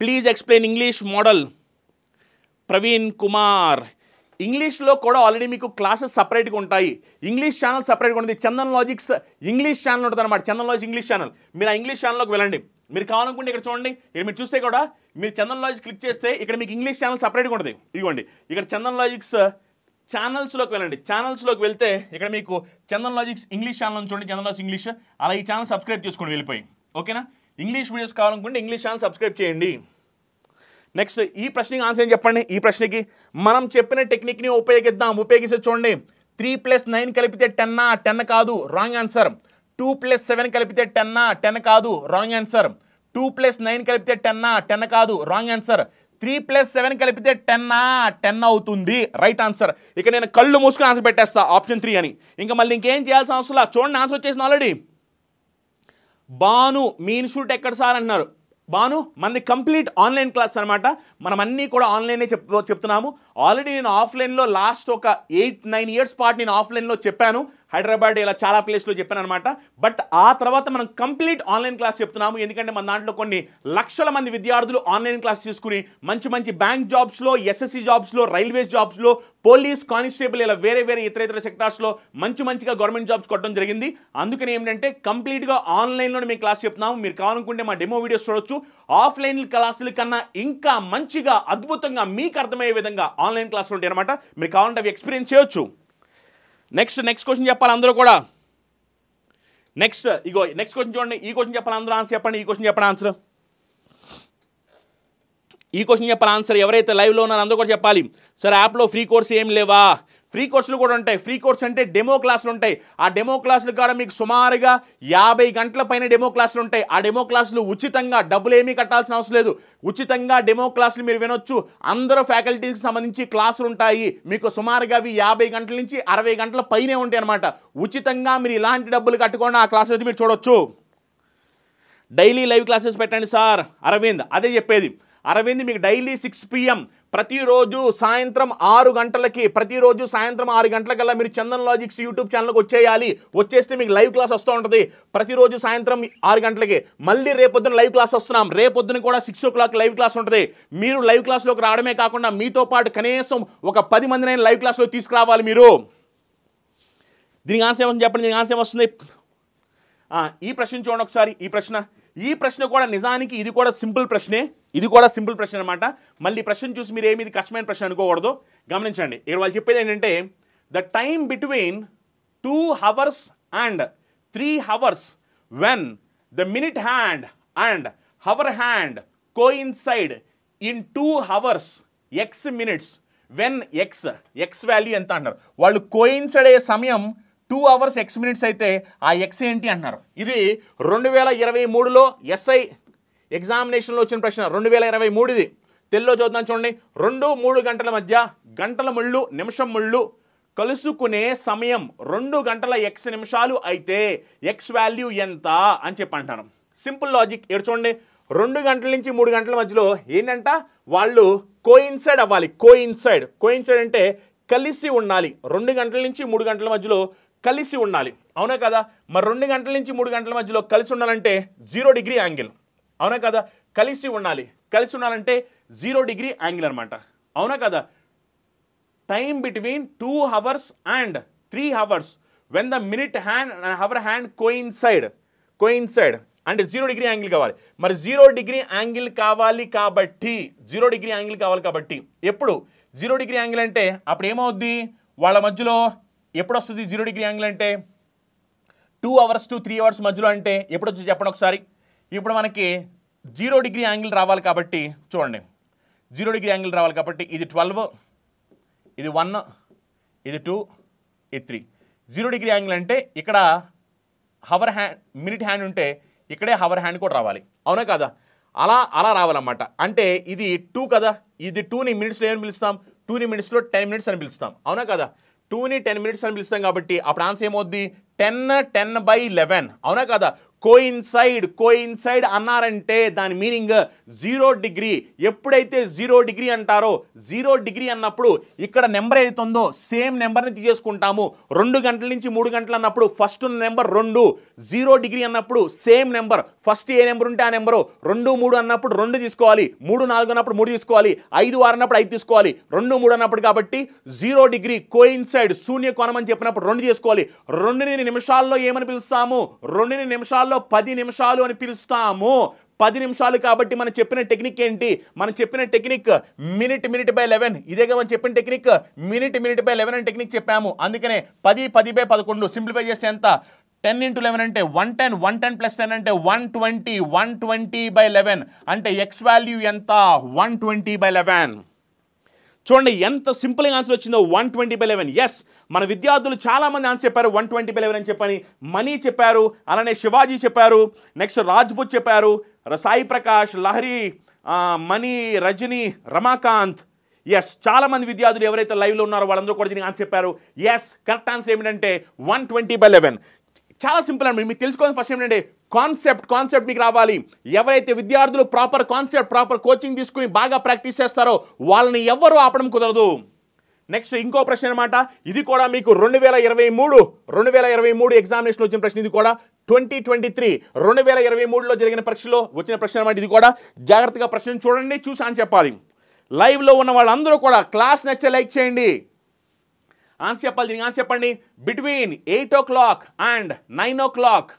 please explain English model Praveen Kumar ఇంగ్లీష్లో కూడా ఆల్రెడీ మీకు క్లాసెస్ సపరేట్గా ఉంటాయి ఇంగ్లీష్ ఛానల్ సపరేట్గా ఉంటుంది చందన్ లాజిక్స్ ఇంగ్లీష్ ఛానల్ ఉంటుంది అనమాట చందన్ లాజిక్స్ ఇంగ్లీష్ ఛానల్ మీరు ఆ ఇంగ్లీష్ ఛానల్లోకి వెళ్ళండి మీరు కావాలనుకుంటే ఇక్కడ చూడండి ఇక్కడ మీరు చూస్తే కూడా మీరు చందన్ లాజిక్స్ క్లిక్ చేస్తే ఇక్కడ మీకు ఇంగ్లీష్ ఛానల్ సపరేట్గా ఉంటుంది ఇవ్వండి ఇక్కడ చందన్ లాజిక్స్ ఛానల్స్లోకి వెళ్ళండి ఛానల్స్లోకి వెళ్తే ఇక్కడ మీకు చందన్ లాజిక్స్ ఇంగ్లీష్ ఛానల్ నుంచి చూడండి చందన్ లాజిక్స్ ఇంగ్లీష్ అలా ఈ ఛానల్ సబ్స్క్రైబ్ చేసుకోండి వెళ్ళిపోయి ఓకేనా ఇంగ్లీష్ వీడియోస్ కావాలనుకుంటే ఇంగ్లీష్ ఛానల్ సబ్స్క్రైబ్ చేయండి నెక్స్ట్ ఈ ప్రశ్నకి ఆన్సర్ ఏం చెప్పండి ఈ ప్రశ్నకి మనం చెప్పిన టెక్నిక్ని ఉపయోగిద్దాం ఉపయోగిస్తే చూడండి త్రీ ప్లస్ నైన్ కలిపితే టెన్నా టెన్ కాదు wrong answer two plus seven కలిపితే టెన్నా టెన్ కాదు wrong answer two plus nine కలిపితే టెన్నా టెన్ కాదు wrong answer three plus seven కలిపితే టెన్నా టెన్ అవుతుంది రైట్ ఆన్సర్ ఇక నేను కళ్ళు మూసుకుని ఆన్సర్ పెట్టేస్తా ఆప్షన్ త్రీ అని ఇంకా మళ్ళీ ఇంకేం చేయాల్సిన అవసరం చూడండి ఆన్సర్ వచ్చేసింది ఆల్రెడీ బాను మీన్ షూట్ ఎక్కడ సార్ అంటున్నారు బాను మనది కంప్లీట్ ఆన్లైన్ క్లాస్ అనమాట మనం అన్నీ కూడా ఆన్లైనే చెప్ చెప్తున్నాము ఆల్రెడీ నేను ఆఫ్లైన్లో లాస్ట్ ఒక ఎయిట్ నైన్ ఇయర్స్ పాటు నేను ఆఫ్లైన్లో చెప్పాను హైదరాబాద్ ఇలా చాలా ప్లేస్లో చెప్పాను అనమాట బట్ ఆ తర్వాత మనం కంప్లీట్ ఆన్లైన్ క్లాస్ చెప్తున్నాము ఎందుకంటే మన దాంట్లో కొన్ని లక్షల మంది విద్యార్థులు ఆన్లైన్ క్లాస్ తీసుకుని మంచి మంచి బ్యాంక్ జాబ్స్లో ఎస్ఎస్సి జాబ్స్లో రైల్వేస్ జాబ్స్లో పోలీస్ కానిస్టేబుల్ ఇలా వేరే వేరే ఇతర ఇతర సెక్టార్స్లో మంచి మంచిగా గవర్నమెంట్ జాబ్స్ కొట్టడం జరిగింది అందుకని ఏంటంటే కంప్లీట్గా ఆన్లైన్లోనే మేము క్లాస్ చెప్తున్నాము మీరు కావాలనుకుంటే మా డెమో వీడియోస్ చూడొచ్చు ఆఫ్లైన్ క్లాసుల కన్నా ఇంకా మంచిగా అద్భుతంగా మీకు అర్థమయ్యే విధంగా ఆన్లైన్ క్లాసులు ఉంటాయి అనమాట మీరు కావాలంటే అవి ఎక్స్పీరియన్స్ చేయొచ్చు నెక్స్ట్ నెక్స్ట్ క్వశ్చన్ చెప్పాలి అందరూ కూడా నెక్స్ట్ ఇగో నెక్స్ట్ క్వశ్చన్ చూడండి ఈ క్వశ్చన్ చెప్పాలి అందరూ ఆన్సర్ చెప్పండి ఈ క్వశ్చన్ చెప్పండి ఆన్సర్ ఈ క్వశ్చన్ చెప్పాలి ఆన్సర్ ఎవరైతే లైవ్లో ఉన్నారో అందరూ కూడా చెప్పాలి సార్ యాప్లో ఫ్రీ కోర్స్ ఏం లేవా ఫ్రీ కోర్సులు కూడా ఉంటాయి ఫ్రీ కోర్స్ అంటే డెమో క్లాసులు ఉంటాయి ఆ డెమో క్లాసులు కూడా మీకు సుమారుగా యాభై గంటల పైన డెమో క్లాసులు ఉంటాయి ఆ డెమో క్లాసులు ఉచితంగా డబ్బులు ఏమీ కట్టాల్సిన అవసరం లేదు ఉచితంగా డెమో క్లాసులు మీరు వినొచ్చు అందరూ ఫ్యాకల్టీకి సంబంధించి క్లాసులు ఉంటాయి మీకు సుమారుగా అవి యాభై గంటల నుంచి అరవై గంటల పైనే ఉంటాయి అనమాట ఉచితంగా మీరు ఇలాంటి డబ్బులు కట్టుకొని ఆ క్లాసెస్ మీరు చూడొచ్చు డైలీ లైవ్ క్లాసెస్ పెట్టండి సార్ అరవింద్ అదే చెప్పేది అరవింద్ మీకు డైలీ సిక్స్ పిఎం ప్రతిరోజు సాయంత్రం ఆరు గంటలకి ప్రతిరోజు సాయంత్రం ఆరు గంటలకల్లా మీరు చందన్ లాజిక్స్ యూట్యూబ్ ఛానల్కి వచ్చేయాలి వచ్చేస్తే మీకు లైవ్ క్లాస్ వస్తూ ఉంటుంది ప్రతిరోజు సాయంత్రం ఆరు గంటలకి మళ్ళీ రేపొద్దున లైవ్ క్లాస్ వస్తున్నాం రేపొద్దున కూడా six o'clock live class ఉంటుంది మీరు లైవ్ క్లాస్లోకి రావడమే కాకుండా మీతో పాటు కనీసం ఒక పది మందినైనా లైవ్ క్లాస్లో తీసుకురావాలి మీరు దీనికి ఆన్సర్ ఏమని చెప్పండి దీనికి ఆన్సర్ ఏమొస్తుంది ఈ ప్రశ్న చూడండి ఒకసారి ఈ ప్రశ్న ఈ ప్రశ్న కూడా నిజానికి ఇది కూడా సింపుల్ ప్రశ్నే ఇది కూడా సింపుల్ ప్రశ్న అనమాట మళ్ళీ ప్రశ్న చూసి మీరు ఏమి కష్టమైన ప్రశ్న అనుకోకూడదు గమనించండి ఇక్కడ వాళ్ళు చెప్పేది ఏంటంటే the time between two hours and three hours when the minute hand and hour hand coincide in two hours x minutes when x x value ఎంత అంటారు వాళ్ళు కోయిన్సైడ్ అయ్యే సమయం టూ అవర్స్ ఎక్స్ మినిట్స్ అయితే ఆ ఎక్స్ ఏంటి అన్నారు ఇది రెండు వేల ఇరవై మూడులో ఎస్ఐ ఎగ్జామినేషన్లో వచ్చిన ప్రశ్న రెండు వేల ఇరవై మూడుది తెల్లో చదువుతాను చూడండి రెండు మూడు గంటల మధ్య గంటల ముళ్ళు నిమిషం ముళ్ళు కలుసుకునే సమయం రెండు గంటల ఎక్స్ నిమిషాలు అయితే ఎక్స్ వాల్యూ ఎంత అని చెప్పి అంటారు సింపుల్ లాజిక్ ఎడు చూడండి రెండు గంటల నుంచి మూడు గంటల మధ్యలో ఏంటంట వాళ్ళు కోయిన్సైడ్ అవ్వాలి కోయిన్సైడ్ కోయిన్సైడ్ అంటే కలిసి ఉండాలి రెండు గంటల నుంచి మూడు గంటల మధ్యలో కలిసి ఉండాలి అవునా కదా మరి రెండు గంటల నుంచి మూడు గంటల మధ్యలో కలిసి ఉండాలంటే జీరో డిగ్రీ యాంగిల్ అవునా కదా కలిసి ఉండాలి కలిసి ఉండాలంటే జీరో డిగ్రీ యాంగిల్ అనమాట అవునా కదా time between two hours and three hours when the minute hand hour hand coincide coincide అంటే జీరో డిగ్రీ యాంగిల్ కావాలి మరి జీరో డిగ్రీ యాంగిల్ కావాలి కాబట్టి జీరో డిగ్రీ యాంగిల్ కావాలి కాబట్టి ఎప్పుడు జీరో డిగ్రీ యాంగిల్ అంటే అప్పుడు ఏమవుద్ది వాళ్ళ మధ్యలో ఎప్పుడు వస్తుంది జీరో డిగ్రీ యాంగిల్ అంటే two hours to three hours మధ్యలో అంటే ఎప్పుడు వచ్చి చెప్పండి ఒకసారి ఇప్పుడు మనకి జీరో డిగ్రీ యాంగిల్ రావాలి కాబట్టి చూడండి జీరో డిగ్రీ యాంగిల్ రావాలి కాబట్టి ఇది ట్వెల్వ్ ఇది వన్ ఇది టూ ఇది త్రీ జీరో డిగ్రీ యాంగిల్ అంటే ఇక్కడ హవర్ హ్యాండ్ మినిట్ హ్యాండ్ ఉంటే ఇక్కడే హవర్ హ్యాండ్ కూడా రావాలి అవునా కదా అలా అలా రావాలన్నమాట అంటే ఇది టూ కదా ఇది టూని మినిట్స్లో ఏమని పిలుస్తాం టూని మినిట్స్లో టెన్ మినిట్స్ అని పిలుస్తాం అవునా కదా టూని టెన్ మినిట్స్ అని పిలుస్తాం కాబట్టి అప్పుడు ఆన్సర్ ఏమవుద్ది టెన్ టెన్ బై లెవెన్ అవునా కదా కో కో ఇన్సైడ్ అన్నారంటే దాని మీనింగ్ జీరో డిగ్రీ ఎప్పుడైతే జీరో డిగ్రీ అంటారో జీరో డిగ్రీ అన్నప్పుడు ఇక్కడ నెంబర్ ఉందో సేమ్ నెంబర్ని తీసేసుకుంటాము రెండు గంటల నుంచి మూడు గంటలు అన్నప్పుడు ఫస్ట్ ఉన్న నెంబర్ రెండు జీరో డిగ్రీ అన్నప్పుడు సేమ్ నెంబర్ ఫస్ట్ ఏ నెంబర్ ఉంటే ఆ నెంబరు రెండు మూడు అన్నప్పుడు రెండు తీసుకోవాలి మూడు నాలుగు అన్నప్పుడు మూడు తీసుకోవాలి ఐదు ఆరు అన్నప్పుడు ఐదు తీసుకోవాలి రెండు మూడు అన్నప్పుడు కాబట్టి జీరో డిగ్రీ కో ఇన్సైడ్ శూన్య కోణం అని చెప్పినప్పుడు రెండు తీసుకోవాలి రెండుని నిమిషాల్లో ఏమని పిలుస్తాము రెండు నిమిషాల్లో పది నిమిషాలు అని పిలుస్తాము పది నిమిషాలు కాబట్టి మనం చెప్పిన టెక్నిక్ ఏంటి మనం చెప్పిన technique minute minute by eleven ఇదే మనం చెప్పిన technique minute minute by eleven అని టెక్నిక్ చెప్పాము అందుకనే పది పది బై పదకొండు సింప్లిఫై చేస్తే ఎంత టెన్ ఇంటూ లెవెన్ అంటే one ten one ten plus ten అంటే one twenty one twenty by eleven అంటే ఎక్స్ వాల్యూ ఎంత వన్ ట్వంటీ బై లెవెన్ చూడండి ఎంత సింపుల్గా ఆన్సర్ వచ్చిందో one twenty by eleven yes మన విద్యార్థులు చాలామంది ఆన్సర్ చెప్పారు వన్ ట్వంటీ బై లెవెన్ అని చెప్పని మనీ చెప్పారు అలానే శివాజీ చెప్పారు నెక్స్ట్ రాజ్పూత్ చెప్పారు సాయి ప్రకాష్ లహరి మనీ రజని రమాకాంత్ ఎస్ చాలామంది విద్యార్థులు ఎవరైతే లైవ్లో ఉన్నారో వాళ్ళందరూ కూడా దీనికి ఆన్సర్ చెప్పారు ఎస్ కరెక్ట్ ఆన్సర్ ఏమిటంటే వన్ ట్వంటీ బై లెవెన్ చాలా సింపుల్ అండి మీకు తెలుసుకోవాలి ఫస్ట్ ఏంటంటే కాన్సెప్ట్ కాన్సెప్ట్ మీకు రావాలి ఎవరైతే విద్యార్థులు ప్రాపర్ కాన్సెప్ట్ ప్రాపర్ కోచింగ్ తీసుకుని బాగా ప్రాక్టీస్ చేస్తారో వాళ్ళని ఎవరు ఆపడం కుదరదు నెక్స్ట్ ఇంకో ప్రశ్న అనమాట ఇది కూడా మీకు రెండు వేల ఇరవై మూడు రెండు వేల ఇరవై మూడు ఎగ్జామినేషన్ వచ్చిన ప్రశ్న ఇది కూడా ట్వంటీ ట్వంటీ త్రీ రెండు వేల ఇరవై మూడులో జరిగిన పరీక్షలో వచ్చిన ప్రశ్న అనమాట ఇది కూడా జాగ్రత్తగా ప్రశ్న చూడండి చూసి అని చెప్పాలి లైవ్లో ఉన్న వాళ్ళందరూ కూడా క్లాస్ నచ్చే లైక్ చేయండి ఆన్సర్ చెప్పాలి దీనికి ఆన్సర్ చెప్పండి between eight o'clock and nine o'clock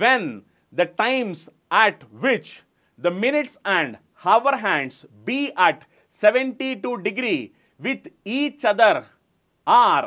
when the times at which the minutes and hour hands be at 72 degree with each other are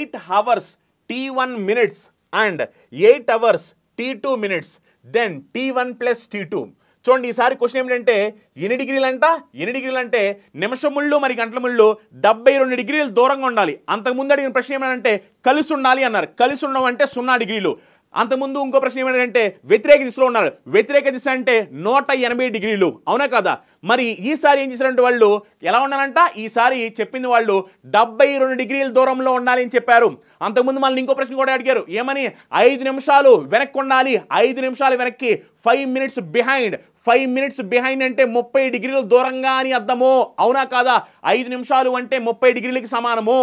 8 hours t1 minutes and eight hours T two minutes then T one plus T two చూడండి ఈసారి question ఏమిటంటే ఎన్ని డిగ్రీలు అంట ఎన్ని డిగ్రీలు అంటే నిమిషం ముళ్ళు మరి గంటల ముళ్ళు డెబ్బై రెండు డిగ్రీలు దూరంగా ఉండాలి అంతకుముందు అడిగిన ప్రశ్న ఏమంటే కలిసి ఉండాలి అన్నారు కలిసి ఉండడం అంటే సున్నా డిగ్రీలు అంతకుముందు ఇంకో ప్రశ్న ఏమిటంటే వ్యతిరేక దిశలో ఉన్నారు వ్యతిరేక దిశ అంటే నూట ఎనభై డిగ్రీలు అవునా కదా మరి ఈసారి ఏం చేసినట్టు వాళ్ళు ఎలా ఉన్నారంట ఈసారి చెప్పింది వాళ్ళు డెబ్బై రెండు డిగ్రీల దూరంలో ఉండాలని చెప్పారు అంతకుముందు మళ్ళీ ఇంకో ప్రశ్న కూడా అడిగారు ఏమని ఐదు నిమిషాలు వెనక్కి ఉండాలి ఐదు నిమిషాలు వెనక్కి five minutes behind five minutes behind అంటే ముప్పై డిగ్రీల దూరంగా అని అర్థము అవునా కాదా ఐదు నిమిషాలు అంటే ముప్పై డిగ్రీలకి సమానము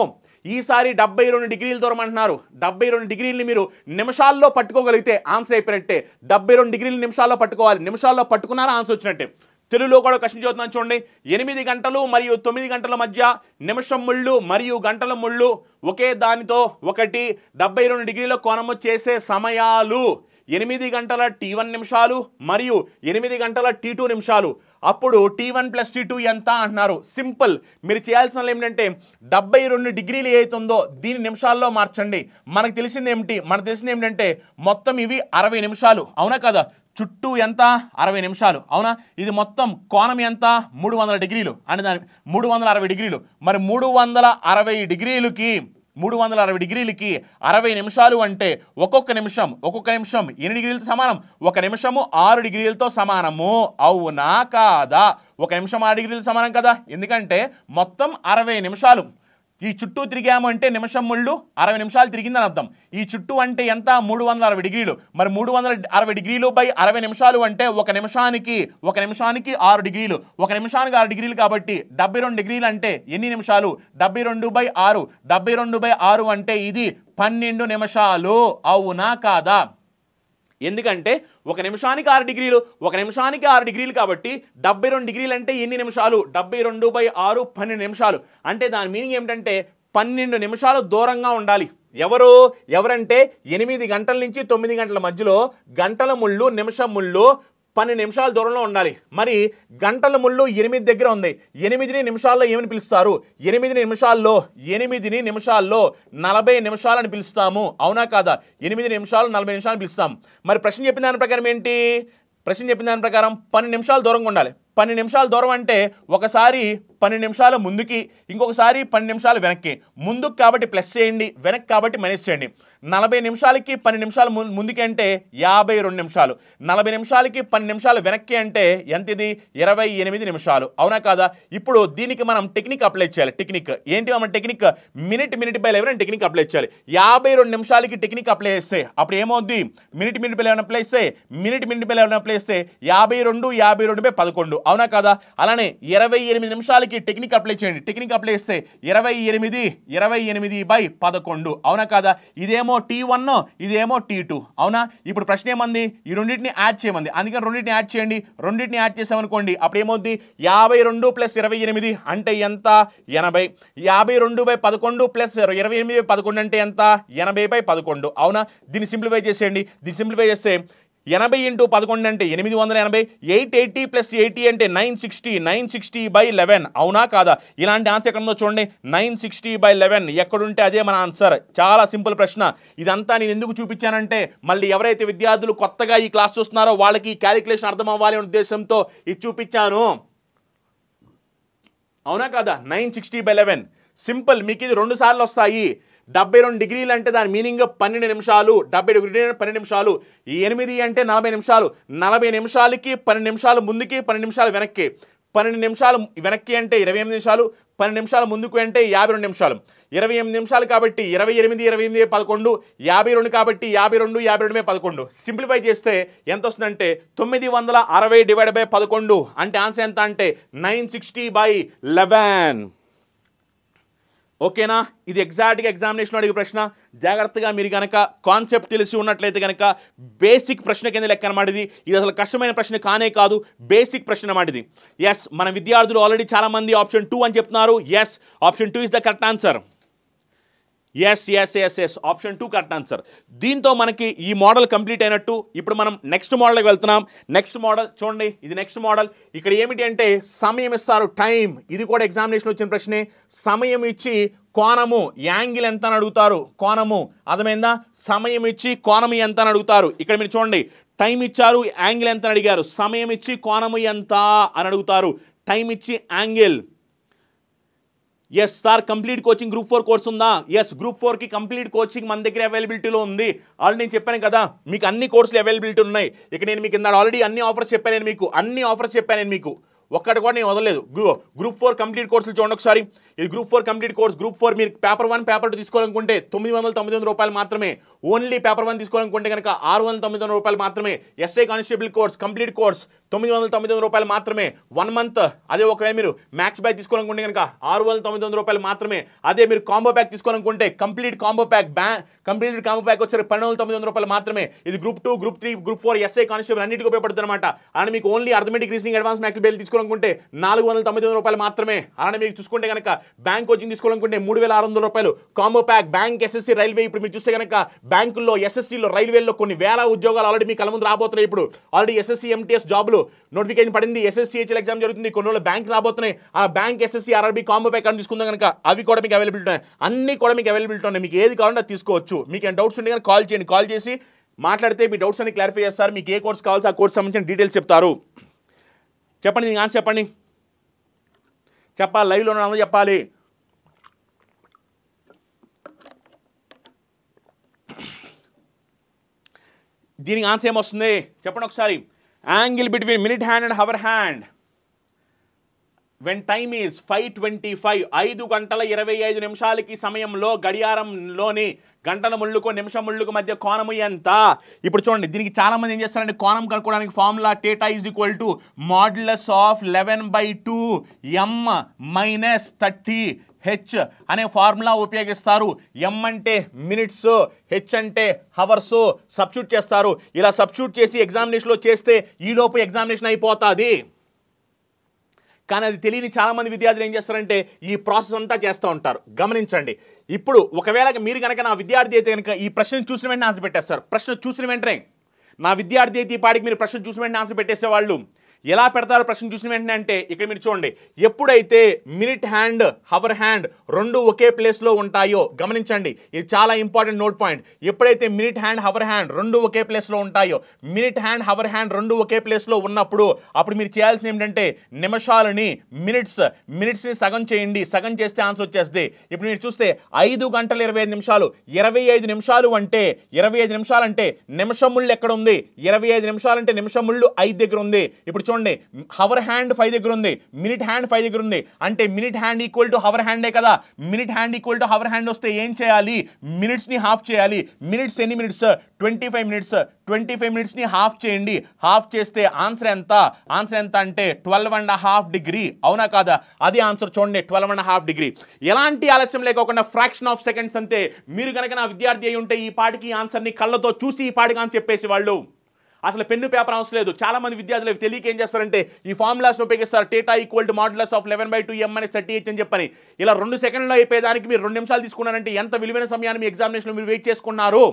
ఈసారి డెబ్బై రెండు డిగ్రీలు దూరం అంటున్నారు డెబ్బై రెండు డిగ్రీలని మీరు నిమిషాల్లో పట్టుకోగలిగితే ఆన్సర్ అయిపోయినట్టే డెబ్బై రెండు డిగ్రీలు నిమిషాల్లో పట్టుకోవాలి నిమిషాల్లో పట్టుకున్నారా ఆన్సర్ వచ్చినట్టే తెలుగులో కూడా క్వశ్చన్ చూస్తున్నాను చూడండి ఎనిమిది గంటలు మరియు తొమ్మిది గంటల మధ్య నిమిషం ముళ్ళు మరియు గంటల ముళ్ళు ఒకే దానితో ఒకటి డెబ్బై రెండు డిగ్రీల కోణము చేసే సమయాలు ఎనిమిది గంటల టీ వన్ నిమిషాలు మరియు ఎనిమిది గంటల టీ టూ నిమిషాలు అప్పుడు T one plus T two ఎంత అంటున్నారు సింపుల్ మీరు చేయాల్సిన ఏంటంటే డెబ్బై రెండు డిగ్రీలు ఏదైతుందో దీని నిమిషాల్లో మార్చండి మనకు తెలిసింది ఏమిటి మనకు తెలిసింది ఏమిటంటే మొత్తం ఇవి అరవై నిమిషాలు అవునా కదా చుట్టూ ఎంత అరవై నిమిషాలు అవునా ఇది మొత్తం కోణం ఎంత మూడు వందల డిగ్రీలు అంటే దాని మూడు వందల అరవై డిగ్రీలు మరి మూడు వందల అరవై డిగ్రీలకి మూడు వందల అరవై డిగ్రీలకి అరవై నిమిషాలు అంటే ఒక్కొక్క నిమిషం ఒక్కొక్క నిమిషం ఎన్ని డిగ్రీలతో సమానం ఒక నిమిషము ఆరు డిగ్రీలతో సమానము అవునా కాదా ఒక నిమిషం ఆరు డిగ్రీలతో సమానం కదా ఎందుకంటే మొత్తం అరవై నిమిషాలు ఈ చుట్టూ తిరిగాము అంటే నిమిషం ముళ్ళు అరవై నిమిషాలు తిరిగిందని అర్థం ఈ చుట్టూ అంటే ఎంత మూడు వందల అరవై డిగ్రీలు మరి మూడు వందల అరవై డిగ్రీలు బై అరవై నిమిషాలు అంటే ఒక నిమిషానికి ఒక నిమిషానికి ఆరు డిగ్రీలు ఒక నిమిషానికి ఆరు డిగ్రీలు కాబట్టి డెబ్బై రెండు డిగ్రీలు అంటే ఎన్ని నిమిషాలు డెబ్బై రెండు బై ఆరు డెబ్బై రెండు బై ఆరు అంటే ఇది పన్నెండు నిమిషాలు అవునా కాదా ఎందుకంటే ఒక నిమిషానికి ఆరు డిగ్రీలు ఒక నిమిషానికి ఆరు డిగ్రీలు కాబట్టి డెబ్బై రెండు డిగ్రీలు అంటే ఎన్ని నిమిషాలు డెబ్బై రెండు బై ఆరు పన్నెండు నిమిషాలు అంటే దాని మీనింగ్ ఏమిటంటే పన్నెండు నిమిషాలు దూరంగా ఉండాలి ఎవరు ఎవరంటే ఎనిమిది గంటల నుంచి తొమ్మిది గంటల మధ్యలో గంటల ముళ్ళు నిమిషం ముళ్ళు పన్నెండు నిమిషాల దూరంలో ఉండాలి మరి గంటల ముళ్ళు ఎనిమిది దగ్గర ఉంది ఎనిమిదిని నిమిషాల్లో ఏమని పిలుస్తారు ఎనిమిది నిమిషాల్లో ఎనిమిదిని నిమిషాల్లో నలభై నిమిషాలని పిలుస్తాము అవునా కాదా ఎనిమిది నిమిషాలు నలభై నిమిషాలు పిలుస్తాము మరి ప్రశ్న చెప్పిన దాని ప్రకారం ఏంటి ప్రశ్న చెప్పిన దాని ప్రకారం పన్నెండు నిమిషాలు దూరంగా ఉండాలి పన్నెండు నిమిషాల దూరం అంటే ఒకసారి పన్నెండు నిమిషాలు ముందుకి ఇంకొకసారి పన్నెండు నిమిషాలు వెనక్కి ముందుకు కాబట్టి ప్లస్ చేయండి వెనక్కి కాబట్టి మైనస్ చేయండి నలభై నిమిషాలకి పన్నెండు నిమిషాలు ముందుకి అంటే యాభై రెండు నిమిషాలు నలభై నిమిషాలకి పన్నెండు నిమిషాలు వెనక్కి అంటే ఎంత ఇది ఇరవై ఎనిమిది నిమిషాలు అవునా కాదా ఇప్పుడు దీనికి మనం టెక్నిక్ అప్లై చేయాలి టెక్నిక్ ఏంటి మన technique minute minute by eleven technique apply చేయాలి యాభై రెండు నిమిషాలకి టెక్నిక్ అప్లై చేస్తే అప్పుడు ఏమవుద్ది minute minute by eleven apply చేస్తే minute minute by eleven apply చేస్తే యాభై రెండు యాభై రెండు బై పదకొండు అవునా కాదా అలానే ఇరవై ఎనిమిది నిమిషాలకి దానికి టెక్నిక్ అప్లై చేయండి టెక్నిక్ అప్లై చేస్తే ఇరవై ఎనిమిది ఇరవై ఎనిమిది బై పదకొండు అవునా కాదా ఇదేమో టీ వన్ ఇదేమో టీ టూ అవునా ఇప్పుడు ప్రశ్న ఏమంది ఈ రెండింటిని యాడ్ చేయమంది అందుకని రెండింటిని యాడ్ చేయండి రెండింటిని యాడ్ చేసామనుకోండి అప్పుడు ఏమవుద్ది యాభై రెండు ప్లస్ ఇరవై ఎనిమిది అంటే ఎంత ఎనభై యాభై రెండు బై పదకొండు ప్లస్ ఇరవై ఎనిమిది బై పదకొండు అంటే ఎంత ఎనభై బై పదకొండు అవునా దీన్ని సింప్లిఫై చేసేయండి దీన్ని సింప్లిఫై చేస్తే ఎనభై ఇంటూ పదకొండు అంటే ఎనిమిది వందల ఎనభై ఎయిట్ ఎయిటీ ప్లస్ ఎయిటీ అంటే nine sixty nine sixty by eleven అవునా కాదా ఇలాంటి ఆన్సర్ ఎక్కడ ఉందో చూడండి నైన్ సిక్స్టీ బై లెవెన్ ఎక్కడుంటే అదే మన ఆన్సర్ చాలా సింపుల్ ప్రశ్న ఇదంతా నేను ఎందుకు చూపించానంటే మళ్ళీ ఎవరైతే విద్యార్థులు కొత్తగా ఈ క్లాస్ చూస్తున్నారో వాళ్ళకి ఈ క్యాలిక్యులేషన్ అర్థం అవ్వాలి అనే ఉద్దేశంతో ఇది చూపించాను అవునా కాదా nine sixty by eleven simple మీకు ఇది రెండు సార్లు వస్తాయి డెబ్బై రెండు డిగ్రీలు అంటే దాని మీనింగ్ పన్నెండు నిమిషాలు డెబ్బై డిగ్రీ పన్నెండు నిమిషాలు ఎనిమిది అంటే నలభై నిమిషాలు నలభై నిమిషాలకి పన్నెండు నిమిషాలు ముందుకి పన్నెండు నిమిషాలు వెనక్కి పన్నెండు నిమిషాలు వెనక్కి అంటే ఇరవై ఎనిమిది నిమిషాలు పన్నెండు నిమిషాలు ముందుకు అంటే యాభై రెండు నిమిషాలు ఇరవై ఎనిమిది నిమిషాలు కాబట్టి ఇరవై ఎనిమిది ఇరవై ఎనిమిది పదకొండు యాభై రెండు కాబట్టి యాభై రెండు యాభై రెండు పదకొండు సింప్లిఫై చేస్తే ఎంత వస్తుందంటే తొమ్మిది వందల అరవై డివైడ్ బై పదకొండు అంటే ఆన్సర్ ఎంత అంటే నైన్ సిక్స్టీ బై లెవెన్ ఓకేనా ఇది ఎగ్జాక్ట్గా ఎగ్జామినేషన్ అడిగే ప్రశ్న జాగ్రత్తగా మీరు కనుక కాన్సెప్ట్ తెలిసి ఉన్నట్లయితే కనుక బేసిక్ ప్రశ్న కింద లెక్క అనమాట ఇది ఇది అసలు కష్టమైన ప్రశ్న కానే కాదు బేసిక్ ప్రశ్న అనమాట ఇది ఎస్ మన విద్యార్థులు ఆల్రెడీ చాలామంది ఆప్షన్ టూ అని చెప్తున్నారు yes option two is the correct answer yes yes yes yes option two correct answer దీంతో మనకి ఈ మోడల్ కంప్లీట్ అయినట్టు ఇప్పుడు మనం నెక్స్ట్ మోడల్కి వెళ్తున్నాం నెక్స్ట్ మోడల్ చూడండి ఇది నెక్స్ట్ మోడల్ ఇక్కడ ఏమిటి అంటే సమయం ఇస్తారు టైం ఇది కూడా ఎగ్జామినేషన్ వచ్చిన ప్రశ్నే సమయం ఇచ్చి కోణము యాంగిల్ ఎంత అని అడుగుతారు కోణము అర్థమైందా సమయం ఇచ్చి కోణము ఎంత అని అడుగుతారు ఇక్కడ మీరు చూడండి టైం ఇచ్చారు యాంగిల్ ఎంత అని అడిగారు సమయం ఇచ్చి కోణము ఎంత అని అడుగుతారు టైం ఇచ్చి angle yes sir complete coaching group four course ఉందా ఎస్ గ్రూప్ ఫోర్కి కంప్లీట్ కోచింగ్ మన దగ్గర అవైలబిలిటీలో ఉంది ఆల్రెడీ నేను చెప్పాను కదా మీకు అన్ని కోర్సులు అవైలబిలిటీ ఉన్నాయి ఇక నేను మీకు ఇందా ఆల్రెడీ అన్ని ఆఫర్స్ చెప్పాను నేను మీకు అన్ని ఆఫర్స్ చెప్పాను నేను మీకు ఒక్కటి కూడా నేను వదలలేదు గ్రూప్ ఫోర్ కంప్లీట్ కోర్సులు చూడండి ఒకసారి ఇది group four complete course group four మీరు పేపర్ వన్ పేపర్ టూ తీసుకోవాలనుకుంటే తొమ్మిది వందల తొమ్మిది వందల రూపాయలు మాత్రమే ఓన్లీ పేపర్ వన్ తీసుకోవాలనుకుంటే కనుక ఆరు వందల తొమ్మిది వందల రూపాయలు మాత్రమే SI constable course complete course తొమ్మిది వందల తొమ్మిది వందల రూపాయలు మాత్రమే వన్ మంత్ అదే ఒకవేళ మీరు మ్యాక్స్ బ్యాగ్ తీసుకోవాలనుకుంటే కనుక ఆరు వందల తొమ్మిది వందల రూపాయలు మాత్రమే అదే మీరు కాంబో ప్యాక్ తీసుకోవాలనుకుంటే కంప్లీట్ కాంబో ప్యాక్ బ్యా కంప్లీట్ కాంబో ప్యాక్ వచ్చారు పన్నెండు వందల తొమ్మిది వందల రూపాయలు మాత్రమే ఇది group two group three group four SI constable అన్నింటికి ఉపయోగపడుతుంది అనమాట అండ్ మీకు only arithmetic reasoning advance maths బేల్ తీసుకోవాలనుకుంటే నాలుగు వందల తొమ్మిది వందల రూపాయలు మాత్రమే అలానే మీరు చూసుకుంటే కనుక బ్యాంక్ కోచింగ్ తీసుకోవాలనుకుంటే మూడు వేల ఆరు వందల రూపాయలు combo pack bank SSC railway ఇప్పుడు మీరు చూస్తే కనుక బ్యాంకుల్లో ఎస్ఎస్సీలో రైల్వేల్లో కొన్ని వేల ఉద్యోగాలు ఆల్రెడీ మీ కళ్ళ ముందు రాబోతున్నాయి ఇప్పుడు ఆల్రెడీ ఎస్ఎస్సీ ఎంటీఎస్ జాబ్లు నోటిఫికేషన్ పడింది ఎస్ఎస్సీ హెచ్ఎల్ ఎగ్జామ్ జరుగుతుంది కొన్ని రోజులు బ్యాంక్ రాబోతున్నాయి ఆ bank SSC RRB combo pack అని తీసుకుందాం కనుక అవి కూడా మీకు అవైలబిలిటీ ఉన్నాయి అన్ని కూడా మీకు అవైలబిలిటీ ఉన్నాయి మీకు ఏది కావాలంటే తీసుకోవచ్చు మీకు ఏం డౌట్స్ ఉంటే కానీ కాల్ చేయండి కాల్ చేసి మాట్లాడితే మీ డౌట్స్ అన్ని క్లారిఫై చేస్తారు మీకు ఏ కోర్స్ కావాల్సి ఆ కోర్స్ సంబంధించిన డీటెయిల్స్ చెప్తారు చెప్పండి దీనికి ఆన్సర్ చెప్పండి చెప్పాలి లైవ్లో ఉన్న చెప్పాలి దీనికి ఆన్సర్ ఏమొస్తుంది చెప్పండి ఒకసారి angle between minute hand and hour hand when time is five twenty five ఐదు గంటల ఇరవై ఐదు నిమిషాలకి సమయంలో గడియారంలోని గంటల ముళ్ళుకు నిమిషం ముళ్ళుకు మధ్య కోణము ఎంత ఇప్పుడు చూడండి దీనికి చాలామంది ఏం చేస్తారండి కోణం కనుక్కోవడానికి formula theta is equal to modulus of eleven by two M minus thirty H అనే ఫార్ములా ఉపయోగిస్తారు ఎం అంటే మినిట్స్ హెచ్ అంటే హవర్స్ సబ్స్టిట్యూట్ చేస్తారు ఇలా సబ్స్టిట్యూట్ చేసి ఎగ్జామినేషన్లో చేస్తే ఈలోపు ఎగ్జామినేషన్ అయిపోతుంది కానీ అది తెలియని చాలామంది విద్యార్థులు ఏం చేస్తారంటే ఈ ప్రాసెస్ అంతా చేస్తూ ఉంటారు గమనించండి ఇప్పుడు ఒకవేళ మీరు కనుక నా విద్యార్థి అయితే కనుక ఈ ప్రశ్న చూసిన వెంటనే ఆన్సర్ పెట్టేస్తారు ప్రశ్న చూసిన వెంటనే నా విద్యార్థి అయితే ఈ పాటికి మీరు ప్రశ్న చూసిన వెంటనే ఆన్సర్ పెట్టేసేవాళ్ళు ఎలా పెడతారో ప్రశ్న చూసిన వెంటనే అంటే ఇక్కడ మీరు చూడండి ఎప్పుడైతే మినిట్ హ్యాండ్ హవర్ హ్యాండ్ రెండు ఒకే ప్లేస్లో ఉంటాయో గమనించండి ఇది చాలా ఇంపార్టెంట్ నోట్ పాయింట్ ఎప్పుడైతే మినిట్ హ్యాండ్ హవర్ హ్యాండ్ రెండు ఒకే ప్లేస్లో ఉంటాయో మినిట్ హ్యాండ్ హవర్ హ్యాండ్ రెండు ఒకే ప్లేస్లో ఉన్నప్పుడు అప్పుడు మీరు చేయాల్సింది ఏమిటంటే నిమిషాలని మినిట్స్ మినిట్స్ని సగం చేయండి సగం చేస్తే ఆన్సర్ వచ్చేస్తుంది ఇప్పుడు మీరు చూస్తే ఐదు గంటల ఇరవై నిమిషాలు ఇరవై ఐదు నిమిషాలు అంటే ఇరవై ఐదు అంటే నిమిషముళ్ళు ఎక్కడ ఉంది ఇరవై ఐదు నిమిషాలంటే నిమిషముళ్ళు ఐదు దగ్గర ఉంది ఇప్పుడు చూడండి హవర్ హ్యాండ్ ఫైవ్ దగ్గర ఉంది మినిట్ హ్యాండ్ ఫైవ్ దగ్గర ఉంది అంటే minute hand equal to hour హ్యాండే కదా minute hand equal to hour hand వస్తే ఏం చేయాలి మినిట్స్ని హాఫ్ చేయాలి మినిట్స్ ఎన్ని minutes twenty five minutes twenty five మినిట్స్ని హాఫ్ చేయండి హాఫ్ చేస్తే ఆన్సర్ ఎంత ఆన్సర్ ఎంత అంటే ట్వెల్వ్ అండ్ హాఫ్ డిగ్రీ అవునా కాదా అది ఆన్సర్ చూడండి ట్వెల్వ్ అండ్ హాఫ్ డిగ్రీ ఎలాంటి ఆలస్యం లేకోకుండా ఫ్రాక్షన్ ఆఫ్ సెకండ్స్ అంతే మీరు కనుక నా విద్యార్థి అయి ఉంటే ఈ పాటికి ఆన్సర్ని కళ్ళతో చూసి ఈ పాటికి అని చెప్పేసి వాళ్ళు అసలు పెన్ను పేపర్ అవసరం లేదు మంది విద్యార్థులు తెలియక ఏం చేస్తారంటే ఈ ఫార్ములాస్ను ఉపయోగిస్తారు theta equal to modulus of eleven by two M minus thirty అని చెప్పని ఇలా రెండు సెకండ్లో అయిపోయేదానికి మీరు రెండు నిమిషాలు తీసుకున్నారంటే ఎంత విలువైన సమయాన్ని మీ ఎగ్జామినేషన్లో మీరు వెయిట్ చేసుకున్నారు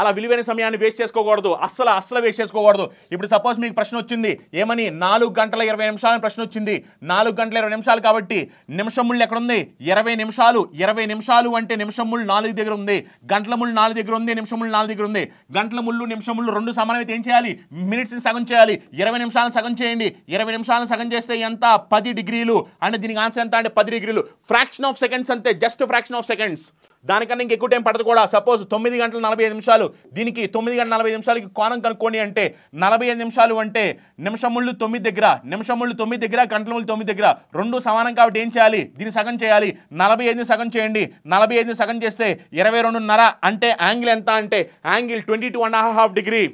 అలా విలువైన సమయాన్ని వేస్ట్ చేసుకోకూడదు అస్సలు అస్సలు వేస్ట్ చేసుకోకూడదు ఇప్పుడు సపోజ్ మీకు ప్రశ్న వచ్చింది ఏమని నాలుగు గంటల ఇరవై నిమిషాలని ప్రశ్న వచ్చింది నాలుగు గంటల ఇరవై నిమిషాలు కాబట్టి నిమిషం ముళ్ళు ఎక్కడుంది ఇరవై నిమిషాలు ఇరవై నిమిషాలు అంటే నిమిషం ముళ్ళు నాలుగు దగ్గర ఉంది గంటల ముళ్ళు నాలుగు దగ్గర ఉంది నిమిషం ముళ్ళు నాలుగు దగ్గర ఉంది గంటల ముళ్ళు నిమిషం ముళ్ళు రెండు సమానమైతే ఏం చేయాలి మినిట్స్ని సగం చేయాలి ఇరవై నిమిషాలను సగం చేయండి ఇరవై నిమిషాలను సగం చేస్తే ఎంత పది డిగ్రీలు అంటే దీనికి ఆన్సర్ ఎంత అంటే పది డిగ్రీలు ఫ్రాక్షన్ ఆఫ్ సెకండ్స్ అంతే జస్ట్ ఫ్రాక్షన్ ఆఫ్ సెకండ్స్ దానికన్నా ఇంక ఎక్కువ టైం పడదు కూడా సపోజ్ తొమ్మిది గంటల నలభై నిమిషాలు దీనికి తొమ్మిది గంటల నలభై నిమిషాలకి కోణం కనుక్కోండి అంటే నలభై నిమిషాలు అంటే నిమిషముళ్ళు తొమ్మిది దగ్గర నిమిషముళ్ళు తొమ్మిది దగ్గర గంటల ముళ్ళు తొమ్మిది దగ్గర రెండు సమానం కాబట్టి ఏం చేయాలి దీన్ని సగం చేయాలి నలభై ఐదుని సగం చేయండి నలభై ఐదుని సగం చేస్తే ఇరవై రెండున్నర అంటే యాంగిల్ ఎంత అంటే angle twenty two and half degree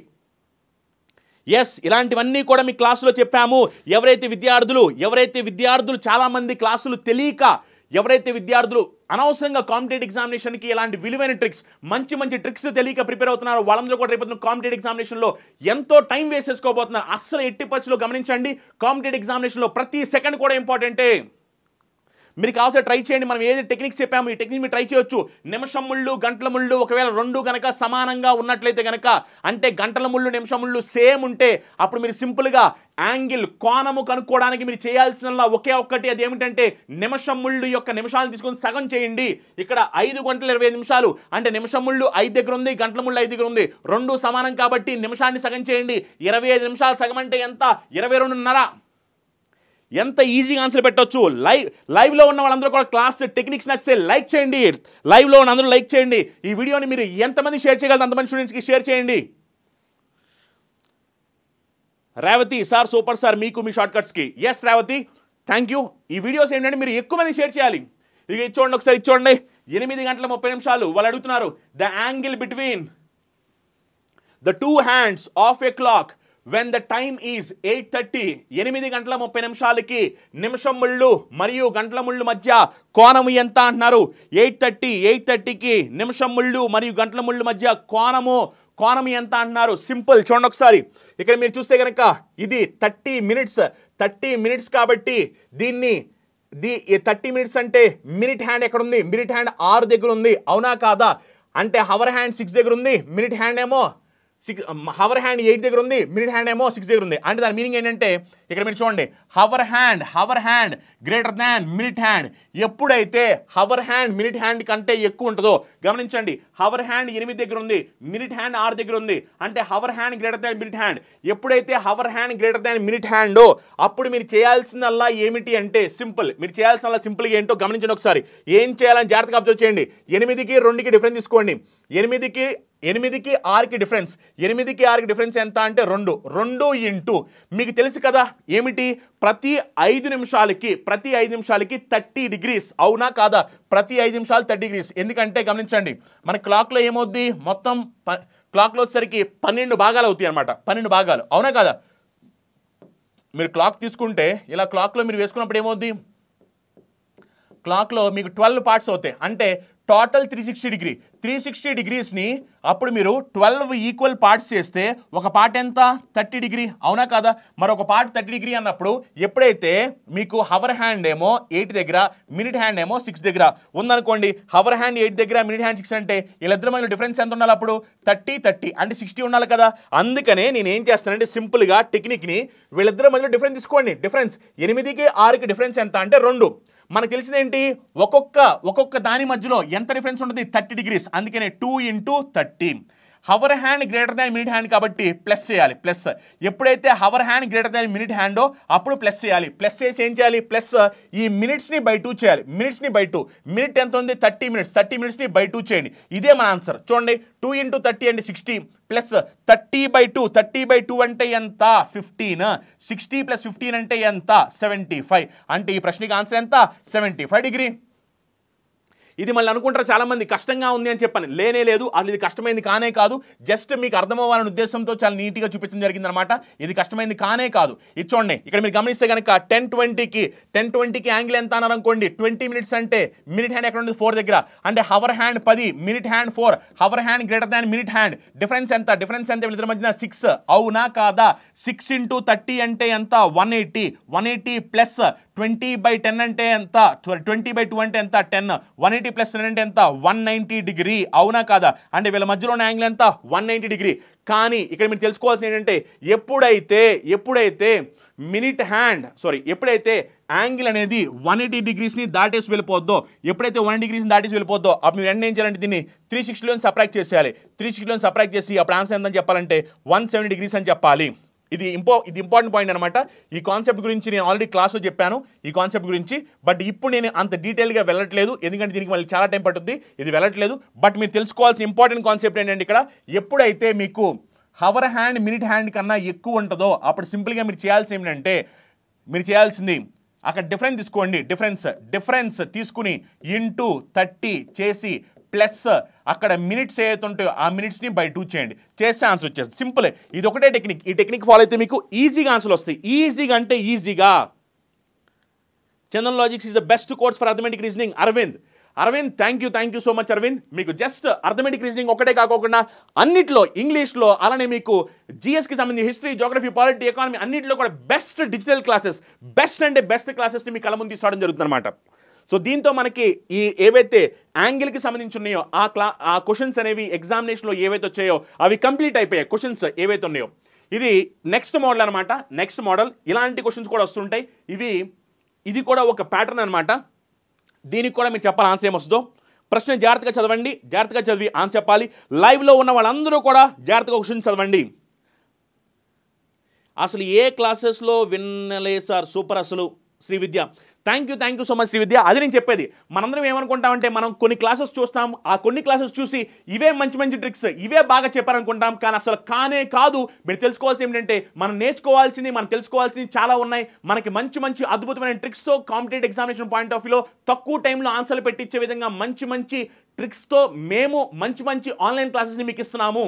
yes ఇలాంటివన్నీ కూడా మీ క్లాసులో చెప్పాము ఎవరైతే విద్యార్థులు ఎవరైతే విద్యార్థులు చాలామంది క్లాసులు తెలియక ఎవరైతే విద్యార్థులు అనవసరంగా కాంపిటేటివ్ ఎగ్జామినేషన్కి ఇలాంటి విలువైన ట్రిక్స్ మంచి మంచి ట్రిక్స్ తెలియక ప్రిపేర్ అవుతున్నారో వాళ్ళందరూ కూడా రేపు కాంపిటేటివ్ ఎగ్జామినేషన్లో ఎంతో టైం వేసేసుకోబోతున్నారు అస్సలు ఎట్టి పరిస్థితిలో గమనించండి కాంపిటేటివ్ ఎగ్జామినేషన్లో ప్రతి సెకండ్ కూడా ఇంపార్టెంటే మీరు కావాల్సిన ట్రై చేయండి మనం ఏది టెక్నిక్ చెప్పాము ఈ టెక్నిక్ మీరు ట్రై చేయొచ్చు నిమిషం ముళ్ళు గంటల ముళ్ళు ఒకవేళ రెండు గనక సమానంగా ఉన్నట్లయితే గనక అంటే గంటల ముళ్ళు నిమిషం ముళ్ళు సేమ్ ఉంటే అప్పుడు మీరు సింపుల్గా యాంగిల్ కోణము కనుక్కోవడానికి మీరు చేయాల్సిన ఒకే ఒక్కటి అది ఏమిటంటే నిమిషం ముళ్ళు యొక్క నిమిషాలు తీసుకొని సగం చేయండి ఇక్కడ ఐదు గంటల ఇరవై నిమిషాలు అంటే నిమిషం ముళ్ళు ఐదు దగ్గర ఉంది గంటల ముళ్ళు ఐదు దగ్గర ఉంది రెండు సమానం కాబట్టి నిమిషాన్ని సగం చేయండి ఇరవై నిమిషాలు సగం అంటే ఎంత ఇరవై రెండున్నర ఎంత ఈజీగా ఆన్సర్ పెట్టవచ్చు లైవ్ లైవ్లో ఉన్న వాళ్ళందరూ కూడా క్లాస్ టెక్నిక్స్ నచ్చితే లైక్ చేయండి లైవ్లో ఉన్న అందరూ లైక్ చేయండి ఈ వీడియోని మీరు ఎంతమంది షేర్ చేయగలరు అంతమంది స్టూడెంట్స్కి షేర్ చేయండి రేవతి సార్ సూపర్ సార్ మీకు మీ షార్ట్కట్స్కి ఎస్ రేవతి థ్యాంక్ యూ ఈ వీడియోస్ ఏంటంటే మీరు ఎక్కువ మంది షేర్ చేయాలి ఇక ఇచ్చోండి ఒకసారి ఇచ్చోండి ఎనిమిది గంటల ముప్పై నిమిషాలు వాళ్ళు అడుగుతున్నారు the angle between the two hands of a clock when the time is eight thirty ఎనిమిది గంటల ముప్పై నిమిషాలకి నిమిషం ముళ్ళు మరియు గంటల ముళ్ళు మధ్య కోణము ఎంత అంటున్నారు ఎయిట్ థర్టీ ఎయిట్ థర్టీకి నిమిషం ముళ్ళు మరియు గంటల ముళ్ళు మధ్య కోణము కోణము ఎంత అంటున్నారు సింపుల్ చూడండి ఒకసారి ఇక్కడ మీరు చూస్తే కనుక ఇది థర్టీ మినిట్స్ థర్టీ మినిట్స్ కాబట్టి దీన్ని ది థర్టీ మినిట్స్ అంటే మినిట్ హ్యాండ్ ఎక్కడుంది మినిట్ హ్యాండ్ ఆరు దగ్గర ఉంది అవునా కాదా అంటే హవర్ హ్యాండ్ సిక్స్ దగ్గర ఉంది మినిట్ హ్యాండ్ ఏమో సిక్స్ హవర్ హ్యాండ్ ఎయిట్ దగ్గర ఉంది మిడిల్ హ్యాండ్ ఏమో సిక్స్ దగ్గర ఉంది అంటే దాని మీనింగ్ ఏంటంటే ఇక్కడ మీరు చూడండి hour hand hour hand greater than minute hand ఎప్పుడైతే హవర్ హ్యాండ్ మినిట్ హ్యాండ్ కంటే ఎక్కువ ఉంటుందో గమనించండి హవర్ హ్యాండ్ ఎనిమిది దగ్గర ఉంది మినిట్ హ్యాండ్ ఆరు దగ్గర ఉంది అంటే hour hand greater than minute hand ఎప్పుడైతే hour hand greater than minute హ్యాండో అప్పుడు మీరు చేయాల్సిందల్లా ఏమిటి అంటే సింపుల్ మీరు చేయాల్సిన సింపుల్గా ఏంటో గమనించండి ఒకసారి ఏం చేయాలని జాగ్రత్తగా అబ్జర్వ్ చేయండి ఎనిమిదికి రెండుకి డిఫరెన్స్ తీసుకోండి ఎనిమిదికి ఎనిమిదికి ఆరుకి డిఫరెన్స్ ఎనిమిదికి ఆరుకి డిఫరెన్స్ ఎంత అంటే రెండు రెండు ఇంటూ మీకు తెలుసు కదా ఏమిటి ప్రతి ఐదు నిమిషాలకి ప్రతి ఐదు నిమిషాలకి థర్టీ డిగ్రీస్ అవునా కాదా ప్రతి ఐదు నిమిషాలు థర్టీ డిగ్రీస్ ఎందుకంటే గమనించండి మన క్లాక్లో ఏమవుద్ది మొత్తం ప క్లాక్లో వచ్చేసరికి పన్నెండు భాగాలు అవుతాయి అనమాట పన్నెండు భాగాలు అవునా కదా మీరు క్లాక్ తీసుకుంటే ఇలా క్లాక్లో మీరు వేసుకున్నప్పుడు ఏమవుద్ది క్లాక్లో మీకు ట్వెల్వ్ పార్ట్స్ అవుతాయి అంటే total three sixty degree three sixty డిగ్రీస్ని అప్పుడు మీరు ట్వెల్వ్ ఈక్వల్ పార్ట్స్ చేస్తే ఒక పార్ట్ ఎంత థర్టీ డిగ్రీ అవునా కాదా మరొక పార్ట్ థర్టీ డిగ్రీ అన్నప్పుడు ఎప్పుడైతే మీకు హవర్ హ్యాండ్ ఏమో ఎయిట్ దగ్గర మినిట్ హ్యాండ్ ఏమో సిక్స్ దగ్గర ఉందనుకోండి హవర్ హ్యాండ్ ఎయిట్ దగ్గర మినిట్ హ్యాండ్ సిక్స్ అంటే వీళ్ళిద్దరమైన డిఫరెన్స్ ఎంత ఉండాలి అప్పుడు థర్టీ థర్టీ అంటే సిక్స్టీ ఉండాలి కదా అందుకనే నేను ఏం చేస్తానంటే సింపుల్గా టెక్నిక్ని వీళ్ళిద్దరి మధ్యలో డిఫరెన్స్ తీసుకోండి డిఫరెన్స్ ఎనిమిదికి ఆరుకి డిఫరెన్స్ ఎంత అంటే రెండు మనకు తెలిసింది ఏంటి ఒక్కొక్క ఒక్కొక్క దాని మధ్యలో ఎంత డిఫరెన్స్ ఉంటుంది థర్టీ డిగ్రీస్ అందుకనే two into thirty hour hand greater than minute hand కాబట్టి ప్లస్ చేయాలి ప్లస్ ఎప్పుడైతే hour hand greater than minute హ్యాండో అప్పుడు ప్లస్ చేయాలి ప్లస్ చేసి ఏం చేయాలి ప్లస్ ఈ మినిట్స్ని బై టూ చేయాలి మినిట్స్ని బై టూ మినిట్ ఎంత ఉంది థర్టీ మినిట్స్ థర్టీ మినిట్స్ని బై టూ చేయండి ఇదే మన ఆన్సర్ చూడండి two into thirty and sixty plus thirty by two thirty by two అంటే ఎంత ఫిఫ్టీన్ సిక్స్టీ ప్లస్ ఫిఫ్టీన్ అంటే ఎంత సెవెంటీ ఫైవ్ అంటే ఈ ప్రశ్నకి ఆన్సర్ ఎంత సెవెంటీ ఫైవ్ డిగ్రీ ఇది మళ్ళీ అనుకుంటారు చాలామంది కష్టంగా ఉంది అని చెప్పాను లేనే లేదు అసలు ఇది కష్టమైంది కానే కాదు జస్ట్ మీకు అర్థమవ్వాలనే ఉద్దేశంతో చాలా నీట్గా చూపించడం జరిగిందనమాట ఇది కష్టమైంది కానే కాదు ఇది చూడండి ఇక్కడ మీరు గమనిస్తే కనుక టెన్ ట్వంటీకి టెన్ ట్వంటీకి యాంగిల్ ఎంత అన్నారు అనుకోండి ట్వంటీ మినిట్స్ అంటే మినిట్ హ్యాండ్ ఎక్కడ ఉంది ఫోర్ దగ్గర అంటే హవర్ హ్యాండ్ పది minute hand four hour hand greater than minute hand difference ఎంత డిఫరెన్స్ ఎంత వీళ్ళిద్దరి మధ్యన సిక్స్ అవునా కాదా సిక్స్ ఇంటూ థర్టీ అంటే ఎంత one eighty one eighty plus twenty by ten అంటే ఎంత ట్వంటీ బై టూ అంటే ఎంత టెన్ వన్ ఎయిటీ ప్లస్ అంటే ఎంత వన్ నైంటీ డిగ్రీ అవునా కాదా అంటే వీళ్ళ మధ్యలో ఉన్న యాంగిల్ ఎంత వన్ నైంటీ డిగ్రీ కానీ ఇక్కడ మీరు తెలుసుకోవాల్సింది ఏంటంటే ఎప్పుడైతే ఎప్పుడైతే మినిట్ హ్యాండ్ సారీ ఎప్పుడైతే యాంగిల్ అనేది వన్ ఎయిటీ డిగ్రీస్ని దాటేసి వెళ్ళిపోద్దో ఎప్పుడైతే వన్ డిగ్రీస్ని దాటేసి వెళ్ళిపోద్దో అప్పుడు మీరు ఎండ్ ఏం చేయాలంటే దీన్ని త్రీ సిక్స్టీలోని సప్రాక్ట్ చేసేయాలి త్రీ సిక్స్టీలోని సప్రాక్ట్ చేసి అప్పుడు ఆన్సర్ ఎంతని చెప్పాలంటే వన్ డిగ్రీస్ అని చెప్పాలి ఇది ఇంపో ఇది ఇంపార్టెంట్ పాయింట్ అనమాట ఈ కాన్సెప్ట్ గురించి నేను ఆల్రెడీ క్లాస్లో చెప్పాను ఈ కాన్సెప్ట్ గురించి బట్ ఇప్పుడు నేను అంత డీటెయిల్గా వెళ్ళట్లేదు ఎందుకంటే దీనికి మళ్ళీ చాలా టైం పడుతుంది ఇది వెళ్ళట్లేదు బట్ మీరు తెలుసుకోవాల్సిన ఇంపార్టెంట్ కాన్సెప్ట్ ఏంటంటే ఇక్కడ ఎప్పుడైతే మీకు హవర్ హ్యాండ్ మినిట్ హ్యాండ్ కన్నా ఎక్కువ ఉంటుందో అప్పుడు సింపుల్గా మీరు చేయాల్సి ఏమిటంటే మీరు చేయాల్సింది అక్కడ డిఫరెన్స్ తీసుకోండి డిఫరెన్స్ డిఫరెన్స్ తీసుకుని ఇంటూ థర్టీ చేసి ప్లస్ అక్కడ మినిట్స్ ఏదైతుంటాయో ఆ మినిట్స్ని బై టూ చేయండి చేస్తే ఆన్సర్ వచ్చేస్తుంది సింపులే ఇది ఒకటే టెక్నిక్ ఈ టెక్నిక్ ఫాలో అయితే మీకు ఈజీగా ఆన్సర్ వస్తాయి ఈజీగా అంటే ఈజీగా Chandan logics is the best course for arithmetic reasoning Aravind Aravind thank you thank you so much Aravind మీకు జస్ట్ అర్థమెటిక్ రీజనింగ్ ఒకటే కాకుండా అన్నిట్లో ఇంగ్లీష్లో అలానే మీకు జిఎస్కి సంబంధించి హిస్టరీ జోగ్రఫీ పాలిటీ ఎకానమీ అన్నింటిలో కూడా బెస్ట్ డిజిటల్ క్లాసెస్ బెస్ట్ అంటే బెస్ట్ క్లాసెస్ని మీకు కళ ముందు తీసుకోవడం జరుగుతుందన్నమాట సో దీంతో మనకి ఈ ఏవైతే యాంగిల్కి సంబంధించి ఉన్నాయో ఆ క్లా ఆ క్వశ్చన్స్ అనేవి ఎగ్జామినేషన్లో ఏవైతే వచ్చాయో అవి కంప్లీట్ అయిపోయాయి క్వశ్చన్స్ ఏవైతే ఉన్నాయో ఇది నెక్స్ట్ మోడల్ అనమాట నెక్స్ట్ మోడల్ ఇలాంటి క్వశ్చన్స్ కూడా వస్తుంటాయి ఇవి ఇది కూడా ఒక ప్యాటర్న్ అనమాట దీనికి కూడా మీరు చెప్పాలి ఆన్సర్ ఏమొస్తుందో ప్రశ్న జాగ్రత్తగా చదవండి జాగ్రత్తగా చదివి ఆన్సర్ చెప్పాలి లైవ్లో ఉన్న వాళ్ళందరూ కూడా జాగ్రత్తగా క్వశ్చన్ చదవండి అసలు ఏ క్లాసెస్లో విన్నలే సార్ సూపర్ అసలు Sri Vidya thank you thank you so much Vidya అది నేను చెప్పేది మనందరం ఏమనుకుంటామంటే మనం కొన్ని క్లాసెస్ చూస్తాం ఆ కొన్ని క్లాసెస్ చూసి ఇవే మంచి మంచి ట్రిక్స్ ఇవే బాగా చెప్పారనుకుంటాం కానీ అసలు కానే కాదు మీరు తెలుసుకోవాల్సి ఏంటంటే మనం నేర్చుకోవాల్సింది మనం తెలుసుకోవాల్సింది చాలా ఉన్నాయి మనకి మంచి మంచి అద్భుతమైన ట్రిక్స్తో కాంపిటేటివ్ ఎగ్జామినేషన్ పాయింట్ ఆఫ్ వ్యూలో తక్కువ టైంలో ఆన్సర్లు పెట్టించే విధంగా మంచి మంచి ట్రిక్స్తో మేము మంచి మంచి ఆన్లైన్ క్లాసెస్ని మీకు ఇస్తున్నాము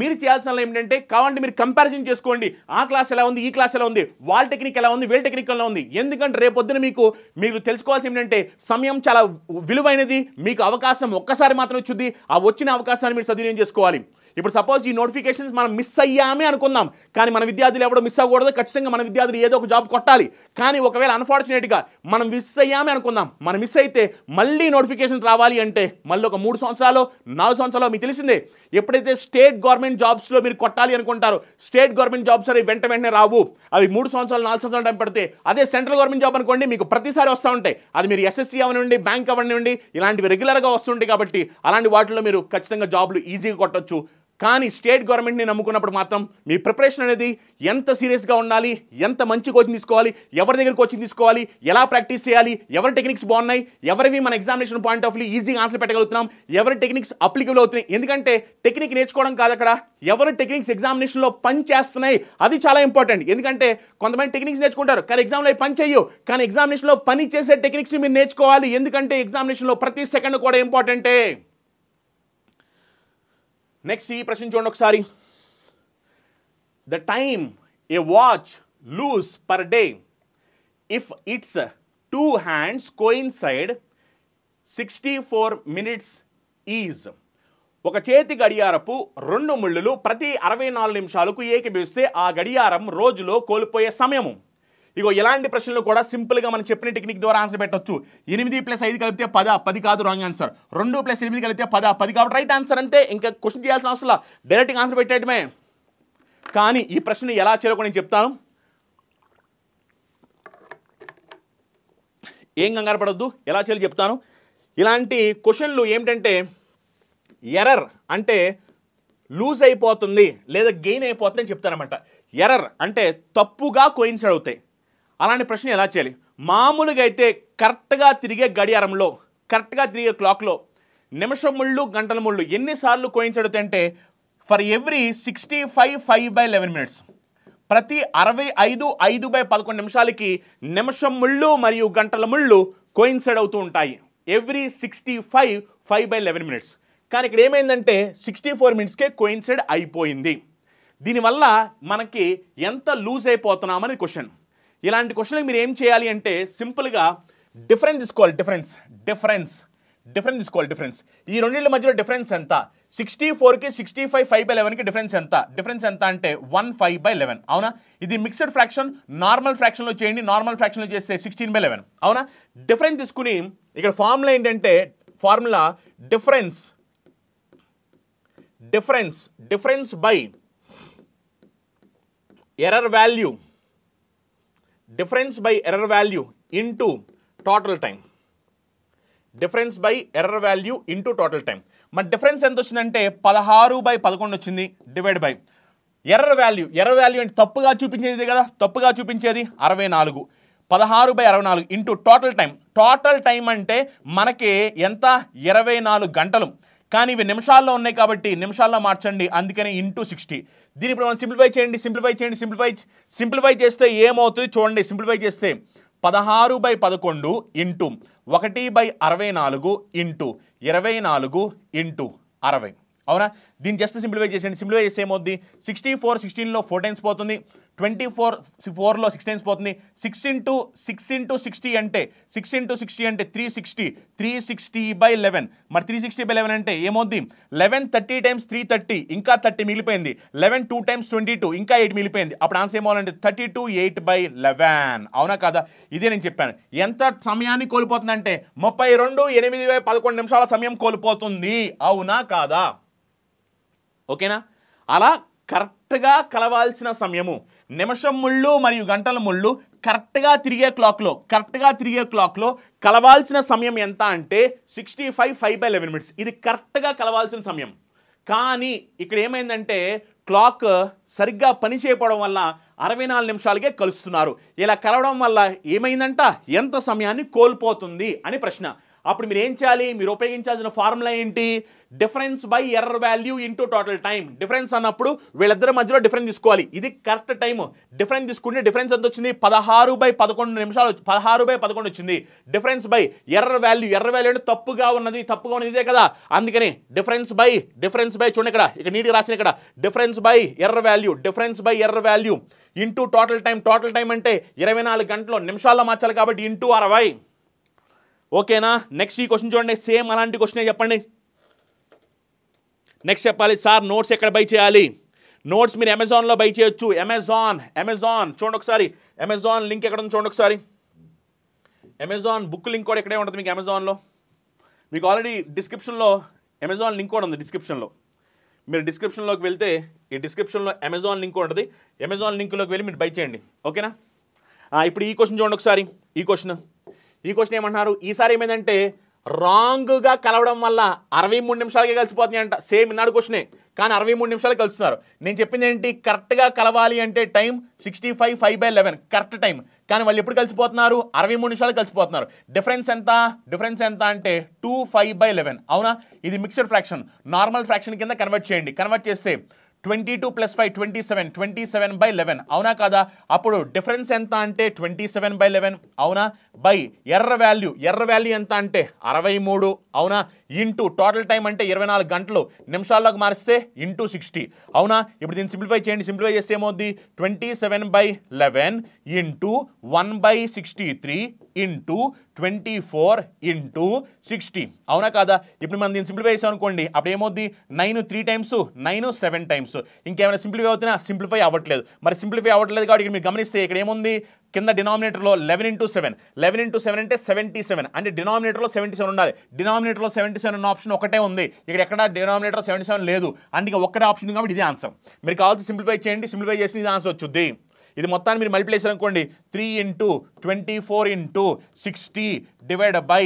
మీరు చేయాల్సిన ఏంటంటే కావండి మీరు కంపారిజన్ చేసుకోండి ఆ క్లాస్ ఎలా ఉంది ఈ క్లాస్ ఎలా ఉంది వాళ్ళ టెక్నిక్ ఎలా ఉంది వీళ్ళ టెక్నిక్ ఎలా ఉంది ఎందుకంటే రేపొద్దున మీకు మీరు తెలుసుకోవాల్సి ఏంటంటే సమయం చాలా విలువైనది మీకు అవకాశం ఒక్కసారి మాత్రం వచ్చింది ఆ వచ్చిన అవకాశాన్ని మీరు సద్వినియోగం చేసుకోవాలి ఇప్పుడు సపోజ్ ఈ నోటిఫికేషన్స్ మనం మిస్ అయ్యామే అనుకుందాం కానీ మన విద్యార్థులు ఎవడో మిస్ అవ్వకూడదు ఖచ్చితంగా మన విద్యార్థులు ఏదో ఒక జాబ్ కొట్టాలి కానీ ఒకవేళ అన్ఫార్చునేట్గా మనం మిస్ అయ్యామే అనుకుందాం మనం మిస్ అయితే మళ్ళీ నోటిఫికేషన్స్ రావాలి అంటే మళ్ళీ ఒక మూడు సంవత్సరాలు నాలుగు సంవత్సరాలు మీకు తెలిసిందే ఎప్పుడైతే స్టేట్ గవర్నమెంట్ జాబ్స్లో మీరు కొట్టాలి అనుకుంటారు స్టేట్ గవర్నమెంట్ జాబ్స్ అవి వెంట వెంటనే రావు అవి మూడు సంవత్సరాలు నాలుగు సంవత్సరాలు టైం పడితే అదే సెంట్రల్ గవర్నమెంట్ జాబ్ అనుకోండి మీకు ప్రతిసారి వస్తూ ఉంటాయి అది మీరు ఎస్ఎస్సీ అవ్వనివ్వండి బ్యాంక్ అవ్వనివ్వండి ఇలాంటివి రెగ్యులర్గా వస్తుంటాయి కాబట్టి అలాంటి వాటిలో మీరు ఖచ్చితంగా జాబ్లు ఈజీగా కొట్టచ్చు కానీ స్టేట్ గవర్నమెంట్ని నమ్ముకున్నప్పుడు మాత్రం మీ ప్రిపరేషన్ అనేది ఎంత సీరియస్గా ఉండాలి ఎంత మంచి కోచింగ్ తీసుకోవాలి ఎవరి దగ్గర కోచింగ్ తీసుకోవాలి ఎలా ప్రాక్టీస్ చేయాలి ఎవరి టెక్నిక్స్ బాగున్నాయి ఎవరివి మన ఎగ్జామినేషన్ పాయింట్ ఆఫ్ వ్యూ ఈజీగా ఆన్సర్ పెట్టగలుగుతున్నాం ఎవరి టెక్నిక్స్ అప్లికబుల్ అవుతున్నాయి ఎందుకంటే టెక్నిక్ నేర్చుకోవడం కాదు అక్కడ ఎవరి టెక్నిక్స్ ఎగ్జామినేషన్లో పని చేస్తున్నాయి అది చాలా ఇంపార్టెంట్ ఎందుకంటే కొంతమంది టెక్నిక్స్ నేర్చుకుంటారు కానీ ఎగ్జామ్లో పని చేయవు కానీ ఎగ్జామినేషన్లో పని చేసే టెక్నిక్స్ మీరు నేర్చుకోవాలి ఎందుకంటే ఎగ్జామినేషన్లో ప్రతి సెకండ్ కూడా ఇంపార్టెంటే నెక్స్ట్ ఈ ప్రశ్న చూడండి ఒకసారి the time a watch lose per day if its two hands coincide sixty four minutes is ఒక చేతి గడియారపు రెండు ముళ్ళులు ప్రతి అరవై నాలుగు నిమిషాలకు ఏకీభవిస్తే ఆ గడియారం రోజులో కోల్పోయే సమయము ఇగో ఇలాంటి ప్రశ్నలు కూడా సింపుల్గా మనం చెప్పిన టెక్నిక్ ద్వారా ఆన్సర్ పెట్టొచ్చు ఎనిమిది ప్లస్ ఐదు కలిపితే పద పది కాదు రాంగ్ ఆన్సర్ రెండు ప్లస్ ఎనిమిది కలిపితే పద పది కాబట్టి రైట్ ఆన్సర్ అంతే ఇంకా క్వశ్చన్ చేయాల్సిన అవసరం డైరెక్ట్గా ఆన్సర్ పెట్టేయటమే కానీ ఈ ప్రశ్న ఎలా చేరుకో నేను చెప్తాను ఏం కంగారు పడద్దు ఎలా చేయాలి చెప్తాను ఇలాంటి క్వశ్చన్లు ఏమిటంటే ఎర్రర్ అంటే లూజ్ అయిపోతుంది లేదా గెయిన్ అయిపోతుందని చెప్తారనమాట ఎరర్ అంటే తప్పుగా అవుతాయి అలాంటి ప్రశ్న ఎలా చేయాలి మామూలుగా అయితే కరెక్ట్గా తిరిగే గడియారంలో కరెక్ట్గా తిరిగే క్లాక్లో నిమిషం ముళ్ళు గంటల ముళ్ళు ఎన్నిసార్లు కోయించడుతుంది for every sixty five five by eleven minutes ప్రతి అరవై ఐదు ఐదు బై పదకొండు నిమిషాలకి నిమిషం ముళ్ళు మరియు గంటల ముళ్ళు కోయిన్సైడ్ అవుతూ ఉంటాయి every sixty five five by eleven minutes కానీ ఇక్కడ ఏమైందంటే సిక్స్టీ ఫోర్ మినిట్స్కే కోయిన్సైడ్ అయిపోయింది దీనివల్ల మనకి ఎంత లూజ్ అయిపోతున్నామని క్వశ్చన్ ఇలాంటి క్వశ్చన్లకు మీరు ఏం చేయాలి అంటే సింపుల్గా డిఫరెన్స్ తీసుకోవాలి డిఫరెన్స్ డిఫరెన్స్ డిఫరెన్స్ తీసుకోవాలి డిఫరెన్స్ ఈ రెండింటి మధ్యలో డిఫరెన్స్ ఎంత సిక్స్టీ ఫోర్కి సిక్స్టీ ఫైవ్ ఫైవ్ బై లెవెన్కి డిఫరెన్స్ ఎంత డిఫరెన్స్ ఎంత అంటే వన్ ఫైవ్ బై లెవెన్ అవునా ఇది మిక్స్డ్ ఫ్రాక్షన్ నార్మల్ ఫ్రాక్షన్లో చేయండి నార్మల్ ఫ్రాక్షన్లో చేస్తే సిక్స్టీన్ బై లెవెన్ అవునా డిఫరెన్స్ తీసుకుని ఇక్కడ ఫార్ములా ఏంటంటే formula difference difference difference by error value difference by error value into total time difference by error value into total time మరి డిఫరెన్స్ ఎంత వచ్చిందంటే పదహారు బై పదకొండు వచ్చింది divide by error value error value అంటే తప్పుగా చూపించేది కదా తప్పుగా చూపించేది అరవై నాలుగు పదహారు బై అరవై నాలుగు into total time total time అంటే మనకి ఎంత ఇరవై నాలుగు గంటలు కానీ ఇవి నిమిషాల్లో ఉన్నాయి కాబట్టి నిమిషాల్లో మార్చండి అందుకని ఇంటూ సిక్స్టీ దీని ఇప్పుడు మనం సింప్లిఫై చేయండి సింప్లిఫై చేయండి సింప్లిఫై సింప్లిఫై చేస్తే ఏమవుతుంది చూడండి సింప్లిఫై చేస్తే పదహారు బై పదకొండు ఇంటూ ఒకటి బై అరవై నాలుగు ఇంటూ ఇరవై నాలుగు ఇంటూ అరవై అవునా దీన్ని జస్ట్ సింప్లిఫై చేసేయండి సింప్లిఫై చేస్తే ఏమవుద్ది సిక్స్టీ ఫోర్ సిక్స్టీన్లో ఫోర్ టైమ్స్ పోతుంది ట్వంటీ ఫోర్ ఫోర్లో సిక్స్ టైమ్స్ పోతుంది six into six into sixty అంటే సిక్స్ ఇంటూ సిక్స్టీ అంటే three sixty three sixty by eleven మరి త్రీ సిక్స్టీ బై లెవెన్ అంటే ఏమవుద్ది eleven thirty times three thirty ఇంకా థర్టీ మిగిలిపోయింది eleven two times twenty two ఇంకా eight మిగిలిపోయింది అప్పుడు ఆన్సర్ ఏమవ్వాలంటే thirty two eight by eleven అవునా కదా ఇదే నేను చెప్పాను ఎంత సమయాన్ని కోల్పోతుందంటే ముప్పై రెండు ఎనిమిది బై పదకొండు నిమిషాల సమయం కోల్పోతుంది అవునా కాదా ఓకేనా అలా కరెక్ట్గా కలవాల్సిన సమయము నిమిషం ముళ్ళు మరియు గంటల ముళ్ళు కరెక్ట్గా తిరిగే క్లాక్లో కరెక్ట్గా తిరిగే క్లాక్లో కలవాల్సిన సమయం ఎంత అంటే sixty five five by eleven minutes ఇది కరెక్ట్గా కలవాల్సిన సమయం కానీ ఇక్కడ ఏమైందంటే క్లాక్ సరిగ్గా పని చేయకపోవడం వల్ల అరవై నాలుగు నిమిషాలకే కలుస్తున్నారు ఇలా కలవడం వల్ల ఏమైందంట ఎంత సమయాన్ని కోల్పోతుంది అని ప్రశ్న అప్పుడు మీరు ఏం చేయాలి మీరు ఉపయోగించాల్సిన ఫార్ములా ఏంటి difference by error value into total time difference అన్నప్పుడు వీళ్ళిద్దరి మధ్యలో డిఫరెన్స్ తీసుకోవాలి ఇది కరెక్ట్ టైం డిఫరెన్స్ తీసుకుంటే డిఫరెన్స్ ఎంత వచ్చింది పదహారు బై పదకొండు నిమిషాలు పదహారు బై పదకొండు వచ్చింది difference by error value error value అంటే తప్పుగా ఉన్నది తప్పుగా ఉన్నది ఇదే కదా అందుకని డిఫరెన్స్ బై డిఫరెన్స్ బై చూడండి ఇక్కడ ఇక్కడ నీటికి రాసిన ఇక్కడ difference by error value difference by error value into total time total time అంటే ఇరవై గంటలు నిమిషాల్లో మార్చాలి కాబట్టి ఇంటూ అరవై ఓకేనా నెక్స్ట్ ఈ క్వశ్చన్ చూడండి సేమ్ అలాంటి క్వశ్చనే చెప్పండి నెక్స్ట్ చెప్పాలి సార్ నోట్స్ ఎక్కడ బై చేయాలి నోట్స్ మీరు అమెజాన్లో బై చేయొచ్చు అమెజాన్ అమెజాన్ చూడండి ఒకసారి అమెజాన్ లింక్ ఎక్కడ ఉంది చూడండి ఒకసారి అమెజాన్ బుక్ లింక్ కూడా ఇక్కడే ఉంటుంది మీకు అమెజాన్లో మీకు ఆల్రెడీ డిస్క్రిప్షన్లో అమెజాన్ లింక్ కూడా ఉంది డిస్క్రిప్షన్లో మీరు డిస్క్రిప్షన్లోకి వెళ్తే ఈ డిస్క్రిప్షన్లో అమెజాన్ లింక్ ఉంటుంది అమెజాన్ లింక్లోకి వెళ్ళి మీరు బై చేయండి ఓకేనా ఇప్పుడు ఈ క్వశ్చన్ చూడండి ఒకసారి ఈ క్వశ్చన్ ఈ క్వశ్చన్ ఏమంటున్నారు ఈసారి ఏమైందంటే రాంగ్గా కలవడం వల్ల అరవై మూడు నిమిషాలకే కలిసిపోతున్నాయి అంట సేమ్ ఇన్నాడు క్వశ్చనే కానీ అరవై మూడు నిమిషాలు కలుస్తున్నారు నేను చెప్పింది ఏంటి కరెక్ట్గా కలవాలి అంటే time sixty five five by eleven correct time కానీ వాళ్ళు ఎప్పుడు కలిసిపోతున్నారు అరవై మూడు నిమిషాలు కలిసిపోతున్నారు డిఫరెన్స్ ఎంత డిఫరెన్స్ ఎంత అంటే టూ ఫైవ్ బై లెవెన్ అవునా ఇది మిక్స్డ్ ఫ్రాక్షన్ నార్మల్ ఫ్రాక్షన్ కింద కన్వర్ట్ చేయండి కన్వర్ట్ చేస్తే twenty two plus five twenty seven twenty seven by eleven అవునా కాదా అప్పుడు డిఫరెన్స్ ఎంత అంటే ట్వంటీ సెవెన్ బై లెవెన్ అవునా by error value error value ఎంత అంటే అరవై మూడు అవునా ఇంటూ టోటల్ టైం అంటే ఇరవై నాలుగు గంటలు నిమిషాల్లోకి మారిస్తే ఇంటూ సిక్స్టీ అవునా ఇప్పుడు దీన్ని సింప్లిఫై చేయండి సింప్లిఫై చేస్తే ఏమవుద్ది twenty seven by eleven into one by sixty three into twenty four into sixty అవునా కాదా ఇప్పుడు మనం దీన్ని సింప్లిఫై చేసాం అనుకోండి అప్పుడు ఏమవుద్ది nine three times nine seven times ఇంకేమైనా సింప్లిఫై అవుతున్నా సింప్లిఫై అవ్వట్లేదు మరి సింప్లిఫై అవ్వట్లేదు కాబట్టి మీరు గమనిస్తే ఇక్కడ ఏముంది కింద డినామినేటర్లో eleven into seven eleven into seven అంటే సెవెంటీ సెవెన్ అంటే డినామినేటర్లో సెవెంటీ సెవెన్ ఉండాలి డినామినేటర్లో సెవెంటీ సెవెన్ ఉన్న ఆప్షన్ ఒకటే ఉంది ఇక్కడ ఎక్కడ డినామినేటర్ సెవెంటీ సెవెన్ లేదు అందుకే ఒక్కటే ఆప్షన్ కాబట్టి ఇది ఆన్సర్ మీరు కావాల్సి సింప్లిఫై చేయండి సింప్లిఫై చేసి ఇది ఆన్సర్ వచ్చింది ఇది మొత్తాన్ని మీరు మల్టిప్లై అనుకోండి three into twenty four into sixty divide by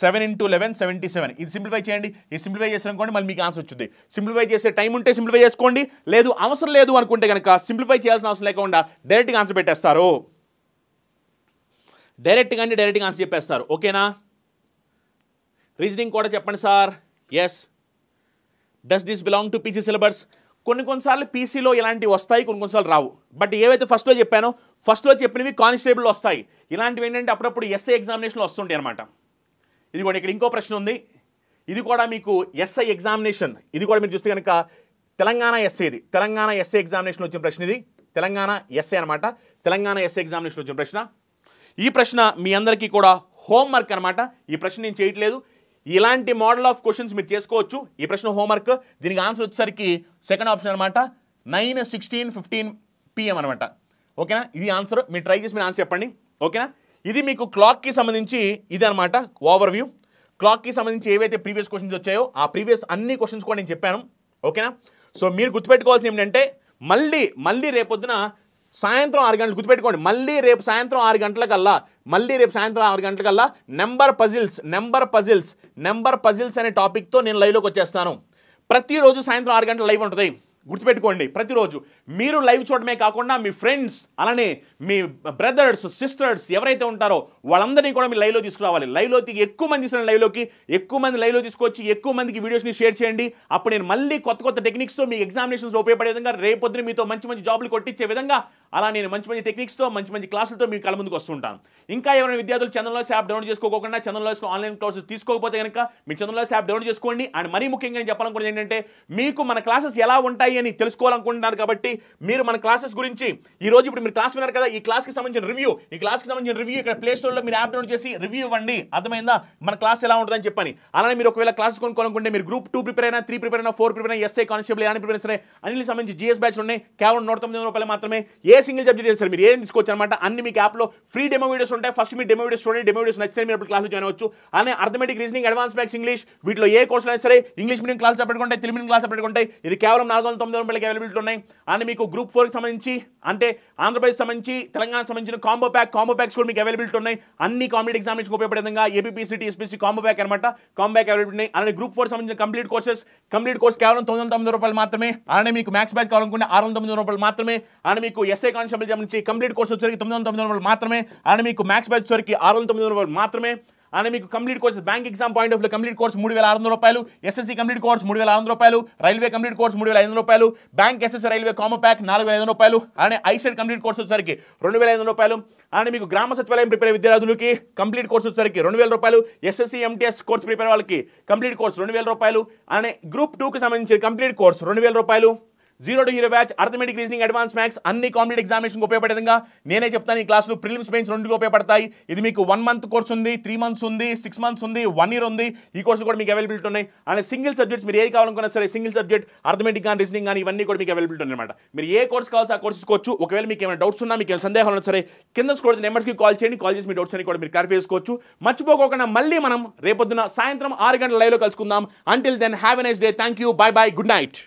seven into eleven seventy seven ఇది సింప్లిఫై చేయండి ఇది సింప్లిఫై అనుకోండి మళ్ళీ మీకు ఆన్సర్ వచ్చింది సింప్లిఫై చేసే టైం ఉంటే సింప్లిఫై చేసుకోండి లేదు అవసరం లేదు అనుకుంటే కనుక సింప్లిఫై చేయాల్సిన అవసరం లేకుండా డైరెక్ట్గా ఆన్సర్ పెట్టేస్తారు డైరెక్ట్గా అండి డైరెక్ట్గా ఆన్సర్ చెప్పేస్తారు ఓకేనా రీజనింగ్ కూడా చెప్పండి sir yes does this belong to PC syllabus కొన్ని కొన్నిసార్లు పీసీలో ఇలాంటివి వస్తాయి కొన్ని కొన్నిసార్లు రావు బట్ ఏవైతే ఫస్ట్లో చెప్పానో ఫస్ట్లో చెప్పినవి కానిస్టేబుల్ వస్తాయి ఇలాంటివి ఏంటంటే అప్పుడప్పుడు ఎస్ఐ ఎగ్జామినేషన్లో వస్తుంటాయి అనమాట ఇది కూడా ఇక్కడ ఇంకో ప్రశ్న ఉంది ఇది కూడా మీకు ఎస్ఐ ఎగ్జామినేషన్ ఇది కూడా మీరు చూస్తే కనుక తెలంగాణ ఎస్ఐ ఇది తెలంగాణ ఎస్ఐ ఎగ్జామినేషన్ వచ్చిన ప్రశ్న ఇది తెలంగాణ ఎస్ఐ అనమాట తెలంగాణ ఎస్ఐ ఎగ్జామినేషన్ వచ్చిన ప్రశ్న ఈ ప్రశ్న మీ అందరికీ కూడా హోంవర్క్ అనమాట ఈ ప్రశ్న నేను చేయట్లేదు ఇలాంటి మోడల్ ఆఫ్ క్వశ్చన్స్ మీరు చేసుకోవచ్చు ఈ ప్రశ్న హోంవర్క్ దీనికి ఆన్సర్ వచ్చేసరికి సెకండ్ ఆప్షన్ అనమాట నైన్ సిక్స్టీన్ ఫిఫ్టీన్ పిఎం అనమాట ఓకేనా ఇది ఆన్సర్ మీరు ట్రై చేసి మీరు ఆన్సర్ చెప్పండి ఓకేనా ఇది మీకు క్లాక్కి సంబంధించి ఇది అనమాట ఓవర్ వ్యూ క్లాక్కి సంబంధించి ఏవైతే ప్రీవియస్ క్వశ్చన్స్ వచ్చాయో ఆ ప్రీవియస్ అన్ని క్వశ్చన్స్ కూడా నేను చెప్పాను ఓకేనా సో మీరు గుర్తుపెట్టుకోవాల్సి ఏంటంటే మళ్ళీ మళ్ళీ రేపొద్దున సాయంత్రం ఆరు గంటలు గుర్తుపెట్టుకోండి మళ్ళీ రేపు సాయంత్రం ఆరు గంటలకల్లా మళ్ళీ రేపు సాయంత్రం ఆరు గంటలకల్లా number puzzles number puzzles number puzzles అనే టాపిక్తో నేను లైవ్లోకి వచ్చేస్తాను ప్రతిరోజు సాయంత్రం ఆరు గంటల లైవ్ ఉంటుంది గుర్తుపెట్టుకోండి ప్రతిరోజు మీరు లైవ్ చూడమే కాకుండా మీ ఫ్రెండ్స్ అలానే మీ బ్రదర్స్ సిస్టర్స్ ఎవరైతే ఉంటారో వాళ్ళందరినీ కూడా మీరు లైవ్లో తీసుకురావాలి లైవ్లో ఎక్కువ మంది తీసుకున్న లైవ్లోకి ఎక్కువ మంది లైవ్లో తీసుకొచ్చి ఎక్కువ మందికి వీడియోస్ని షేర్ చేయండి అప్పుడు నేను మళ్ళీ కొత్త కొత్త టెక్నిక్స్తో మీ ఎగ్జామినేషన్స్లో ఉపయోగపడే విధంగా రేపొద్దున మీతో మంచి మంచి జాబ్లు కొట్టించే విధంగా అలా నేను మంచి మంచి టెక్నిక్స్తో మంచి మంచి క్లాసులతో మీ కళ్ళ ముందుకు వస్తుంటాను ఇంకా ఎవరైనా విద్యార్థులు చంద్రలో యాప్ డౌన్లోడ్ చేసుకోకుండా చంద్రలో ఆన్లైన్ క్లాసెస్ తీసుకోకపోతే కనుక మీ చంద్రలో యాప్ డౌన్లోడ్ చేసుకోండి అండ్ మరీ ముఖ్యంగా చెప్పాలనుకున్నది ఏంటంటే మీకు మన క్లాసెస్ ఎలా ఉంటాయి ఉంటాయి అని తెలుసుకోవాలనుకుంటున్నారు కాబట్టి మీరు మన క్లాసెస్ గురించి ఈ రోజు ఇప్పుడు మీరు క్లాస్ విన్నారు కదా ఈ క్లాస్కి సంబంధించిన రివ్యూ ఈ క్లాస్కి సంబంధించిన రివ్యూ ఇక్కడ ప్లే స్టోర్లో మీరు యాప్ డౌన్లోడ్ చేసి రివ్యూ ఇవ్వండి అర్థమైందా మన క్లాస్ ఎలా ఉంటుందని చెప్పని అలానే మీరు ఒకవేళ క్లాసెస్ కొనుక్కోవాలనుకుంటే మీరు గ్రూప్ టూ ప్రిపేర్ అయినా త్రీ ప్రిపేర్ అయినా ఫోర్ ప్రిపేర్ అయినా ఎస్ఐ కానిస్టేబుల్ ఎలాంటి ప్రిపేర్ అయినా అన్ని సంబంధించి జీఎస్ బ్యాచ్ ఉన్నాయి కేవలం నూట తొమ్మిది రూపాయలు మాత్రమే ఏ సింగిల్ సబ్జెక్ట్ సార్ మీరు ఏం తీసుకోవచ్చు అనమాట అన్ని మీకు యాప్లో ఫ్రీ డెమో వీడియోస్ ఉంటాయి ఫస్ట్ మీ డెమో వీడియోస్ చూడండి డెమో వీడియోస్ నచ్చితే మీరు క్లాస్ జాయిన్ అవ్వచ్చు అనే అర్థమెటిక్ రీజనింగ్ అడ్వాన్స్ బ్యాక్స్ ఇంగ్లీష్ వీటిలో ఏ కోర్సులు అయినా సరే English medium class separate Telugu medium class separate ఇది కేవలం నాలుగు 999 अवेलेबलట్ ఉన్నాయి అంటే మీకు గ్రూప్ 4 కి సంబంధించి అంటే ఆంద్రప్రదేశ్ సంబంధించి తెలంగాణ సంబంధిన కాంబో ప్యాక్ కాంబో ప్యాక్స్ కూడా మీకు अवेलेबलట్ ఉన్నాయి అన్ని కామడి ఎగ్జామ్స్ కి ఉపయోగపడే విధంగా ఏపీపీసిటి ఎస్పీసి కాంబో ప్యాక్ అన్నమాట కాంబక్ अवेलेबलట్ ఉన్నాయి అంటే గ్రూప్ 4 కి సంబంధించి కంప్లీట్ కోర్సెస్ కంప్లీట్ కోర్స్ కేవలం 1999 రూపాయలు మాత్రమే అలానే మీకు మాక్స్ బ్యాచ్ కావాలనుకుంటే 699 రూపాయలు మాత్రమే అలా మీకు ఎస్ఐ కానిస్టేబుల్ జం నుంచి కంప్లీట్ కోర్స్ వచ్చేరికి 999 రూపాయలు మాత్రమే అలా మీకు మాక్స్ బ్యాచ్ సర్కి 699 రూపాయలు మాత్రమే అని మీకు complete course bank exam point of complete course మూడు వేల ఆరు వందల రూపాయలు ఎస్ఎస్సీ కంప్లీట్ కోర్స్ మూడు వేల ఆరు వందల రూపాయలు రైల్వే కంప్లీట్ కోర్స్ మూడు వేల ఐదు వందల రూపాయలు బ్యాంక్ ఎస్ఎస్ రైల్వే కామ ప్యాక్ నాలుగు వేల ఐదు రూపాయలు అలానే ఐసెడ్ కంప్లీట్ కోర్స్ వచ్చేసరికి రెండు వేల ఐదు రూపాయలు అలానే మీకు గ్రామ సచివాలయం ప్రిపేర్ విద్యార్థులకి కంప్లీట్ కోర్స్ వచ్చేసరికి రెండు వేల రూపాయలు ఎస్ఎస్సీ ఎంటీఎస్ కోర్స్ ప్రిపేర్ వాళ్ళకి కంప్లీట్ కోర్స్ రెండు వేల రూపాయలు అలానే గ్రూప్ టూకి సంబంధించిన కంప్లీట్ కోర్స్ రెండు వేల రూపాయలు zero to hero batch arithmetic reasoning advance maths అన్ని కాంపిటేట్ ఎగ్జామినేషన్ ఉపయోగపడే విధంగా నేనే చెప్తాను ఈ క్లాసులు ప్రిలిమ్స్ మెయిన్స్ రెండుకి ఉపయోగపడతాయి ఇది మీకు వన్ మంత్ కోర్స్ ఉంది త్రీ మంత్స్ ఉంది సిక్స్ మంత్స్ ఉంది వన్ ఇయర్ ఉంది ఈ కోర్సు కూడా మీకు అవైలబిలిటీ ఉన్నాయి అండ్ సింగిల్ సబ్జెక్ట్స్ మీరు ఏ కావాలనుకున్నా సరే సింగిల్ సబ్జెక్ట్ అర్థమెటిక్ కానీ రీజనింగ్ కానీ ఇవన్నీ కూడా మీకు అవైలబిలిటీ ఉన్నమాట మీరు ఏ కోర్స్ కావాల్సి ఆ కోర్స్ తీసుకోవచ్చు ఒకవేళ మీకు ఏమైనా డౌట్స్ ఉన్నా మీకు ఏమైనా సందేహాలు ఉన్నా సరే కింద స్కోర్ నెంబర్స్కి కాల్ చేయండి కాల్ చేసి మీ డౌట్స్ అని కూడా మీరు క్లారిఫై చేసుకోవచ్చు మర్చిపోకుండా మళ్ళీ మనం రేపొద్దున సాయంత్రం ఆరు గంటల లైవ్లో కలుసుకుందాం until then have a nice day thank you bye bye good night